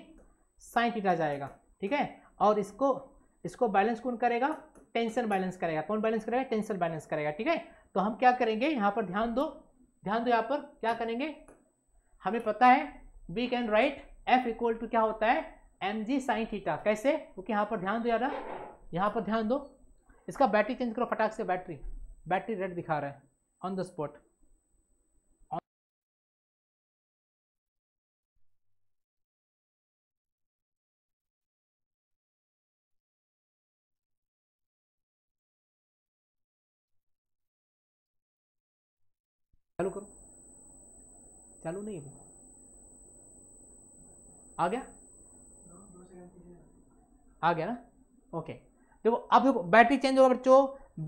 साइन थीटा जाएगा ठीक है और इसको इसको बैलेंस कौन करेगा टेंशन बैलेंस करेगा कौन बैलेंस करेगा टेंशन बैलेंस करेगा ठीक है तो हम क्या करेंगे यहाँ पर ध्यान दो ध्यान दो यहाँ पर क्या करेंगे हमें पता है we can write F equal to क्या होता है एम जी साइन थीटा कैसे क्योंकि यहाँ पर ध्यान दो यार यहाँ पर ध्यान दो इसका बैटरी चेंज करो फटाक से बैटरी बैटरी रेड दिखा रहा है ऑन द स्पॉट चालू नहीं है आ गया आ गया ना ओके देखो अब देखो बैटरी चेंज होगा बच्चों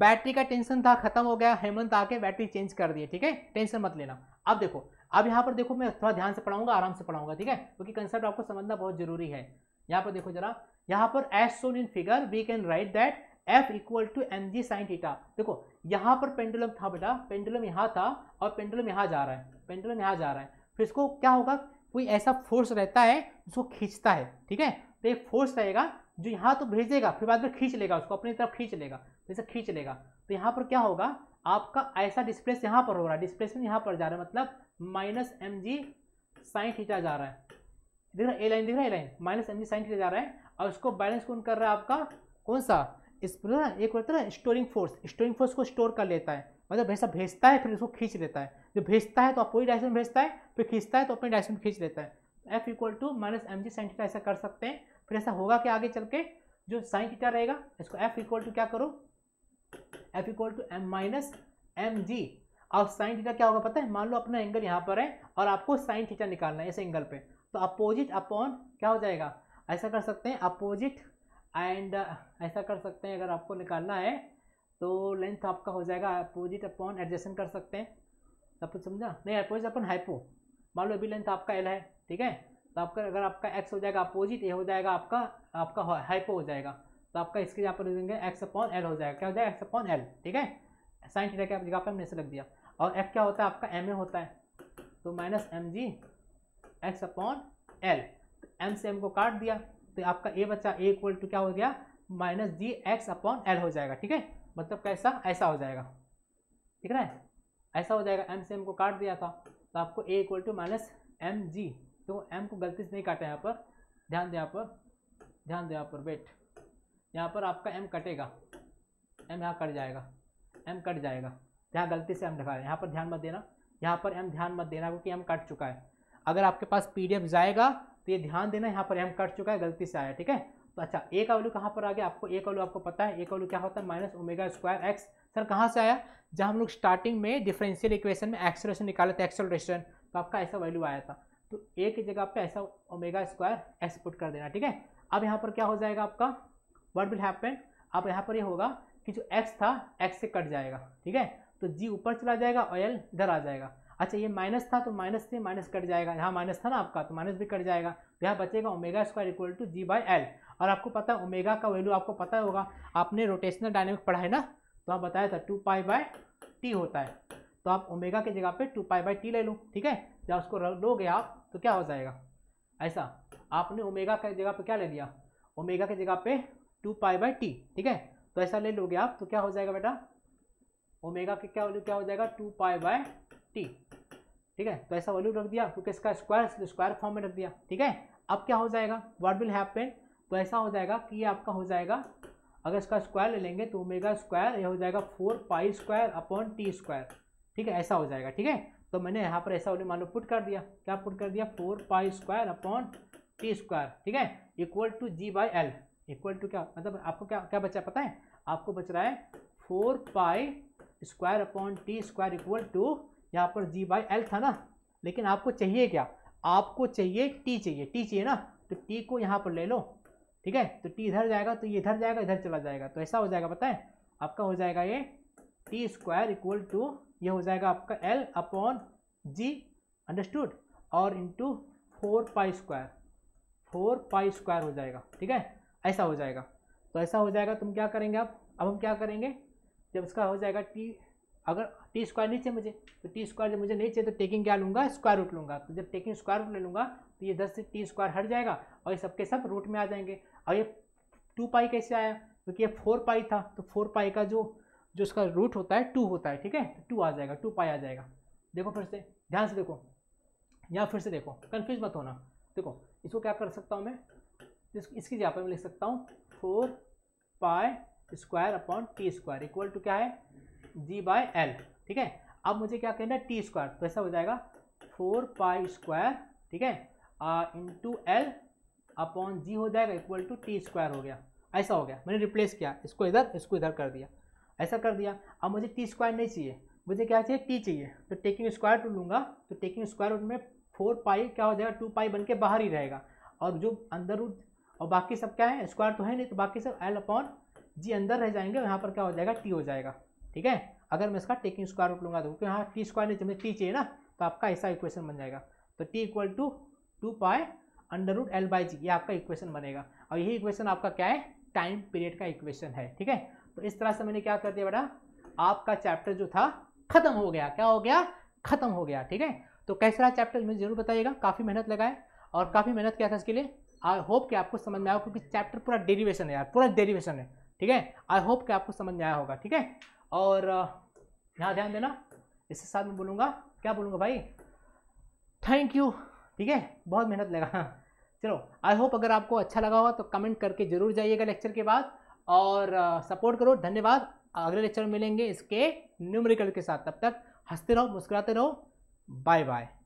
बैटरी का टेंशन था खत्म हो गया हेमंत आके बैटरी चेंज कर दिए ठीक है टेंशन मत लेना अब देखो अब यहाँ पर देखो मैं थोड़ा ध्यान से पढ़ाऊंगा आराम से पढ़ाऊंगा ठीक है क्योंकि कंसेप्ट आपको समझना बहुत जरूरी है यहाँ पर देखो जरा यहाँ पर as shown in figure we can write that F equal to M G sine theta देखो यहाँ पर पेंडुलम था बेटा पेंडुलम यहाँ था और पेंडुलम यहाँ जा रहा है पेंडुलम यहाँ जा रहा है फिर इसको क्या होगा कोई ऐसा फोर्स रहता है जिसको खींचता है ठीक है तो एक फोर्स रहेगा जो यहाँ तो भेज देगा फिर बाद में खींच लेगा उसको अपनी तरफ खींच लेगा जैसे खींच लेगा तो यहाँ पर क्या होगा आपका ऐसा डिस्प्लेस यहाँ पर हो रहा है डिस्प्लेसमेंट यहाँ पर जा रहा है मतलब minus M G sine theta जा रहा है दिख रहा है ए लाइन दिख रहा है a line minus M G sine theta जा रहा है और उसको बैलेंस कौन कर रहा है आपका कौन सा इस ना एक होता है ना स्टोरिंग फोर्स स्टोरिंग फोर्स को स्टोर कर लेता है मतलब भैंसा भेजता है फिर उसको खींच लेता है जो भेजता है तो अपनी डायरेक्शन में भेजता है फिर खींचता है तो अपने डायरेक्शन में खींच लेता है F equal to minus M G sine ऐसा कर सकते हैं फिर ऐसा होगा कि आगे चल के जो साइन रहेगा इसको एफ इक्वल टू क्या करो F equal to M minus M G और साइन थीटा क्या होगा पता है मान लो अपना एंगल यहाँ पर है और आपको साइन थीटा निकालना है इस एंगल पे तो अपोजिट अपॉन क्या हो जाएगा ऐसा कर सकते हैं अपोजिट एंड uh, ऐसा कर सकते हैं अगर आपको निकालना है तो लेंथ आपका हो जाएगा अपोजिट अपॉन एडजस्टन कर सकते हैं सब कुछ समझा नहीं अपोजिट अपन हाइपो मान लो अभी लेंथ आपका एल है ठीक है तो आपका अगर आपका एक्स हो जाएगा अपोजिट ए हो जाएगा आपका आपका हाइपो हो जाएगा तो आपका इसके यहाँ पर देंगे एक्स अपॉन एल हो जाएगा क्या हो जाएगा एक्स अपॉन एल ठीक है साइन थीटा के जगह पर हमने इसे लग दिया और एफ क्या होता है आपका एम ए होता है तो minus M G X upon L M से एम को काट दिया तो आपका ए बच्चा ए इक्वल टू क्या हो गया minus G X upon L हो जाएगा ठीक है मतलब कैसा ऐसा हो जाएगा ठीक है ऐसा हो जाएगा एम से एम को काट दिया था तो आपको A equal to minus M G तो एम को गलती से नहीं काटा यहाँ पर ध्यान दें यहाँ पर ध्यान दें यहाँ पर वेट यहाँ पर आपका एम कटेगा एम यहाँ कट जाएगा एम कट जाएगा यहाँ गलती से एम लिखा है यहाँ पर ध्यान मत देना यहाँ पर एम ध्यान मत देना क्योंकि एम कट चुका है अगर आपके पास पी जाएगा तो ये ध्यान देना यहाँ पर एम कट चुका है गलती से आया ठीक है तो अच्छा ए का वैल्यू कहाँ पर आ गया आपको ए का वैल्यू आपको पता है ए का वैल्यू क्या होता है minus omega square X sir कहाँ से आया जहाँ हम लोग स्टार्टिंग में डिफरेंशियल इक्वेशन में एक्सलेशन निकाले थे एक्सलेशन तो आपका ऐसा वैल्यू आया था तो ए की जगह पर ऐसा ओमेगा स्क्वायर एक्स पुट कर देना ठीक है अब यहाँ पर क्या हो जाएगा आपका वट विल हैपन अब यहाँ पर ये यह होगा कि जो एक्स था एक्स से कट जाएगा ठीक है तो जी ऊपर चला जाएगा और एल इधर आ जाएगा अच्छा ये माइनस था तो माइनस से माइनस कट जाएगा यहाँ माइनस था ना आपका तो माइनस भी कट जाएगा तो यहाँ बचेगा omega square equal to G by L और आपको पता है ओमेगा का वैल्यू आपको पता होगा आपने रोटेशनल डायनेमिक पढ़ा है ना तो आप बताया था टू पाई बाय टी होता है तो आप ओमेगा की जगह पर टू पाई बाई टी ले लो ठीक है जब उसको लोगे आप तो क्या हो जाएगा ऐसा आपने ओमेगा की जगह पर क्या ले लिया ओमेगा की जगह पे टू पाई बाई टी ठीक है तो ऐसा ले लोगे आप तो क्या हो जाएगा बेटा ओमेगा के क्या वैल्यू क्या हो जाएगा टू पाई बाय टी ठीक है तो ऐसा वॉल्यूम रख दिया क्योंकि इसका स्क्वायर स्क्वायर फॉर्म में रख दिया ठीक है अब क्या हो जाएगा वाट विल हैपन तो ऐसा हो जाएगा कि ये आपका हो जाएगा अगर इसका स्क्वायर ले लेंगे तो ओमेगा स्क्वायर यह हो जाएगा four pi square upon T square ठीक है ऐसा हो जाएगा ठीक है तो मैंने यहाँ पर ऐसा वैल्यू मान लो पुट कर दिया क्या पुट कर दिया four pi square upon T square ठीक है equal to G by L equal to क्या मतलब आपको क्या क्या बचा पता है आपको बच रहा है four pi square upon T square equal to यहाँ पर जी बाई एल था ना लेकिन आपको चाहिए क्या आपको चाहिए टी चाहिए टी चाहिए ना तो टी को यहाँ पर ले लो ठीक है तो टी इधर जाएगा तो ये इधर जाएगा इधर चला जाएगा तो ऐसा हो जाएगा पता है आपका हो जाएगा ये टी स्क्वायर इक्वल टू ये हो जाएगा आपका एल अपॉन जी अंडरस्टूड और into four pi square four pi square हो जाएगा ठीक है ऐसा हो जाएगा तो ऐसा हो जाएगा तुम क्या करेंगे आप अब हम क्या करेंगे जब इसका हो जाएगा टी अगर टी स्क्वायर नहीं चाहिए मुझे तो टी स्क्वायर जब मुझे नहीं चाहिए तो टेकिंग क्या लूँगा स्क्वायर रूट लूँगा तो जब टेकिंग स्क्वायर रूट ले लूँगा तो ये दस से टी स्क्वायर हट जाएगा और ये सबके सब रूट में आ जाएंगे और ये टू पाई कैसे आया क्योंकि ये फोर पाई था तो फोर पाई का जो जो उसका रूट होता है टू होता है ठीक है टू आ जाएगा टू पाई आ जाएगा देखो फिर से ध्यान से देखो यहाँ फिर से देखो कन्फ्यूज मत होना देखो इसको क्या कर सकता हूँ मैं इस, इसकी जगह पर मैं लिख सकता हूँ four pi square upon T square equal to क्या है जी बाय एल ठीक है अब मुझे क्या कहना है टी स्क्वायर तो ऐसा हो जाएगा फोर पाई स्क्वायर ठीक है into L upon G हो जाएगा इक्वल टू टी स्क्वायर हो गया ऐसा हो गया मैंने रिप्लेस किया इसको इधर इसको इधर कर दिया ऐसा कर दिया अब मुझे टी स्क्वायर नहीं चाहिए मुझे क्या चाहिए टी चाहिए तो टेकिंग स्क्वायर रूट लूँगा तो टेकिंग स्क्वायर रूट में फोर पाई क्या हो जाएगा टू पाई बन के बाहर ही रहेगा और जो अंदर रूट और बाकी सब क्या है स्क्वायर तो है नहीं तो बाकी सब एल अपॉन जी अंदर रह जाएंगे यहाँ पर क्या हो जाएगा टी हो जाएगा ठीक है अगर मैं इसका टेकिंग स्क्वायर रूट लूंगा तो क्योंकि हाँ टी स्क्वायर नहीं चाहिए टी चाहिए ना तो आपका ऐसा इक्वेशन बन जाएगा तो T equal to two pi under root L by G ये आपका इक्वेशन बनेगा और यही इक्वेशन आपका क्या है टाइम पीरियड का इक्वेशन है ठीक है तो इस तरह से मैंने क्या कर दिया बेटा आपका चैप्टर जो था खत्म हो गया क्या हो गया खत्म हो गया ठीक है तो कैसा रहा चैप्टर मुझे जरूर बताइएगा काफ़ी मेहनत लगाए और काफ़ी मेहनत किया था इसके लिए आई होप कि आपको समझ में आया क्योंकि चैप्टर पूरा डेरिवेशन है यार पूरा डेरिवेशन है ठीक है आई होप कि आपको समझ में आया होगा ठीक है और यहाँ ध्यान देना इसके साथ में बोलूँगा क्या बोलूँगा भाई थैंक यू ठीक है बहुत मेहनत लगा चलो आई होप अगर आपको अच्छा लगा होगा तो कमेंट करके जरूर जाइएगा लेक्चर के बाद और सपोर्ट करो धन्यवाद अगले लेक्चर में मिलेंगे इसके न्यूमेरिकल के साथ तब तक हंसते रहो मुस्कुराते रहो बाय बाय